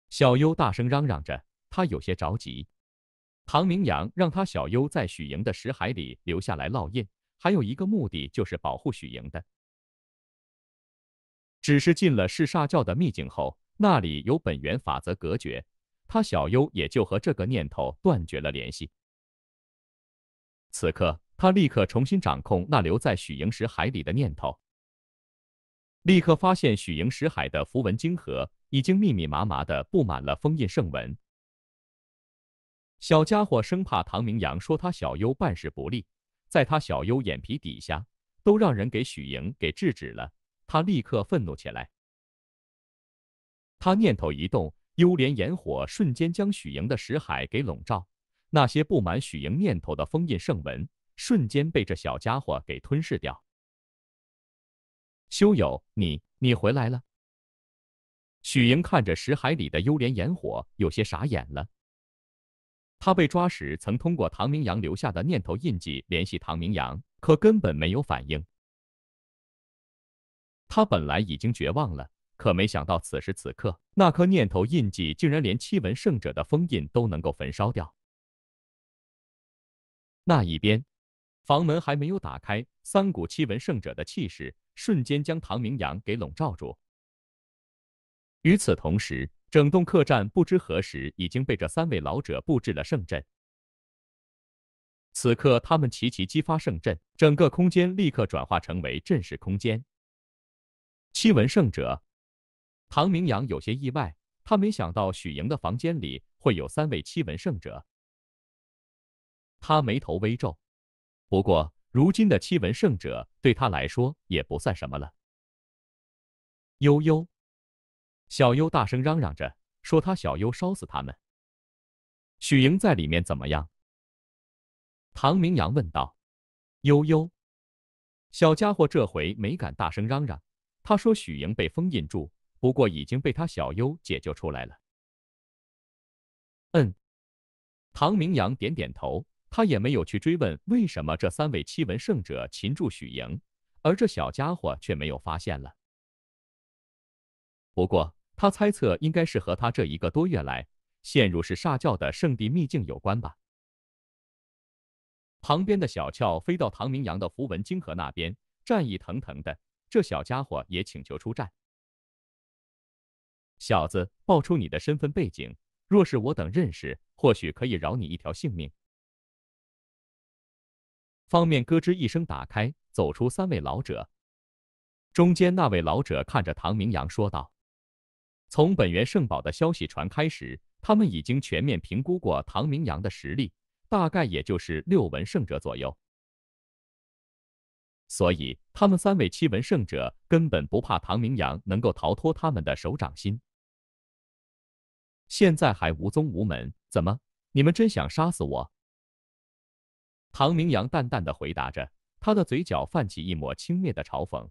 小优大声嚷嚷着，他有些着急。唐明阳让他小优在许莹的识海里留下来烙印。还有一个目的就是保护许莹的。只是进了噬煞教的秘境后，那里有本源法则隔绝，他小优也就和这个念头断绝了联系。此刻，他立刻重新掌控那留在许莹石海里的念头，立刻发现许莹石海的符文晶核已经密密麻麻的布满了封印圣文。小家伙生怕唐明阳说他小优办事不利。在他小优眼皮底下，都让人给许莹给制止了，他立刻愤怒起来。他念头一动，幽莲炎火瞬间将许莹的识海给笼罩，那些不满许莹念头的封印圣文，瞬间被这小家伙给吞噬掉。修友，你你回来了？许莹看着识海里的幽莲炎火，有些傻眼了。他被抓时，曾通过唐明阳留下的念头印记联系唐明阳，可根本没有反应。他本来已经绝望了，可没想到此时此刻，那颗念头印记竟然连七闻圣者的封印都能够焚烧掉。那一边，房门还没有打开，三股七闻圣者的气势瞬间将唐明阳给笼罩住。与此同时，整栋客栈不知何时已经被这三位老者布置了圣阵。此刻，他们齐齐激发圣阵，整个空间立刻转化成为阵式空间。七闻圣者，唐明阳有些意外，他没想到许莹的房间里会有三位七闻圣者。他眉头微皱，不过如今的七闻圣者对他来说也不算什么了。悠悠。小优大声嚷嚷着说：“他小优烧死他们。”许莹在里面怎么样？唐明阳问道。悠悠，小家伙这回没敢大声嚷嚷。他说：“许莹被封印住，不过已经被他小优解救出来了。”嗯，唐明阳点点头，他也没有去追问为什么这三位七纹圣者擒住许莹，而这小家伙却没有发现了。不过，他猜测应该是和他这一个多月来陷入是煞教的圣地秘境有关吧。旁边的小俏飞到唐明阳的符文晶核那边，战意腾腾的，这小家伙也请求出战。小子，报出你的身份背景，若是我等认识，或许可以饶你一条性命。方面咯吱一声打开，走出三位老者，中间那位老者看着唐明阳说道。从本源圣宝的消息传开时，他们已经全面评估过唐明阳的实力，大概也就是六文圣者左右。所以，他们三位七文圣者根本不怕唐明阳能够逃脱他们的手掌心。现在还无踪无门，怎么？你们真想杀死我？唐明阳淡淡的回答着，他的嘴角泛起一抹轻蔑的嘲讽。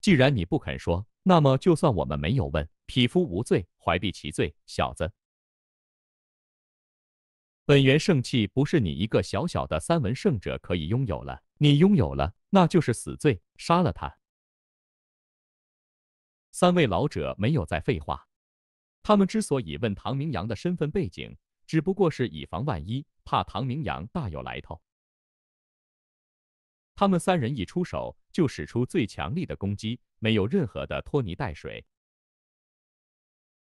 既然你不肯说。那么，就算我们没有问，匹夫无罪，怀璧其罪。小子，本源圣器不是你一个小小的三文圣者可以拥有了。你拥有了，那就是死罪，杀了他。三位老者没有再废话，他们之所以问唐明阳的身份背景，只不过是以防万一，怕唐明阳大有来头。他们三人一出手，就使出最强力的攻击，没有任何的拖泥带水。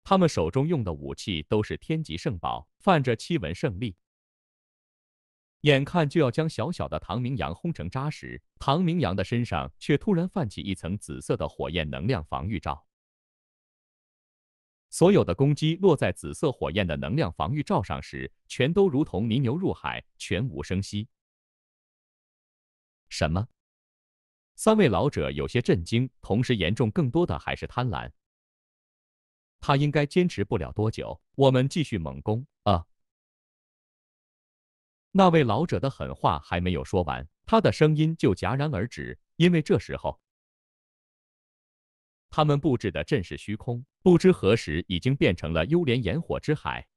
他们手中用的武器都是天级圣宝，泛着七纹胜利。眼看就要将小小的唐明阳轰成渣时，唐明阳的身上却突然泛起一层紫色的火焰能量防御罩。所有的攻击落在紫色火焰的能量防御罩上时，全都如同泥牛入海，全无声息。什么？三位老者有些震惊，同时严重更多的还是贪婪。他应该坚持不了多久，我们继续猛攻啊！那位老者的狠话还没有说完，他的声音就戛然而止，因为这时候他们布置的阵势虚空，不知何时已经变成了幽莲炎火之海。